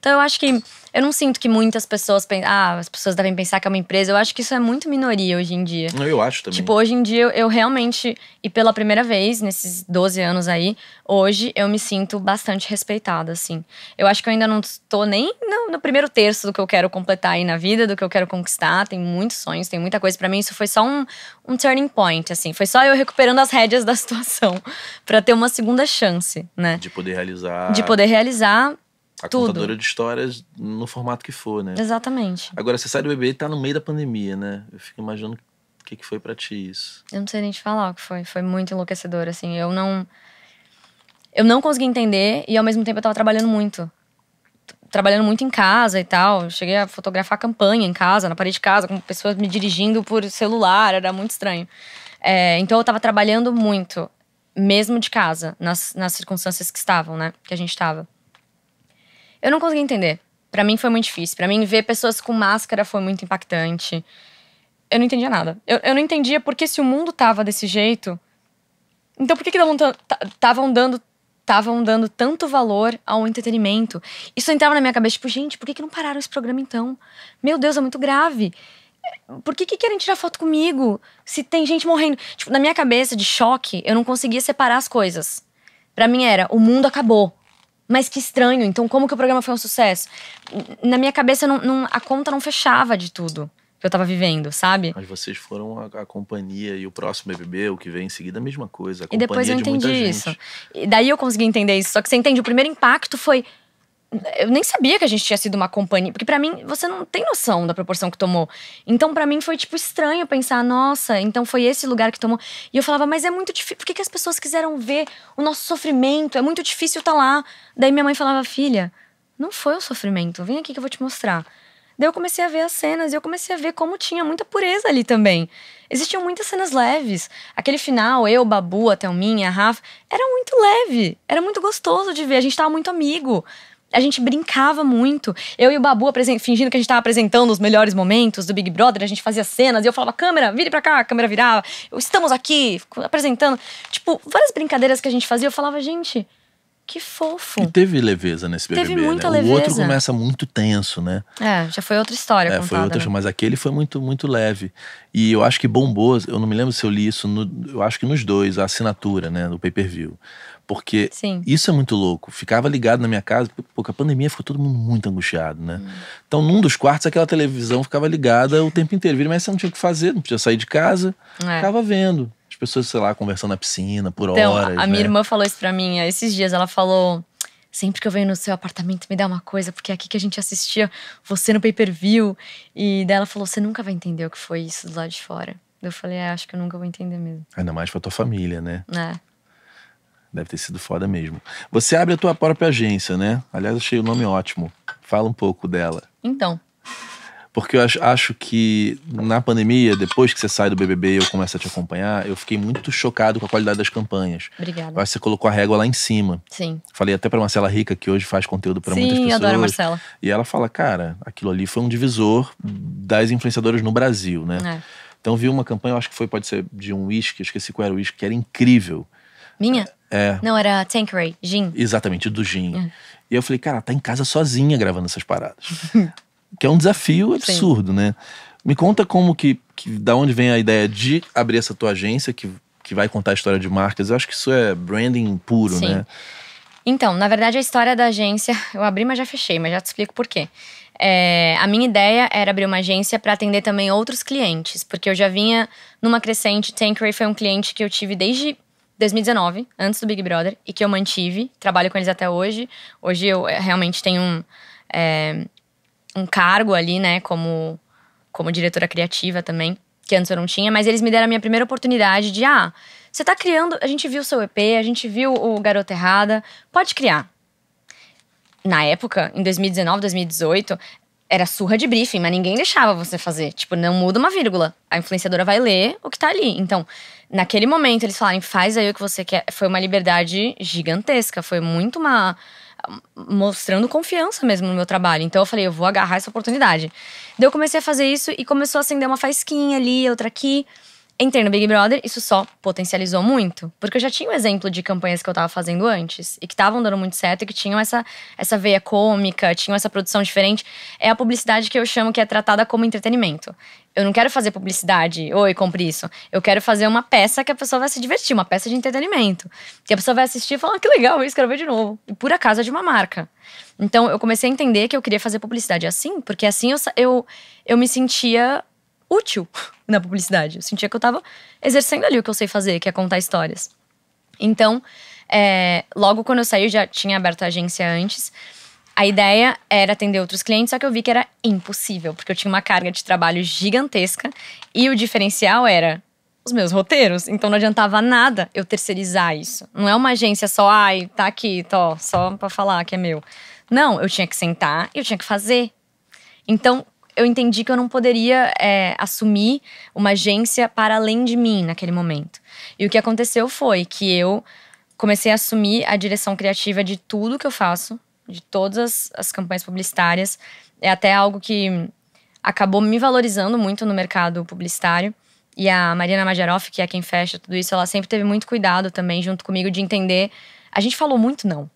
Então eu acho que eu não sinto que muitas pessoas pensam. Ah, as pessoas devem pensar que é uma empresa. Eu acho que isso é muito minoria hoje em dia. Eu acho também. Tipo, hoje em dia eu, realmente, e pela primeira vez nesses 12 anos aí, hoje eu me sinto bastante respeitada, assim. Eu acho que eu ainda não estou nem no, no, primeiro terço do que eu quero completar aí na vida, do que eu quero conquistar. Tem muitos sonhos, tem muita coisa. para mim, isso foi só um, um turning point, assim. Foi só eu recuperando as rédeas da situação para ter uma segunda chance, né? De poder realizar. De poder realizar a Tudo. contadora de histórias no formato que for, né? Exatamente. Agora, você sai do BBB e tá no meio da pandemia, né? Eu fico imaginando o que, que foi para ti isso. Eu não sei nem te falar o que foi. Foi muito enlouquecedor, assim. Eu não. Eu não consegui entender e ao mesmo tempo eu tava trabalhando muito. Trabalhando muito em casa e tal. cheguei a fotografar campanha em casa, na parede de casa, com pessoas me dirigindo por celular, era muito estranho. É, então eu tava trabalhando muito, mesmo de casa, nas, nas circunstâncias que estavam, né? Que a gente tava. Eu não consegui entender. Para mim foi muito difícil. Para mim, ver pessoas com máscara foi muito impactante. Eu não entendia nada. Eu, eu não entendia porque se o mundo tava desse jeito. Então por que estavam tavam dando estavam dando tanto valor ao entretenimento. Isso entrava na minha cabeça, tipo, gente, por que, que não pararam esse programa então? Meu Deus, é muito grave. Por que, que querem tirar foto comigo? Se tem gente morrendo. Tipo, na minha cabeça, de choque, eu não conseguia separar as coisas. Para mim era, o mundo acabou. Mas que estranho. Então, como que o programa foi um sucesso? Na minha cabeça, não, não, a conta não fechava de tudo que eu tava vivendo, sabe? Mas vocês foram a, a, companhia e o próximo BBB, o que vem em seguida, a mesma coisa. A e depois eu entendi de isso. E daí eu consegui entender isso. Só que você entende, o primeiro impacto foi: eu nem sabia que a gente tinha sido uma companhia, porque para mim você não tem noção da proporção que tomou. Então para mim foi tipo estranho pensar, nossa, então foi esse lugar que tomou. E eu falava, mas é muito difícil, por que, que as pessoas quiseram ver o nosso sofrimento? É muito difícil estar tá lá. Daí minha mãe falava, filha, não foi o sofrimento, vem aqui que eu vou te mostrar. Daí eu comecei a ver as cenas e eu comecei a ver como tinha muita pureza ali também. Existiam muitas cenas leves. Aquele final, eu, Babu, a Thelminha, a Rafa, era muito leve, era muito gostoso de ver, a gente tava muito amigo a gente brincava muito. Eu e o Babu fingindo que a gente estava apresentando os melhores momentos do Big Brother, a gente fazia cenas e eu falava, câmera, vire pra cá, a câmera virava, estamos aqui apresentando. Tipo, várias brincadeiras que a gente fazia, eu falava, gente. Que fofo. E teve leveza nesse BBB, Teve muita né? leveza. O outro começa muito tenso, né? É, já foi outra história é, contada, Foi outra, né? mas aquele foi muito muito leve. E eu acho que bombou, eu não me lembro se eu li isso, no, eu acho que nos dois, a assinatura, né, do pay-per-view. Porque Sim. isso é muito louco. Ficava ligado na minha casa, porque a pandemia ficou todo mundo muito angustiado, né? Hum. Então, num dos quartos, aquela televisão ficava ligada o tempo inteiro. Vira, mas você não tinha o que fazer, não podia sair de casa, é. ficava vendo. As pessoas, sei lá, conversando na piscina por então, horas. A minha né? irmã falou isso pra mim é, esses dias. Ela falou sempre que eu venho no seu apartamento, me dá uma coisa, porque é aqui que a gente assistia você no pay-per-view. E daí ela falou: você nunca vai entender o que foi isso do lado de fora. Eu falei, é, acho que eu nunca vou entender mesmo. Ainda mais pra tua família, né? É. Deve ter sido foda mesmo. Você abre a tua própria agência, né? Aliás, achei o nome ótimo. Fala um pouco dela. Então. Porque eu acho, que na pandemia, depois que você sai do BBB e eu começo a te acompanhar, eu fiquei muito chocado com a qualidade das campanhas. Obrigada. Eu acho que você colocou a régua lá em cima. Sim. Falei até pra Marcela Rica, que hoje faz conteúdo para muitas pessoas. Sim, adoro a Marcela. E ela fala, cara, aquilo ali foi um divisor das influenciadoras no Brasil, né? É. Então vi uma campanha, eu acho que foi, pode ser de um uísque, esqueci qual era o uísque, que era incrível. Minha? É. Não, era Tanqueray, Gin. Exatamente, do Gin. Hum. E eu falei, cara, tá em casa sozinha gravando essas paradas. que é um desafio absurdo, Sim. né? Me conta como que, que, da onde vem a ideia de abrir essa tua agência que, que vai contar a história de marcas. Eu acho que isso é branding puro, Sim. né? Então, na verdade, a história da agência, eu abri, mas já fechei, mas já te explico por quê. É, a minha ideia era abrir uma agência para atender também outros clientes, porque eu já vinha numa crescente. Tankery foi um cliente que eu tive desde 2019, antes do Big Brother, e que eu mantive, trabalho com eles até hoje. Hoje eu eh, realmente tenho um, é, um cargo ali, né, como, como diretora criativa também, que antes eu não tinha, mas eles me deram a minha primeira oportunidade de, ah, você tá criando, a gente viu o seu EP, a gente viu o Garota Errada, pode criar. Na época, em 2019, 2018, era surra de briefing, mas ninguém deixava você fazer. Tipo, não muda uma vírgula. A influenciadora vai ler o que tá ali. Então, naquele momento, eles falarem, faz aí o que você quer. Foi uma liberdade gigantesca. Foi muito uma. mostrando confiança mesmo no meu trabalho. Então, eu falei, eu vou agarrar essa oportunidade. Daí, eu comecei a fazer isso e começou a acender uma faisquinha ali, outra aqui. Entrei no Big Brother, isso só potencializou muito. Porque eu já tinha um exemplo de campanhas que eu tava fazendo antes e que estavam dando muito certo e que tinham essa, essa veia cômica, tinham essa produção diferente. É a publicidade que eu chamo que é tratada como entretenimento. Eu não quero fazer publicidade, oi, compre isso. Eu quero fazer uma peça que a pessoa vai se divertir, uma peça de entretenimento. Que a pessoa vai assistir e falar, ah, que legal, isso quero ver de novo. E por acaso é de uma marca. Então eu comecei a entender que eu queria fazer publicidade assim, porque assim eu, eu, eu me sentia útil na publicidade. Eu sentia que eu estava exercendo ali o que eu sei fazer, que é contar histórias. Então, é, logo quando eu saí, eu já tinha aberto a agência antes. A ideia era atender outros clientes, só que eu vi que era impossível, porque eu tinha uma carga de trabalho gigantesca e o diferencial era os meus roteiros. Então não adiantava nada eu terceirizar isso. Não é uma agência só, ai, tá aqui, tô, só pra falar que é meu. Não, eu tinha que sentar e eu tinha que fazer. Então, eu entendi que eu não poderia é, assumir uma agência para além de mim naquele momento. E o que aconteceu foi que eu comecei a assumir a direção criativa de tudo que eu faço, de todas as, as campanhas publicitárias. É até algo que acabou me valorizando muito no mercado publicitário. E a Marina Majeroff, que é quem fecha tudo isso, ela sempre teve muito cuidado também junto comigo de entender. A gente falou muito não.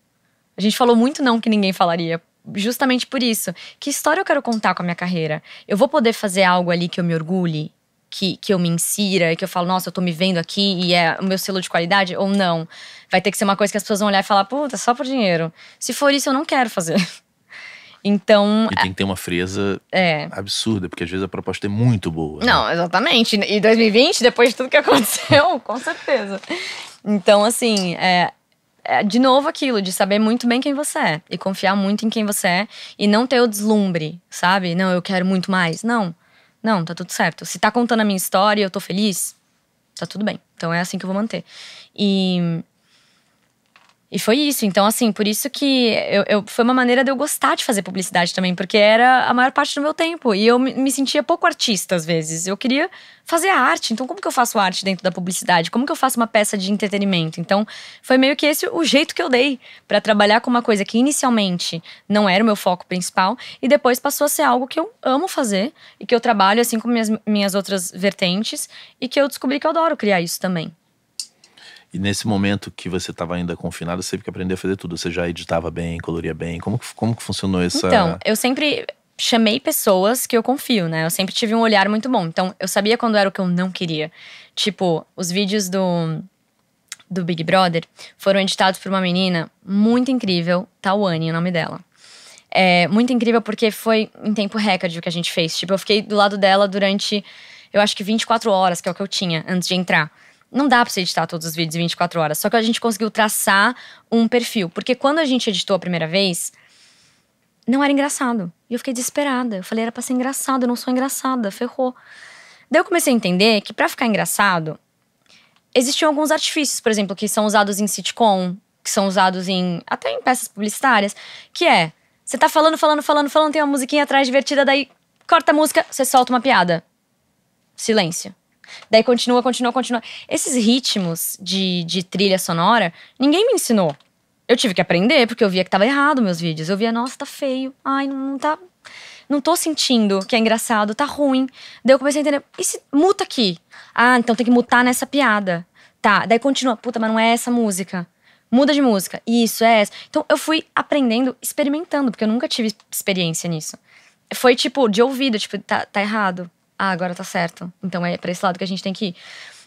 A gente falou muito não que ninguém falaria justamente por isso. Que história eu quero contar com a minha carreira? Eu vou poder fazer algo ali que eu me orgulhe? Que, que eu me insira, e que eu falo, nossa, eu tô me vendo aqui e é o meu selo de qualidade, ou não. Vai ter que ser uma coisa que as pessoas vão olhar e falar, puta, só por dinheiro. Se for isso, eu não quero fazer. Então. E tem que ter uma frieza é. absurda, porque às vezes a proposta é muito boa. Né? Não, exatamente. E 2020, depois de tudo que aconteceu, com certeza. Então, assim, é, é, de novo aquilo de saber muito bem quem você é e confiar muito em quem você é e não ter o deslumbre, sabe? Não, eu quero muito mais. Não. Não, tá tudo certo. Se tá contando a minha história e eu tô feliz, tá tudo bem. Então é assim que eu vou manter. E e foi isso. Então, assim, por isso que eu, eu, foi uma maneira de eu gostar de fazer publicidade também, porque era a maior parte do meu tempo. E eu me sentia pouco artista às vezes. Eu queria fazer arte. Então, como que eu faço arte dentro da publicidade? Como que eu faço uma peça de entretenimento? Então, foi meio que esse o jeito que eu dei para trabalhar com uma coisa que inicialmente não era o meu foco principal e depois passou a ser algo que eu amo fazer e que eu trabalho assim com minhas, minhas outras vertentes e que eu descobri que eu adoro criar isso também. E nesse momento que você estava ainda confinada, você teve que aprender a fazer tudo. Você já editava bem, coloria bem. Como que, como que funcionou essa. Então, eu sempre chamei pessoas que eu confio, né? Eu sempre tive um olhar muito bom. Então, eu sabia quando era o que eu não queria. Tipo, os vídeos do do Big Brother foram editados por uma menina muito incrível, Tawane, o nome dela. É muito incrível porque foi em tempo recorde o que a gente fez. Tipo, eu fiquei do lado dela durante, eu acho que 24 horas, que é o que eu tinha antes de entrar não dá para você editar todos os vídeos em 24 horas, só que a gente conseguiu traçar um perfil, porque quando a gente editou a primeira vez, não era engraçado. E eu fiquei desesperada. Eu falei, era para ser engraçado, eu não sou engraçada, ferrou. Daí eu comecei a entender que para ficar engraçado, existiam alguns artifícios, por exemplo, que são usados em sitcom, que são usados em até em peças publicitárias, que é você tá falando, falando, falando, falando, tem uma musiquinha atrás divertida, daí corta a música, você solta uma piada. Silêncio. Daí continua, continua, continua. Esses ritmos de, de trilha sonora, ninguém me ensinou. Eu tive que aprender, porque eu via que tava errado meus vídeos. Eu via, nossa, tá feio. Ai, não tá. Não tô sentindo que é engraçado, tá ruim. Daí eu comecei a entender. E se muta aqui? Ah, então tem que mutar nessa piada. Tá. Daí continua. Puta, mas não é essa música. Muda de música. Isso, é essa. Então eu fui aprendendo, experimentando, porque eu nunca tive experiência nisso. Foi tipo, de ouvido, tipo, tá, tá errado ah, agora tá certo. Então é pra esse lado que a gente tem que ir.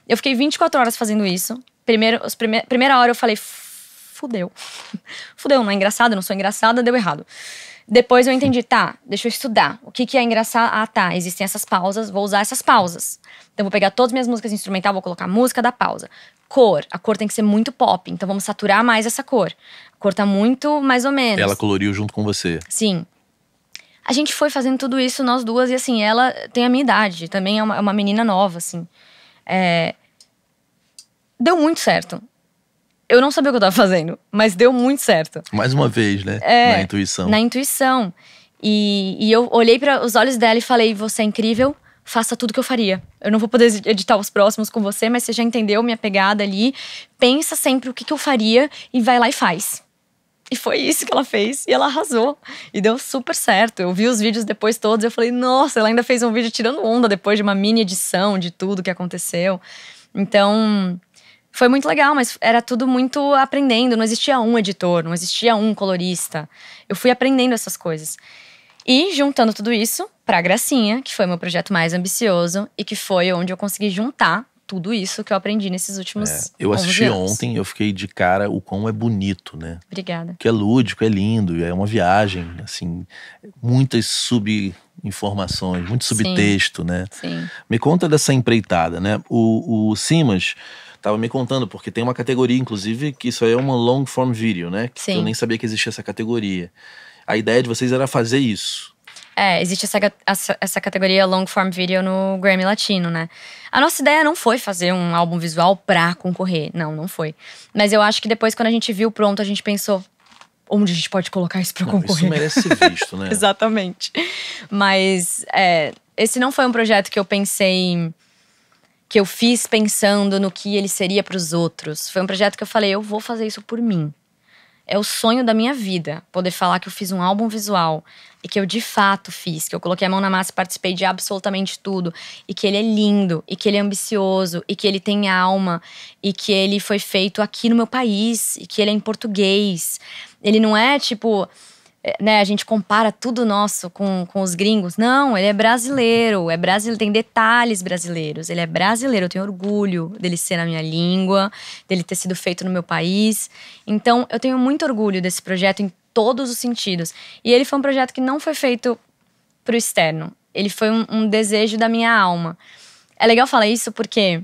Eu fiquei 24 horas fazendo isso. Primeiro, os prime primeira hora eu falei, fudeu. fudeu, não é engraçado, não sou engraçada, deu errado. Depois eu entendi, tá, deixa eu estudar. O que, que é engraçado? Ah, tá, existem essas pausas, vou usar essas pausas. Então vou pegar todas as minhas músicas instrumental, vou colocar música da pausa. Cor, a cor tem que ser muito pop, então vamos saturar mais essa cor. A cor tá muito mais ou menos. Ela coloriu junto com você. Sim a gente foi fazendo tudo isso nós duas, e assim, ela tem a minha idade, também é uma, é uma menina nova, assim. É... Deu muito certo. Eu não sabia o que eu tava fazendo, mas deu muito certo. Mais uma vez, né? É, na intuição. Na intuição. E, e eu olhei para os olhos dela e falei: Você é incrível, faça tudo que eu faria. Eu não vou poder editar os próximos com você, mas você já entendeu minha pegada ali. Pensa sempre o que, que eu faria e vai lá e faz. E foi isso que ela fez. E ela arrasou. E deu super certo. Eu vi os vídeos depois todos. Eu falei, nossa, ela ainda fez um vídeo tirando onda depois de uma mini edição de tudo que aconteceu. Então, foi muito legal, mas era tudo muito aprendendo. Não existia um editor, não existia um colorista. Eu fui aprendendo essas coisas. E juntando tudo isso para a Gracinha, que foi meu projeto mais ambicioso e que foi onde eu consegui juntar tudo isso que eu aprendi nesses últimos é, Eu assisti anos. ontem, eu fiquei de cara o quão é bonito, né? Obrigada. Que é lúdico, é lindo, é uma viagem, assim, muitas subinformações, muito subtexto, Sim. né? Sim. Me conta dessa empreitada, né? O, o Simas estava me contando, porque tem uma categoria, inclusive, que isso aí é uma long form video, né? Que Sim. eu nem sabia que existia essa categoria. A ideia de vocês era fazer isso é, existe essa, essa, essa, categoria long form video no Grammy Latino, né? A nossa ideia não foi fazer um álbum visual pra concorrer. Não, não foi. Mas eu acho que depois, quando a gente viu pronto, a gente pensou. Onde a gente pode colocar isso pra não, concorrer? Isso merece ser visto, né? Exatamente. Mas é, esse não foi um projeto que eu pensei que eu fiz pensando no que ele seria para os outros. Foi um projeto que eu falei, eu vou fazer isso por mim é o sonho da minha vida poder falar que eu fiz um álbum visual e que eu de fato fiz, que eu coloquei a mão na massa e participei de absolutamente tudo, e que ele é lindo, e que ele é ambicioso, e que ele tem alma, e que ele foi feito aqui no meu país, e que ele é em português. Ele não é tipo é, né, a gente compara tudo nosso com, com os gringos. Não, ele é brasileiro, é brasileiro, tem detalhes brasileiros. Ele é brasileiro, eu tenho orgulho dele ser na minha língua, dele ter sido feito no meu país. Então, eu tenho muito orgulho desse projeto em todos os sentidos. E ele foi um projeto que não foi feito pro externo. Ele foi um, um desejo da minha alma. É legal falar isso porque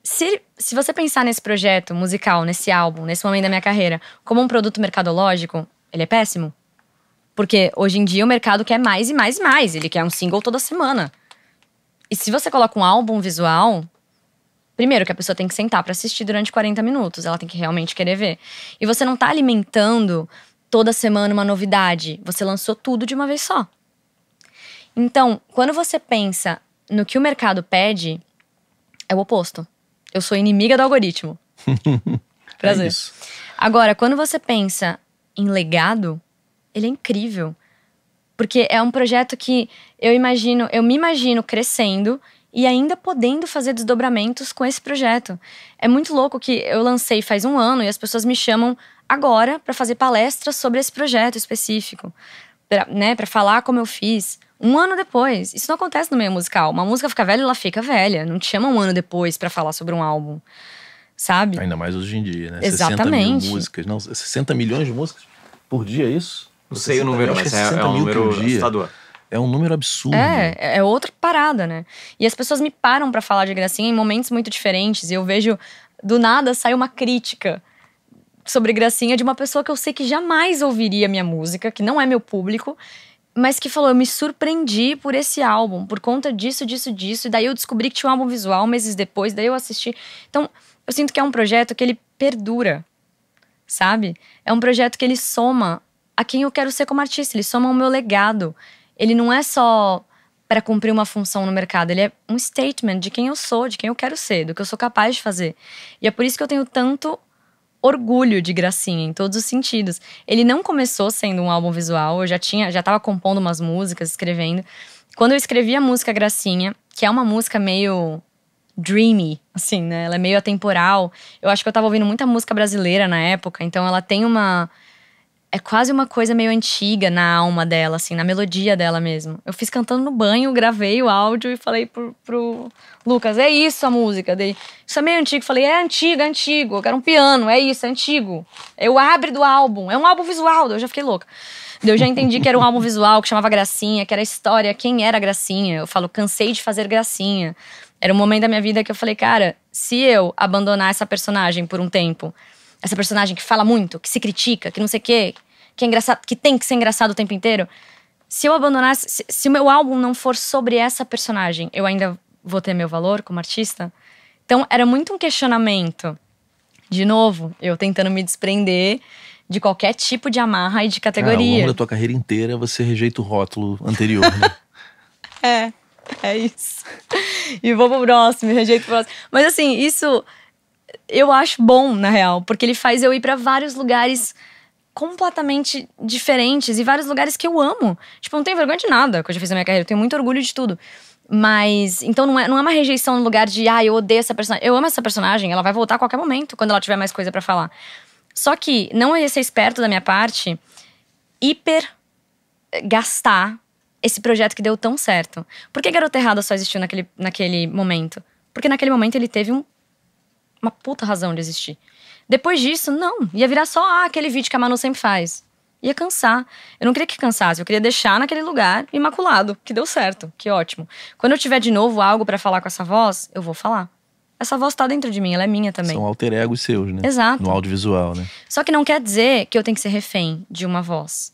se, se você pensar nesse projeto musical, nesse álbum, nesse momento da minha carreira, como um produto mercadológico, ele é péssimo porque hoje em dia o mercado quer mais e mais e mais. Ele quer um single toda semana. E se você coloca um álbum visual, primeiro que a pessoa tem que sentar para assistir durante 40 minutos, ela tem que realmente querer ver. E você não tá alimentando toda semana uma novidade, você lançou tudo de uma vez só. Então, quando você pensa no que o mercado pede, é o oposto. Eu sou inimiga do algoritmo. É Prazer. É Agora, quando você pensa em legado, ele é incrível. Porque é um projeto que eu imagino, eu me imagino crescendo e ainda podendo fazer desdobramentos com esse projeto. É muito louco que eu lancei faz um ano e as pessoas me chamam agora para fazer palestras sobre esse projeto específico, pra, né, para falar como eu fiz. Um ano depois, isso não acontece no meio musical. Uma música fica velha, ela fica velha. Não te chama um ano depois para falar sobre um álbum, sabe? Ainda mais hoje em dia, né? Exatamente. 60 mil músicas, não, 60 milhões de músicas por dia, é isso? Não sei o número, mil, mas é, é, é um número assustador. É um número absurdo. É, é, é outra parada, né? E as pessoas me param para falar de gracinha em momentos muito diferentes. E eu vejo, do nada, sai uma crítica sobre gracinha de uma pessoa que eu sei que jamais ouviria minha música, que não é meu público, mas que falou: eu me surpreendi por esse álbum, por conta disso, disso, disso. E daí eu descobri que tinha um álbum visual meses depois, daí eu assisti. Então, eu sinto que é um projeto que ele perdura, sabe? É um projeto que ele soma a quem eu quero ser como artista. Ele soma o meu legado. Ele não é só para cumprir uma função no mercado, ele é um statement de quem eu sou, de quem eu quero ser, do que eu sou capaz de fazer. E é por isso que eu tenho tanto orgulho de Gracinha em todos os sentidos. Ele não começou sendo um álbum visual, eu já tinha, já estava compondo umas músicas, escrevendo. Quando eu escrevi a música Gracinha, que é uma música meio dreamy, assim, né? Ela é meio atemporal. Eu acho que eu tava ouvindo muita música brasileira na época, então ela tem uma é quase uma coisa meio antiga na alma dela, assim, na melodia dela mesmo. Eu fiz cantando no banho, gravei o áudio e falei pro, pro Lucas, é isso a música dele. Isso é meio antigo. Falei, é antigo, é antigo. Eu quero um piano, é isso, é antigo. É o abre do álbum, é um álbum visual. Eu já fiquei louca. Eu já entendi que era um álbum visual, que chamava Gracinha, que era a história, quem era a Gracinha. Eu falo, cansei de fazer Gracinha. Era um momento da minha vida que eu falei, cara, se eu abandonar essa personagem por um tempo essa personagem que fala muito, que se critica, que não sei o quê, que é engraçado, que tem que ser engraçado o tempo inteiro. Se eu abandonasse, se, o meu álbum não for sobre essa personagem, eu ainda vou ter meu valor como artista? Então era muito um questionamento. De novo, eu tentando me desprender de qualquer tipo de amarra e de categoria. Cara, ao longo da tua carreira inteira, você rejeita o rótulo anterior, né? é, é isso. e vou pro próximo, rejeito o próximo. Mas assim, isso eu acho bom, na real, porque ele faz eu ir para vários lugares completamente diferentes e vários lugares que eu amo. Tipo, não tenho vergonha de nada que eu já fiz na minha carreira, eu tenho muito orgulho de tudo. Mas, então não é, não é uma rejeição no lugar de, ah, eu odeio essa personagem. Eu amo essa personagem, ela vai voltar a qualquer momento quando ela tiver mais coisa para falar. Só que não ia ser esperto da minha parte hiper eh, gastar esse projeto que deu tão certo. Por que Garota Errada só existiu naquele, naquele momento? Porque naquele momento ele teve um uma puta razão de existir. Depois disso, não. Ia virar só ah, aquele vídeo que a Manu sempre faz. Ia cansar. Eu não queria que cansasse, eu queria deixar naquele lugar imaculado, que deu certo, que ótimo. Quando eu tiver de novo algo para falar com essa voz, eu vou falar. Essa voz tá dentro de mim, ela é minha também. São alter egos seus, né? Exato. No audiovisual, né? Só que não quer dizer que eu tenho que ser refém de uma voz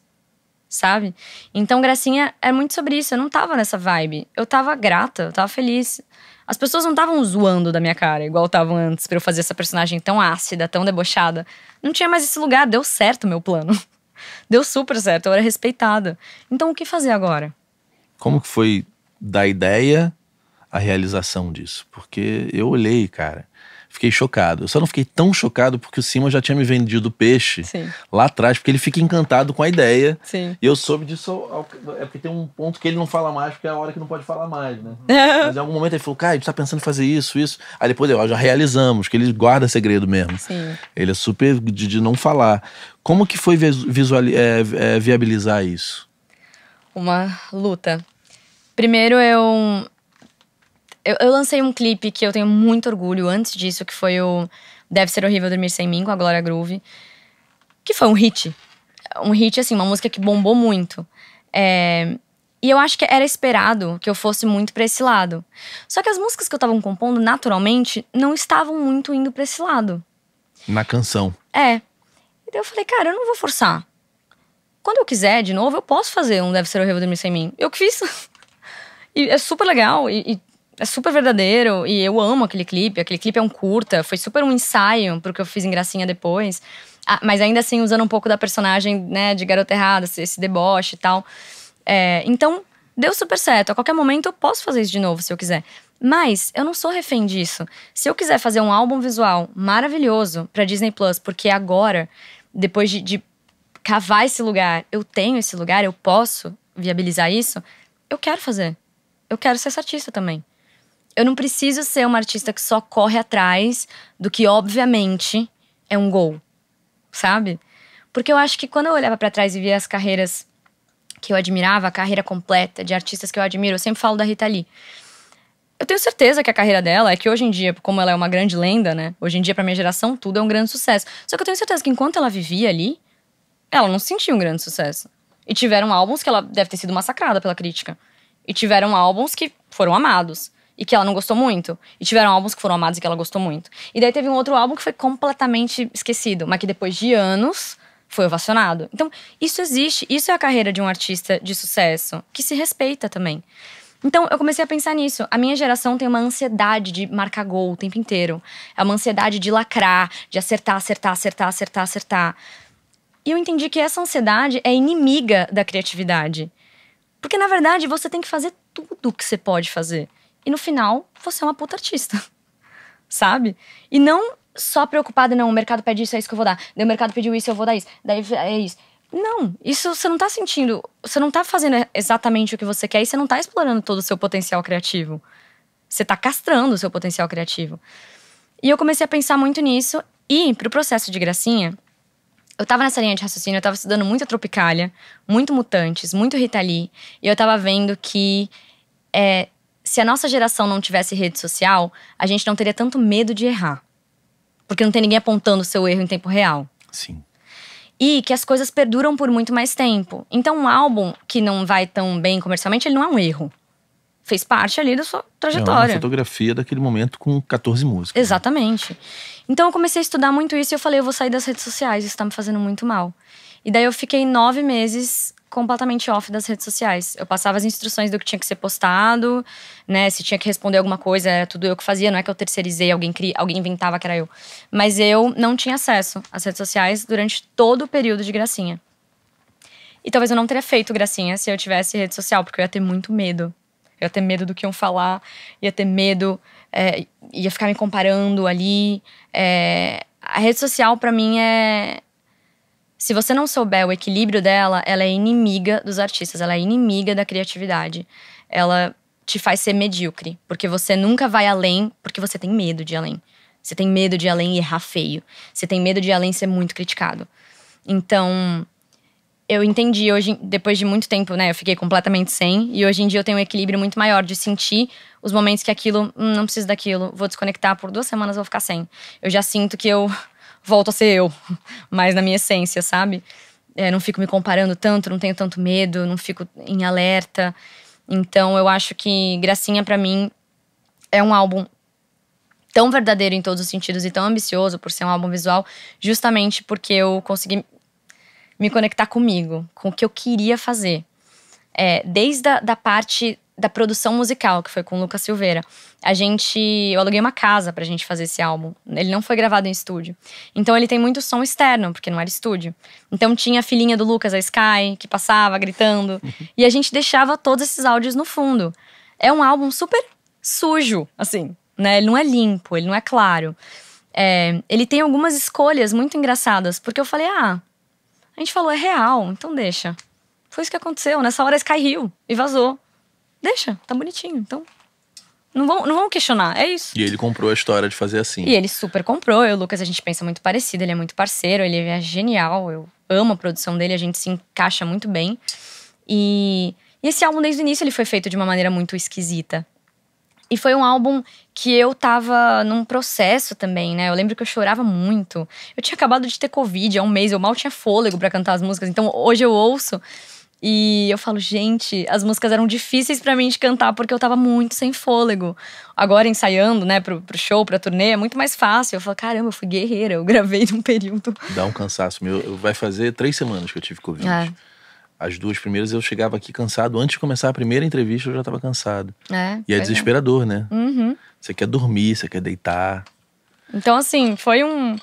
sabe? Então, Gracinha é muito sobre isso. Eu não tava nessa vibe. Eu tava grata, eu tava feliz. As pessoas não estavam zoando da minha cara, igual estavam antes, para eu fazer essa personagem tão ácida, tão debochada. Não tinha mais esse lugar, deu certo o meu plano. Deu super certo, eu era respeitada. Então, o que fazer agora? Como que foi da ideia à realização disso? Porque eu olhei, cara, Fiquei chocado. Eu só não fiquei tão chocado porque o Simon já tinha me vendido peixe Sim. lá atrás, porque ele fica encantado com a ideia. Sim. E eu soube disso. É porque tem um ponto que ele não fala mais, porque é a hora que não pode falar mais, né? Mas em algum momento ele falou, cara, a gente tá pensando em fazer isso, isso. Aí depois eu, já realizamos, que ele guarda segredo mesmo. Sim. Ele é super de, de não falar. Como que foi visual, é, é, viabilizar isso? Uma luta. Primeiro eu eu, eu, lancei um clipe que eu tenho muito orgulho antes disso, que foi o Deve Ser Horrível Dormir Sem Mim, com a Glória Groove. Que foi um hit. Um hit, assim, uma música que bombou muito. É, e eu acho que era esperado que eu fosse muito para esse lado. Só que as músicas que eu tava compondo, naturalmente, não estavam muito indo para esse lado. Na canção. É. E então eu falei, cara, eu não vou forçar. Quando eu quiser, de novo, eu posso fazer um Deve Ser Horrível Dormir Sem Mim. Eu que fiz. E é super legal. E, e, é super verdadeiro e eu amo aquele clipe. Aquele clipe é um curta, foi super um ensaio porque eu fiz em gracinha depois. Ah, mas ainda assim, usando um pouco da personagem, né, de garota errada, esse deboche e tal. É, então, deu super certo. A qualquer momento eu posso fazer isso de novo se eu quiser. Mas eu não sou refém disso. Se eu quiser fazer um álbum visual maravilhoso para Disney Plus, porque agora, depois de, de cavar esse lugar, eu tenho esse lugar, eu posso viabilizar isso, eu quero fazer. Eu quero ser essa artista também eu não preciso ser uma artista que só corre atrás do que, obviamente, é um gol, sabe? Porque eu acho que quando eu olhava para trás e via as carreiras que eu admirava, a carreira completa de artistas que eu admiro, eu sempre falo da Rita Lee. Eu tenho certeza que a carreira dela é que hoje em dia, como ela é uma grande lenda, né? Hoje em dia, pra minha geração, tudo é um grande sucesso. Só que eu tenho certeza que enquanto ela vivia ali, ela não sentia um grande sucesso. E tiveram álbuns que ela deve ter sido massacrada pela crítica. E tiveram álbuns que foram amados e que ela não gostou muito. E tiveram álbuns que foram amados e que ela gostou muito. E daí teve um outro álbum que foi completamente esquecido, mas que depois de anos foi ovacionado. Então, isso existe, isso é a carreira de um artista de sucesso, que se respeita também. Então, eu comecei a pensar nisso. A minha geração tem uma ansiedade de marcar gol o tempo inteiro. É uma ansiedade de lacrar, de acertar, acertar, acertar, acertar, acertar. E eu entendi que essa ansiedade é inimiga da criatividade. Porque, na verdade, você tem que fazer tudo o que você pode fazer e no final você é uma puta artista, sabe? E não só preocupada, não, o mercado pede isso, é isso que eu vou dar. Daí o mercado pediu isso, eu vou dar isso. Daí é isso. Não, isso você não tá sentindo, você não tá fazendo exatamente o que você quer e você não tá explorando todo o seu potencial criativo. Você tá castrando o seu potencial criativo. E eu comecei a pensar muito nisso e pro processo de gracinha, eu tava nessa linha de raciocínio, eu tava estudando muito Tropicalia, muito Mutantes, muito Rita Lee, e eu tava vendo que é, se a nossa geração não tivesse rede social, a gente não teria tanto medo de errar. Porque não tem ninguém apontando o seu erro em tempo real. Sim. E que as coisas perduram por muito mais tempo. Então, um álbum que não vai tão bem comercialmente, ele não é um erro. Fez parte ali da sua trajetória. É uma fotografia daquele momento com 14 músicas. Né? Exatamente. Né? Então, eu comecei a estudar muito isso e eu falei, eu vou sair das redes sociais, isso tá me fazendo muito mal. E daí eu fiquei nove meses completamente off das redes sociais. Eu passava as instruções do que tinha que ser postado, né? Se tinha que responder alguma coisa, era tudo eu que fazia, não é que eu terceirizei, alguém cri... alguém inventava que era eu. Mas eu não tinha acesso às redes sociais durante todo o período de gracinha. E talvez eu não teria feito gracinha se eu tivesse rede social, porque eu ia ter muito medo. Eu ia ter medo do que iam falar, ia ter medo, é, ia ficar me comparando ali. É... A rede social, para mim, é se você não souber o equilíbrio dela, ela é inimiga dos artistas, ela é inimiga da criatividade. Ela te faz ser medíocre, porque você nunca vai além, porque você tem medo de ir além. Você tem medo de ir além errar feio. Você tem medo de ir além ser muito criticado. Então, eu entendi hoje, depois de muito tempo, né? Eu fiquei completamente sem. E hoje em dia eu tenho um equilíbrio muito maior de sentir os momentos que aquilo, hum, não preciso daquilo, vou desconectar por duas semanas, vou ficar sem. Eu já sinto que eu volto a ser eu, mais na minha essência, sabe? É, não fico me comparando tanto, não tenho tanto medo, não fico em alerta. Então eu acho que Gracinha para mim é um álbum tão verdadeiro em todos os sentidos e tão ambicioso por ser um álbum visual, justamente porque eu consegui me conectar comigo, com o que eu queria fazer. É, desde a da parte da produção musical, que foi com o Lucas Silveira. A gente. Eu aluguei uma casa pra gente fazer esse álbum. Ele não foi gravado em estúdio. Então ele tem muito som externo, porque não era estúdio. Então tinha a filhinha do Lucas, a Sky, que passava gritando. e a gente deixava todos esses áudios no fundo. É um álbum super sujo, assim, né? Ele não é limpo, ele não é claro. É, ele tem algumas escolhas muito engraçadas, porque eu falei, ah, a gente falou, é real, então deixa. Foi isso que aconteceu. Nessa hora a Sky riu e vazou. Deixa, tá bonitinho. Então, não vão, não vão questionar, é isso. E ele comprou a história de fazer assim. E ele super comprou. Eu, o Lucas, a gente pensa muito parecido, ele é muito parceiro, ele é genial. Eu amo a produção dele, a gente se encaixa muito bem. E, e esse álbum, desde o início, ele foi feito de uma maneira muito esquisita. E foi um álbum que eu tava num processo também, né? Eu lembro que eu chorava muito. Eu tinha acabado de ter Covid há um mês, eu mal tinha fôlego para cantar as músicas. Então hoje eu ouço e eu falo, gente, as músicas eram difíceis para mim de cantar porque eu tava muito sem fôlego. Agora ensaiando, né, pro, pro show, pra turnê, é muito mais fácil. Eu falo, caramba, eu fui guerreira, eu gravei num período. Dá um cansaço meu. Vai fazer três semanas que eu tive Covid. É. As duas primeiras eu chegava aqui cansado. Antes de começar a primeira entrevista eu já tava cansado. É, e é, é. desesperador, é. né? Uhum. Você quer dormir, você quer deitar. Então, assim, foi um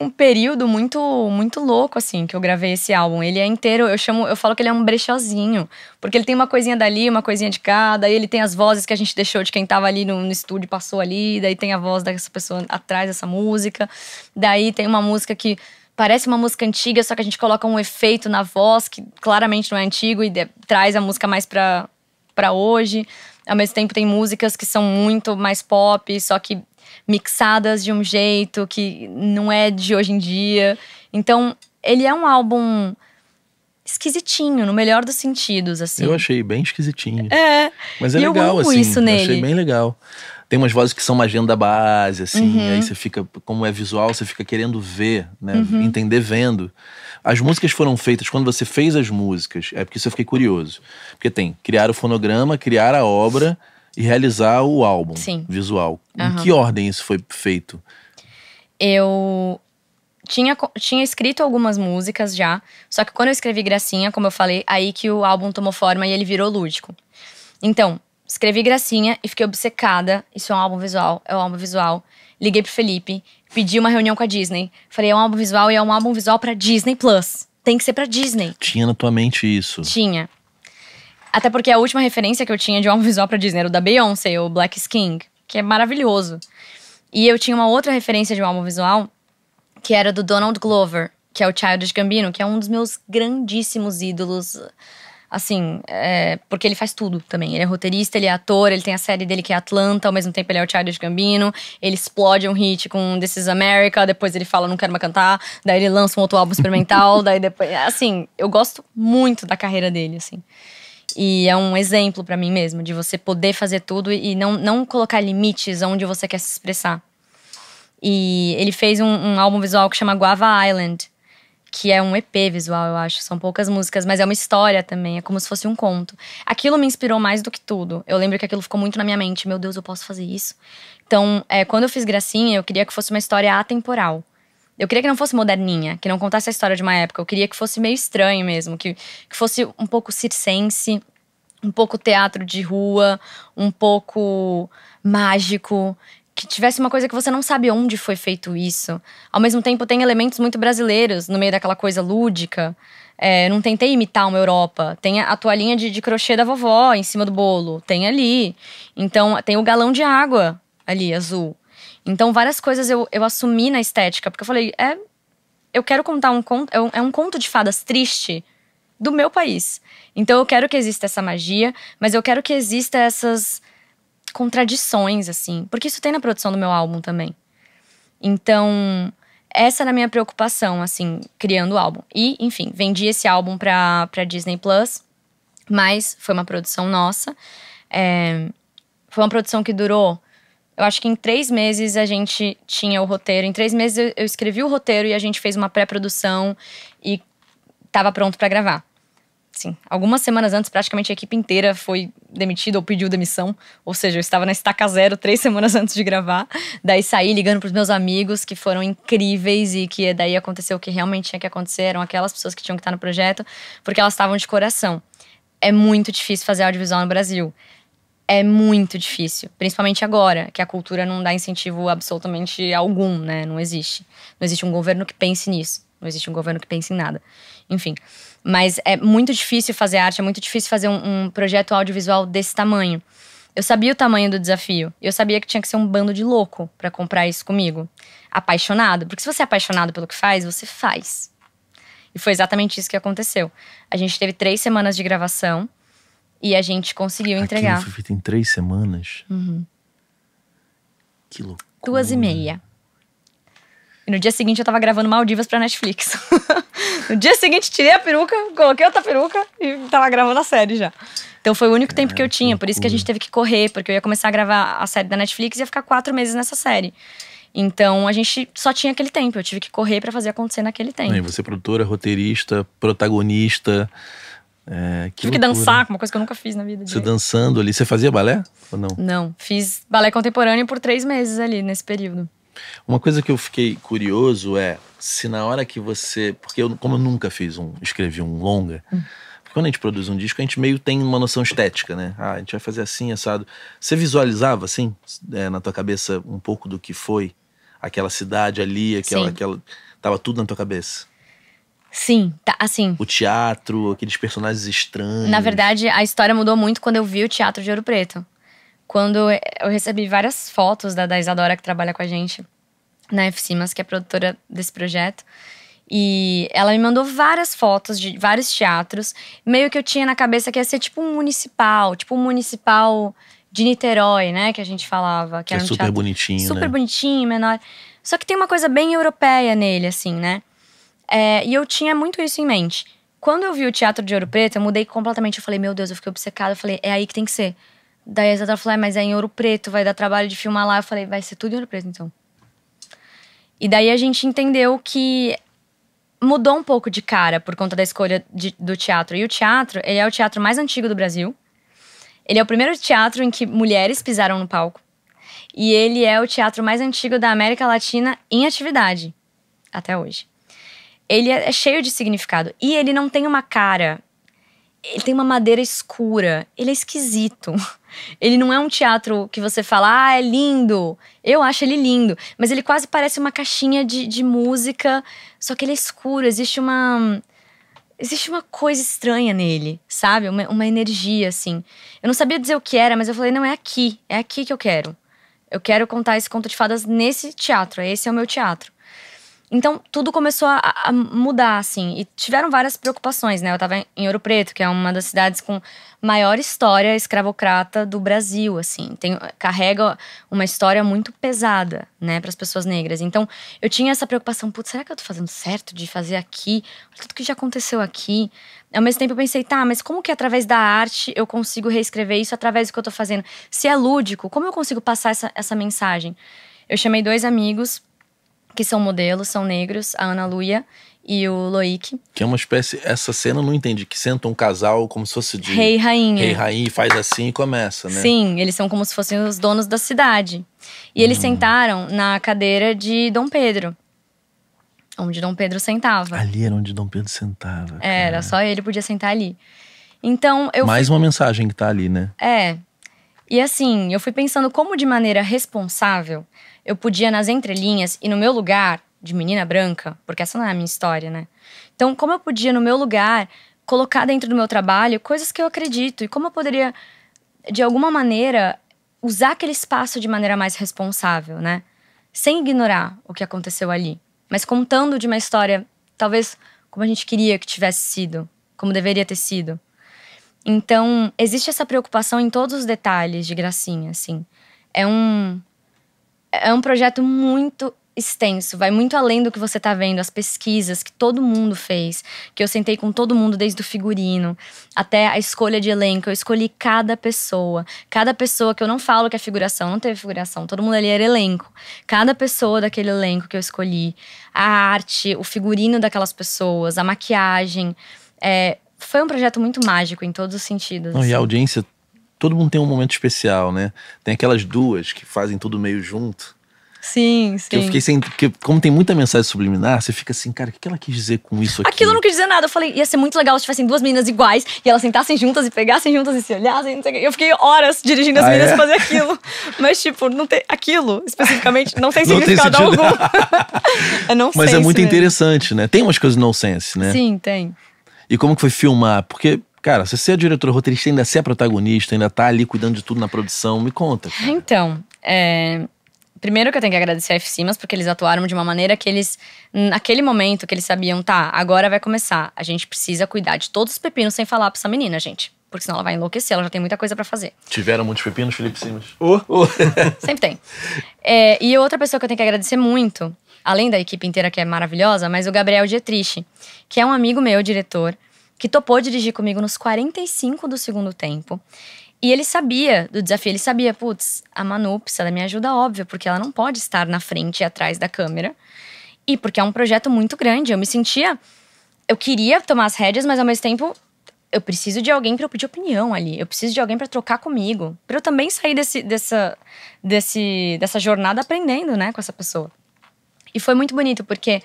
um período muito muito louco assim que eu gravei esse álbum. Ele é inteiro, eu chamo, eu falo que ele é um brechozinho, porque ele tem uma coisinha dali, uma coisinha de cada, ele tem as vozes que a gente deixou de quem tava ali no, no estúdio, passou ali, daí tem a voz dessa pessoa atrás dessa música. Daí tem uma música que parece uma música antiga, só que a gente coloca um efeito na voz que claramente não é antigo e de, traz a música mais para para hoje. Ao mesmo tempo tem músicas que são muito mais pop, só que mixadas de um jeito que não é de hoje em dia. Então, ele é um álbum esquisitinho, no melhor dos sentidos, assim. Eu achei bem esquisitinho. É. Mas é e legal, eu amo assim. Isso nele. Eu achei bem legal. Tem umas vozes que são mais agenda base, assim. Uhum. Aí você fica, como é visual, você fica querendo ver, né? Uhum. Entender vendo. As músicas foram feitas, quando você fez as músicas, é porque isso eu fiquei curioso. Porque tem criar o fonograma, criar a obra e realizar o álbum Sim. visual. Uhum. Em que ordem isso foi feito? Eu tinha, tinha escrito algumas músicas já, só que quando eu escrevi Gracinha, como eu falei, aí que o álbum tomou forma e ele virou lúdico. Então, escrevi Gracinha e fiquei obcecada. Isso é um álbum visual, é um álbum visual. Liguei pro Felipe, pedi uma reunião com a Disney. Falei, é um álbum visual e é um álbum visual para Disney Plus. Tem que ser para Disney. Tinha na tua mente isso? Tinha. Até porque a última referência que eu tinha de um visual pra Disney era o da Beyoncé, o Black Skin, que é maravilhoso. E eu tinha uma outra referência de um álbum visual, que era do Donald Glover, que é o Childish Gambino, que é um dos meus grandíssimos ídolos. Assim, é, porque ele faz tudo também. Ele é roteirista, ele é ator, ele tem a série dele que é Atlanta, ao mesmo tempo ele é o Childish Gambino. Ele explode um hit com This Is America, depois ele fala Não Quero Mais Cantar, daí ele lança um outro álbum experimental, daí depois... Assim, eu gosto muito da carreira dele, assim. E é um exemplo para mim mesmo de você poder fazer tudo e não, não colocar limites onde você quer se expressar. E ele fez um, um álbum visual que chama Guava Island, que é um EP visual, eu acho. São poucas músicas, mas é uma história também, é como se fosse um conto. Aquilo me inspirou mais do que tudo. Eu lembro que aquilo ficou muito na minha mente: meu Deus, eu posso fazer isso. Então, é, quando eu fiz Gracinha, eu queria que fosse uma história atemporal. Eu queria que não fosse moderninha, que não contasse a história de uma época. Eu queria que fosse meio estranho mesmo, que, que fosse um pouco circense, um pouco teatro de rua, um pouco mágico, que tivesse uma coisa que você não sabe onde foi feito isso. Ao mesmo tempo, tem elementos muito brasileiros no meio daquela coisa lúdica. É, não tentei imitar uma Europa. Tem a toalhinha de, de crochê da vovó em cima do bolo. Tem ali. Então, tem o galão de água ali, azul. Então, várias coisas eu, eu assumi na estética, porque eu falei, é. Eu quero contar um conto. É, é um conto de fadas triste do meu país. Então, eu quero que exista essa magia, mas eu quero que exista essas contradições, assim. Porque isso tem na produção do meu álbum também. Então, essa era a minha preocupação, assim, criando o álbum. E, enfim, vendi esse álbum pra, pra Disney Plus, mas foi uma produção nossa. É, foi uma produção que durou eu acho que em três meses a gente tinha o roteiro. Em três meses eu escrevi o roteiro e a gente fez uma pré-produção e estava pronto para gravar. Sim, algumas semanas antes praticamente a equipe inteira foi demitida ou pediu demissão. Ou seja, eu estava na estaca zero três semanas antes de gravar. Daí saí ligando pros meus amigos que foram incríveis e que daí aconteceu o que realmente tinha que acontecer. Eram aquelas pessoas que tinham que estar no projeto porque elas estavam de coração. É muito difícil fazer audiovisual no Brasil é muito difícil, principalmente agora, que a cultura não dá incentivo absolutamente algum, né? Não existe. Não existe um governo que pense nisso. Não existe um governo que pense em nada. Enfim. Mas é muito difícil fazer arte, é muito difícil fazer um, um projeto audiovisual desse tamanho. Eu sabia o tamanho do desafio. Eu sabia que tinha que ser um bando de louco para comprar isso comigo. Apaixonado. Porque se você é apaixonado pelo que faz, você faz. E foi exatamente isso que aconteceu. A gente teve três semanas de gravação. E a gente conseguiu entregar. Aquilo foi feito em três semanas? Uhum. Que loucura. Duas e meia. E no dia seguinte eu tava gravando Maldivas pra Netflix. no dia seguinte tirei a peruca, coloquei outra peruca e tava gravando a série já. Então foi o único Caraca, tempo que eu tinha, por isso que a gente teve que correr, porque eu ia começar a gravar a série da Netflix e ia ficar quatro meses nessa série. Então a gente só tinha aquele tempo, eu tive que correr para fazer acontecer naquele tempo. E você é produtora, roteirista, protagonista, é, que Tive que dançar, uma coisa que eu nunca fiz na vida. Você direito. dançando ali. Você fazia balé ou não? Não, fiz balé contemporâneo por três meses ali nesse período. Uma coisa que eu fiquei curioso é se na hora que você. Porque eu, como eu nunca fiz um. escrevi um longa. Hum. Quando a gente produz um disco, a gente meio tem uma noção estética, né? Ah, a gente vai fazer assim, assado. Você visualizava, assim, é, na tua cabeça, um pouco do que foi aquela cidade ali, aquela. aquela tava tudo na tua cabeça? Sim, tá, assim. O teatro, aqueles personagens estranhos. Na verdade, a história mudou muito quando eu vi o Teatro de Ouro Preto. Quando eu recebi várias fotos da, da Isadora, que trabalha com a gente na FCIMAS, que é produtora desse projeto. E ela me mandou várias fotos de vários teatros. Meio que eu tinha na cabeça que ia ser tipo um municipal, tipo um municipal de Niterói, né? Que a gente falava. Que, que era é um super bonitinho. Né? Super né? bonitinho, menor. Só que tem uma coisa bem europeia nele, assim, né? É, e eu tinha muito isso em mente. Quando eu vi o Teatro de Ouro Preto, eu mudei completamente. Eu falei, meu Deus, eu fiquei obcecada. Eu falei, é aí que tem que ser. Daí a Isadora falou, é, mas é em Ouro Preto, vai dar trabalho de filmar lá. Eu falei, vai ser tudo em Ouro Preto, então. E daí a gente entendeu que mudou um pouco de cara por conta da escolha de, do teatro. E o teatro, ele é o teatro mais antigo do Brasil. Ele é o primeiro teatro em que mulheres pisaram no palco. E ele é o teatro mais antigo da América Latina em atividade, até hoje ele é, é cheio de significado. E ele não tem uma cara. Ele tem uma madeira escura. Ele é esquisito. Ele não é um teatro que você fala, ah, é lindo. Eu acho ele lindo. Mas ele quase parece uma caixinha de, de música, só que ele é escuro. Existe uma. Existe uma coisa estranha nele, sabe? Uma, uma energia, assim. Eu não sabia dizer o que era, mas eu falei, não, é aqui. É aqui que eu quero. Eu quero contar esse conto de fadas nesse teatro. Esse é o meu teatro. Então, tudo começou a, a, mudar, assim. E tiveram várias preocupações, né? Eu estava em Ouro Preto, que é uma das cidades com maior história escravocrata do Brasil, assim. Tem, carrega uma história muito pesada, né, para as pessoas negras. Então, eu tinha essa preocupação: putz, será que eu estou fazendo certo de fazer aqui? Olha tudo que já aconteceu aqui. Ao mesmo tempo, eu pensei, tá, mas como que através da arte eu consigo reescrever isso através do que eu estou fazendo? Se é lúdico, como eu consigo passar essa, essa mensagem? Eu chamei dois amigos que são modelos, são negros, a Ana Luia e o Loic. Que é uma espécie. Essa cena eu não entendi. Que senta um casal como se fosse de. Rei e rainha. Rei e rainha, faz assim e começa, né? Sim, eles são como se fossem os donos da cidade. E hum. eles sentaram na cadeira de Dom Pedro. Onde Dom Pedro sentava. Ali era onde Dom Pedro sentava. Cara. Era, só ele podia sentar ali. Então eu. Mais fui... uma mensagem que tá ali, né? É. E assim, eu fui pensando como de maneira responsável eu podia, nas entrelinhas e no meu lugar, de menina branca, porque essa não é a minha história, né? Então, como eu podia, no meu lugar, colocar dentro do meu trabalho coisas que eu acredito e como eu poderia, de alguma maneira, usar aquele espaço de maneira mais responsável, né? Sem ignorar o que aconteceu ali, mas contando de uma história, talvez como a gente queria que tivesse sido, como deveria ter sido. Então, existe essa preocupação em todos os detalhes de gracinha, assim. É um é um projeto muito extenso, vai muito além do que você está vendo, as pesquisas que todo mundo fez, que eu sentei com todo mundo desde o figurino até a escolha de elenco, eu escolhi cada pessoa, cada pessoa que eu não falo que é figuração, não teve figuração, todo mundo ali era elenco. Cada pessoa daquele elenco que eu escolhi, a arte, o figurino daquelas pessoas, a maquiagem, é, foi um projeto muito mágico em todos os sentidos. assim. E a assim. audiência todo mundo tem um momento especial, né? Tem aquelas duas que fazem tudo meio junto. Sim, sim. Que eu fiquei sem. Que, como tem muita mensagem subliminar, você fica assim, cara, o que ela quis dizer com isso aqui? Aquilo não quis dizer nada. Eu falei, ia ser muito legal se tivessem duas meninas iguais e elas sentassem juntas e pegassem juntas e se olhassem. Eu fiquei horas dirigindo as ah, meninas é? pra fazer aquilo. Mas, tipo, não tem, aquilo especificamente não tem não significado tem algum. é não Mas é muito mesmo. interessante, né? Tem umas coisas nonsense, né? Sim, tem. E como que foi filmar? Porque Cara, se você é diretora roteirista, ainda ser é protagonista, ainda tá ali cuidando de tudo na produção, me conta. Cara. Então, é, primeiro que eu tenho que agradecer a FCMAS, porque eles atuaram de uma maneira que eles, naquele momento que eles sabiam, tá, agora vai começar, a gente precisa cuidar de todos os pepinos sem falar pra essa menina, gente. Porque senão ela vai enlouquecer, ela já tem muita coisa para fazer. Tiveram muitos pepinos, Felipe Simas? Oh. oh. Sempre tem. É, e outra pessoa que eu tenho que agradecer muito, além da equipe inteira que é maravilhosa, mas o Gabriel Dietrich, que é um amigo meu, diretor, que topou dirigir comigo nos 45 do segundo tempo. E ele sabia do desafio, ele sabia, putz, a Manu precisa da minha ajuda, óbvio, porque ela não pode estar na frente e atrás da câmera. E porque é um projeto muito grande. Eu me sentia. Eu queria tomar as rédeas, mas ao mesmo tempo eu preciso de alguém para eu pedir opinião ali. Eu preciso de alguém para trocar comigo. Para eu também sair desse, dessa, desse, dessa jornada aprendendo, né, com essa pessoa. E foi muito bonito, porque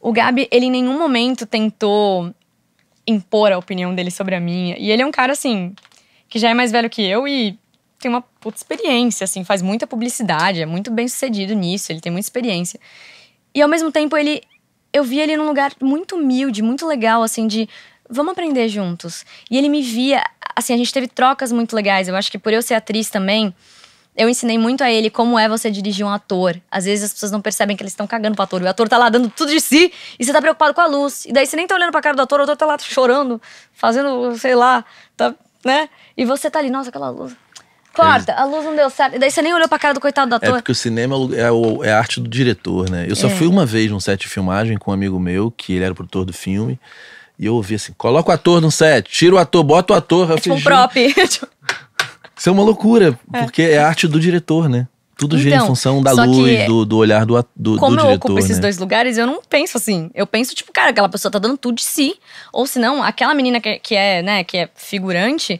o Gabi, ele em nenhum momento tentou impor a opinião dele sobre a minha. E ele é um cara, assim, que já é mais velho que eu e tem uma puta experiência, assim, faz muita publicidade, é muito bem sucedido nisso, ele tem muita experiência. E ao mesmo tempo, ele. Eu vi ele num lugar muito humilde, muito legal, assim, de vamos aprender juntos. E ele me via, assim, a gente teve trocas muito legais. Eu acho que por eu ser atriz também, eu ensinei muito a ele como é você dirigir um ator. Às vezes as pessoas não percebem que eles estão cagando pro ator. O ator tá lá dando tudo de si e você tá preocupado com a luz. E daí você nem tá olhando pra cara do ator, o ator tá lá chorando, fazendo, sei lá, tá, né? E você tá ali, nossa, aquela luz. Corta, a luz não deu certo. E daí você nem olhou pra cara do coitado do é ator. É porque o cinema é, é, o, é a arte do diretor, né? Eu só é. fui uma vez num set de filmagem com um amigo meu, que ele era o produtor do filme. E eu ouvi assim: coloca o ator no set, tira o ator, bota o ator. É eu tipo um prop. Isso é uma loucura, é. porque é a arte do diretor, né? Tudo gira então, em função da luz, que, do, do, olhar do, do, como do diretor. Como eu ocupo né? esses dois lugares, eu não penso assim. Eu penso, tipo, cara, aquela pessoa tá dando tudo de si. Ou se não, aquela menina que, que, é, né, que é figurante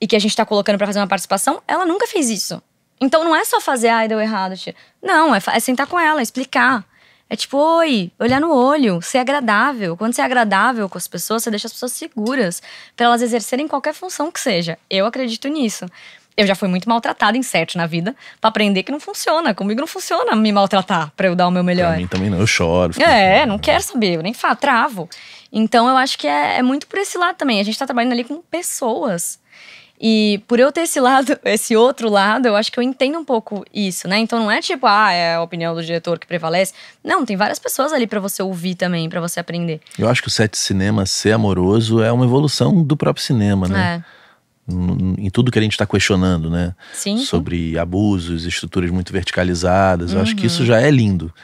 e que a gente tá colocando para fazer uma participação, ela nunca fez isso. Então não é só fazer, ai, deu errado. Tia. Não, é, é sentar com ela, explicar. É tipo, oi, olhar no olho, ser agradável. Quando você é agradável com as pessoas, você deixa as pessoas seguras para elas exercerem qualquer função que seja. Eu acredito nisso. Eu já fui muito maltratada em sete na vida para aprender que não funciona. Comigo não funciona me maltratar para eu dar o meu melhor. Pra mim também não, eu choro. É, não quero saber, eu nem falo, travo. Então eu acho que é, é muito por esse lado também. A gente tá trabalhando ali com pessoas. E por eu ter esse lado, esse outro lado, eu acho que eu entendo um pouco isso, né? Então não é tipo, ah, é a opinião do diretor que prevalece. Não, tem várias pessoas ali para você ouvir também, para você aprender. Eu acho que o set de cinema ser amoroso é uma evolução do próprio cinema, né? É. Em tudo que a gente está questionando, né? Sim. Sobre abusos, estruturas muito verticalizadas. Uhum. Eu acho que isso uhum. já é lindo.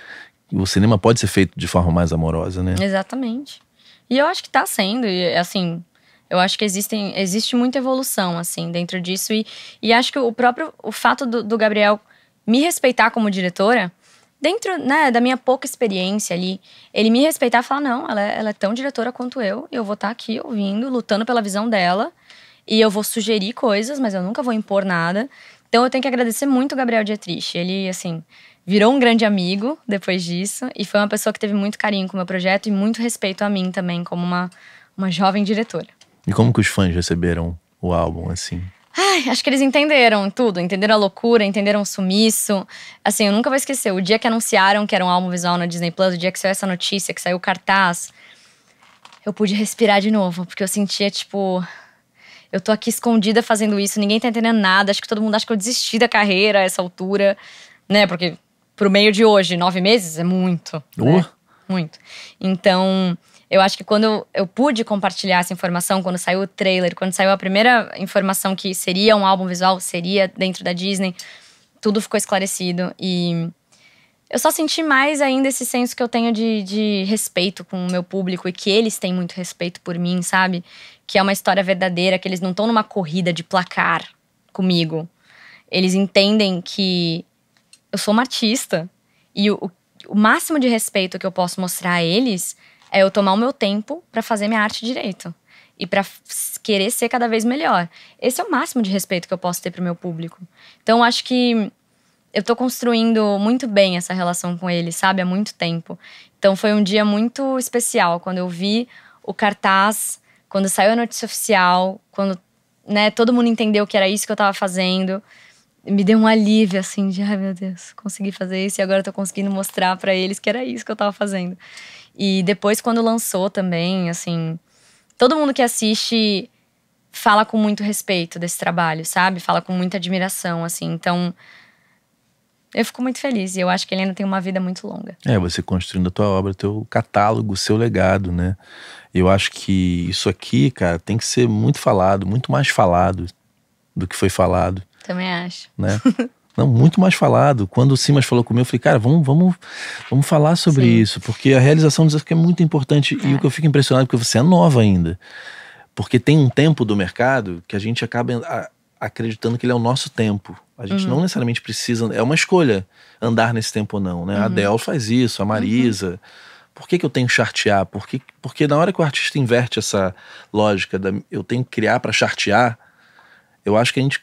O cinema pode ser feito de forma mais amorosa, né? Exatamente. E eu acho que tá sendo, e assim, eu acho que existem, existe muita evolução, assim, dentro disso. E, e acho que o próprio o fato do, do Gabriel me respeitar como diretora, dentro né, da minha pouca experiência ali, ele me respeitar e falar: não, ela é, ela é tão diretora quanto eu, e eu vou estar tá aqui ouvindo, lutando pela visão dela, e eu vou sugerir coisas, mas eu nunca vou impor nada. Então eu tenho que agradecer muito o Gabriel Dietrich. Ele, assim, virou um grande amigo depois disso, e foi uma pessoa que teve muito carinho com o meu projeto e muito respeito a mim também, como uma, uma jovem diretora. E como que os fãs receberam o álbum, assim? Ai, acho que eles entenderam tudo, entenderam a loucura, entenderam o sumiço. Assim, eu nunca vou esquecer. O dia que anunciaram que era um álbum visual na Disney Plus, o dia que saiu essa notícia, que saiu o cartaz, eu pude respirar de novo, porque eu sentia, tipo, eu tô aqui escondida fazendo isso, ninguém tá entendendo nada, acho que todo mundo acha que eu desisti da carreira a essa altura, né? Porque pro meio de hoje, nove meses é muito. Uh. Né? Muito. Então, eu acho que quando eu pude compartilhar essa informação, quando saiu o trailer, quando saiu a primeira informação que seria um álbum visual, seria dentro da Disney, tudo ficou esclarecido. E eu só senti mais ainda esse senso que eu tenho de, de respeito com o meu público e que eles têm muito respeito por mim, sabe? Que é uma história verdadeira, que eles não estão numa corrida de placar comigo. Eles entendem que eu sou uma artista e o, o máximo de respeito que eu posso mostrar a eles é eu tomar o meu tempo para fazer minha arte direito e para querer ser cada vez melhor. Esse é o máximo de respeito que eu posso ter pro meu público. Então acho que eu tô construindo muito bem essa relação com ele, sabe, há muito tempo. Então foi um dia muito especial quando eu vi o cartaz, quando saiu a notícia oficial, quando né, todo mundo entendeu que era isso que eu tava fazendo. Me deu um alívio, assim, de ai meu Deus, consegui fazer isso e agora eu tô conseguindo mostrar para eles que era isso que eu tava fazendo. E depois, quando lançou também, assim, todo mundo que assiste fala com muito respeito desse trabalho, sabe? Fala com muita admiração, assim. Então, eu fico muito feliz e eu acho que ele ainda tem uma vida muito longa. É, você construindo a tua obra, teu catálogo, seu legado, né? Eu acho que isso aqui, cara, tem que ser muito falado, muito mais falado do que foi falado. Também acho. Né? Não, muito mais falado. Quando o Simas falou comigo, eu falei, cara, vamos, vamos, vamos falar sobre Sim. isso, porque a realização disso aqui é muito importante. É. E o é. que eu fico impressionado, porque é você é nova ainda. Porque tem um tempo do mercado que a gente acaba acreditando que ele é o nosso tempo. A gente uhum. não necessariamente precisa, é uma escolha andar nesse tempo ou não, né? Uhum. A Dell faz isso, a uhum. Marisa. Uhum. Por que, que eu tenho que chartear? Por que, porque na hora que o artista inverte essa lógica da eu tenho que criar para chartear, eu acho que a gente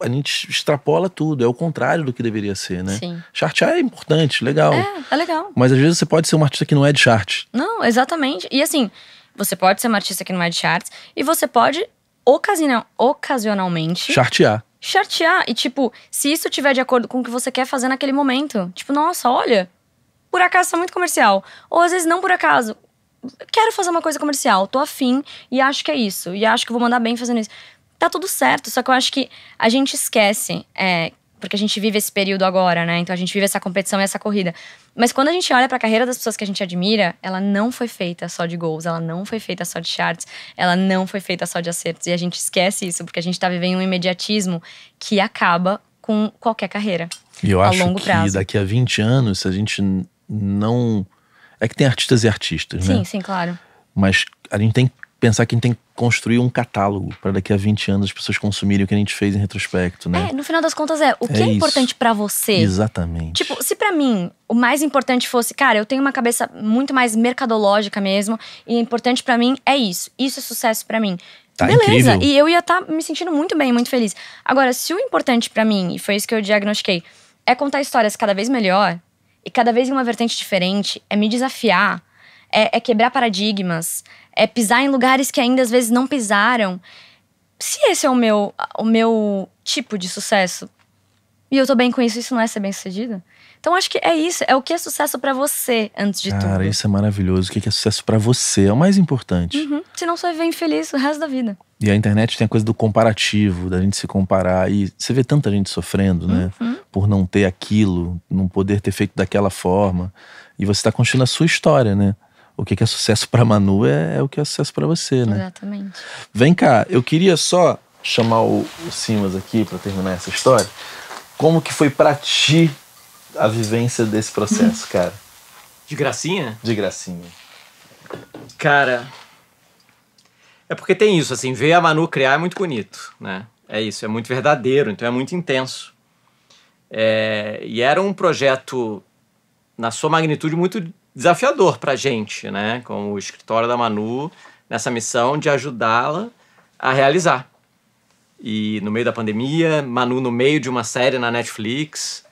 a gente extrapola tudo, é o contrário do que deveria ser, né? Sim. Chartear é importante, legal. É, é legal. Mas às vezes você pode ser um artista que não é de chart. Não, exatamente. E assim, você pode ser um artista que não é de charts e você pode ocasional, ocasionalmente chartear. Chartear e tipo, se isso tiver de acordo com o que você quer fazer naquele momento, tipo, nossa, olha, por acaso é muito comercial, ou às vezes não por acaso, quero fazer uma coisa comercial, tô afim e acho que é isso, e acho que vou mandar bem fazendo isso tá tudo certo. Só que eu acho que a gente esquece, é, porque a gente vive esse período agora, né? Então a gente vive essa competição e essa corrida. Mas quando a gente olha para a carreira das pessoas que a gente admira, ela não foi feita só de gols, ela não foi feita só de charts, ela não foi feita só de acertos. E a gente esquece isso, porque a gente tá vivendo um imediatismo que acaba com qualquer carreira. E eu a acho longo que prazo. daqui a 20 anos, se a gente não. É que tem artistas e artistas, sim, né? Sim, sim, claro. Mas a gente tem que pensar que a gente tem que construir um catálogo para daqui a 20 anos as pessoas consumirem o que a gente fez em retrospecto, né? É, no final das contas é o é que é, é importante para você. Exatamente. Tipo, se para mim o mais importante fosse, cara, eu tenho uma cabeça muito mais mercadológica mesmo e é importante para mim é isso. Isso é sucesso para mim. Tá Beleza, incrível. e eu ia estar tá me sentindo muito bem, muito feliz. Agora, se o importante para mim, e foi isso que eu diagnostiquei, é contar histórias cada vez melhor e cada vez em uma vertente diferente, é me desafiar é, é quebrar paradigmas, é pisar em lugares que ainda às vezes não pisaram. Se esse é o meu, o meu tipo de sucesso e eu tô bem com isso, isso não é ser bem sucedido? Então acho que é isso, é o que é sucesso para você antes de Cara, tudo. Cara, isso é maravilhoso. O que é sucesso para você é o mais importante. Uhum. Senão você vai viver infeliz o resto da vida. E a internet tem a coisa do comparativo, da gente se comparar. E você vê tanta gente sofrendo, né? Uhum. Por não ter aquilo, não poder ter feito daquela forma. E você tá construindo a sua história, né? o que é sucesso para Manu é, é, o que é sucesso para você, né? Exatamente. Vem cá, eu queria só chamar o, o Simas aqui para terminar essa história. Como que foi para ti a vivência desse processo, cara? De gracinha? De gracinha. Cara, é porque tem isso, assim, ver a Manu criar é muito bonito, né? É isso, é muito verdadeiro, então é muito intenso. É, e era um projeto, na sua magnitude, muito desafiador para a gente, né, com o escritório da Manu, nessa missão de ajudá-la a realizar. E no meio da pandemia, Manu no meio de uma série na Netflix.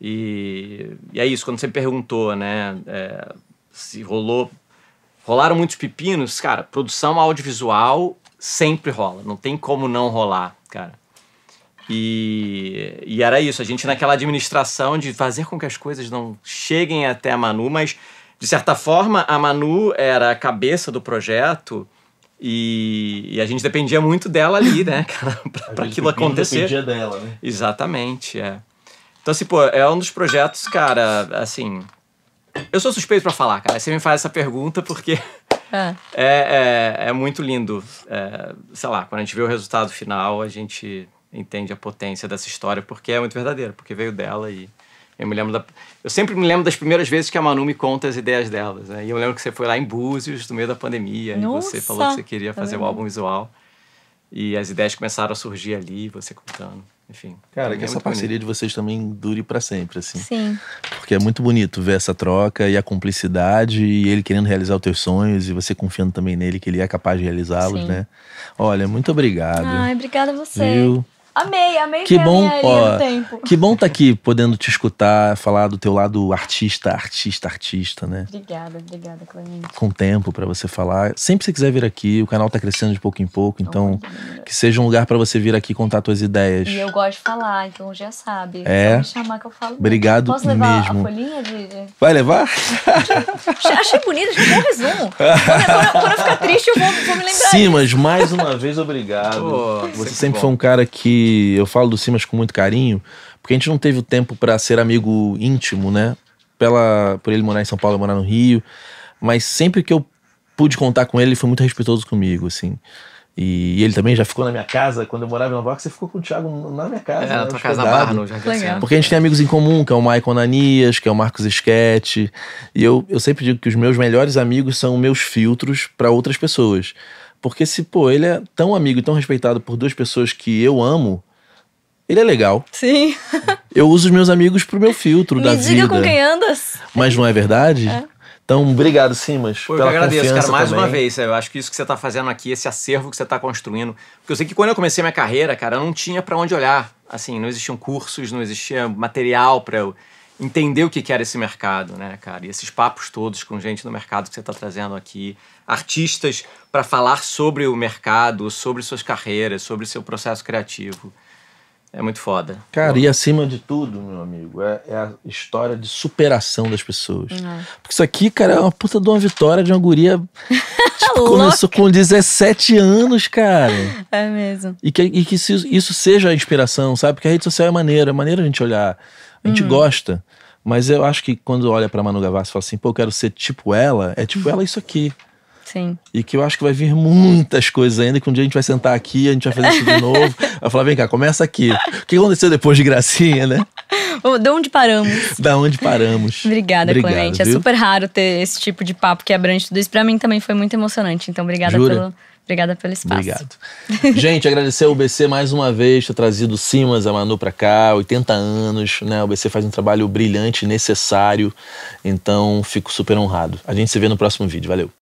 E, e é isso, quando você me perguntou, né, é, se rolou. Rolaram muitos pepinos, cara, produção audiovisual sempre rola, não tem como não rolar, cara. E, e era isso, a gente naquela administração de fazer com que as coisas não cheguem até a Manu, mas de certa forma, a Manu era a cabeça do projeto e, e a gente dependia muito dela ali, né, cara, para aquilo acontecer. Dependia dela, né? Exatamente, é. Então, assim, pô, é um dos projetos, cara, assim. Eu sou suspeito para falar, cara. Você me faz essa pergunta porque é, é, é, é muito lindo. É, sei lá, quando a gente vê o resultado final, a gente entende a potência dessa história porque é muito verdadeira, porque veio dela e eu, me lembro da, eu sempre me lembro das primeiras vezes que a Manu me conta as ideias delas. Né? E eu lembro que você foi lá em Búzios, no meio da pandemia, Nossa, e você falou que você queria tá fazer um o álbum visual. E as ideias começaram a surgir ali, você contando. Enfim. Cara, que é essa parceria bonito. de vocês também dure para sempre, assim. Sim. Porque é muito bonito ver essa troca e a cumplicidade e ele querendo realizar os teus sonhos e você confiando também nele que ele é capaz de realizá-los, né? Olha, muito obrigado. Ai, obrigada a você. Viu? Amei, amei que bom, ó, tempo. Que bom tá aqui podendo te escutar, falar do teu lado artista, artista, artista, né? Obrigada, obrigada, Clemente. Com tempo para você falar. Sempre que você quiser vir aqui, o canal tá crescendo de pouco em pouco, então que seja um lugar para você vir aqui contar suas ideias. E eu gosto de falar, então já sabe. É. Só me chamar que eu falo. Obrigado Posso levar mesmo. a folhinha Vai levar? Achei bonito, achei um bom resumo. Quando, quando, quando, eu ficar triste, eu vou, vou me lembrar. Sim, mas mais uma vez, obrigado. Oh, você sempre, sempre foi um cara que eu falo do Simas com muito carinho, porque a gente não teve o tempo para ser amigo íntimo, né? Pela, por ele morar em São Paulo e morar no Rio. Mas sempre que eu pude contar com ele, ele foi muito respeitoso comigo, assim. E ele também já ficou na minha casa quando eu morava em Nova York. Você ficou com o Thiago na minha casa. É, na né? tua casa barra, no Jardim Porque a gente tem amigos em comum, que é o Maicon Ananias, que é o Marcos Esquete E eu, eu sempre digo que os meus melhores amigos são meus filtros para outras pessoas. Porque se, pô, ele é tão amigo e tão respeitado por duas pessoas que eu amo, ele é legal. Sim. eu uso os meus amigos pro meu filtro Me da vida. Me diga com quem andas. Mas não é verdade? É. Então, obrigado, Simas. Pô, eu agradeço, cara, mais também. uma vez. Eu acho que isso que você está fazendo aqui, esse acervo que você está construindo. Porque eu sei que quando eu comecei minha carreira, cara, eu não tinha para onde olhar. Assim, não existiam cursos, não existia material para eu entender o que, era esse mercado, né, cara? E esses papos todos com gente no mercado que você está trazendo aqui, artistas para falar sobre o mercado, sobre suas carreiras, sobre seu processo criativo. É muito foda. Cara, Bom. e acima de tudo, meu amigo, é, é a história de superação das pessoas. Porque isso aqui, cara, é uma puta de uma vitória de uma guria. tipo, começou com 17 anos, cara. É mesmo. E que, e que isso, isso seja a inspiração, sabe? Porque a rede social é maneira, é maneira a gente olhar. A gente uhum. gosta. Mas eu acho que quando olha para Manu Gavassi e fala assim, pô, eu quero ser tipo ela, é tipo ela isso aqui. Sim. E que eu acho que vai vir muitas coisas ainda, que um dia a gente vai sentar aqui, a gente vai fazer isso de novo. Vai falar, vem cá, começa aqui. O que aconteceu depois de gracinha, né? da onde paramos? da onde paramos. obrigada, obrigado, Clemente. É viu? É super raro ter esse tipo de papo que abrange tudo isso. Pra mim também foi muito emocionante. Então, obrigada pelo Obrigada pelo espaço. Obrigado. Gente, agradecer ao BC mais uma vez ter trazido Simas, a Manu para cá, 80 anos, né? O BC faz um trabalho brilhante, necessário. Então, fico super honrado. A gente se vê no próximo vídeo. Valeu.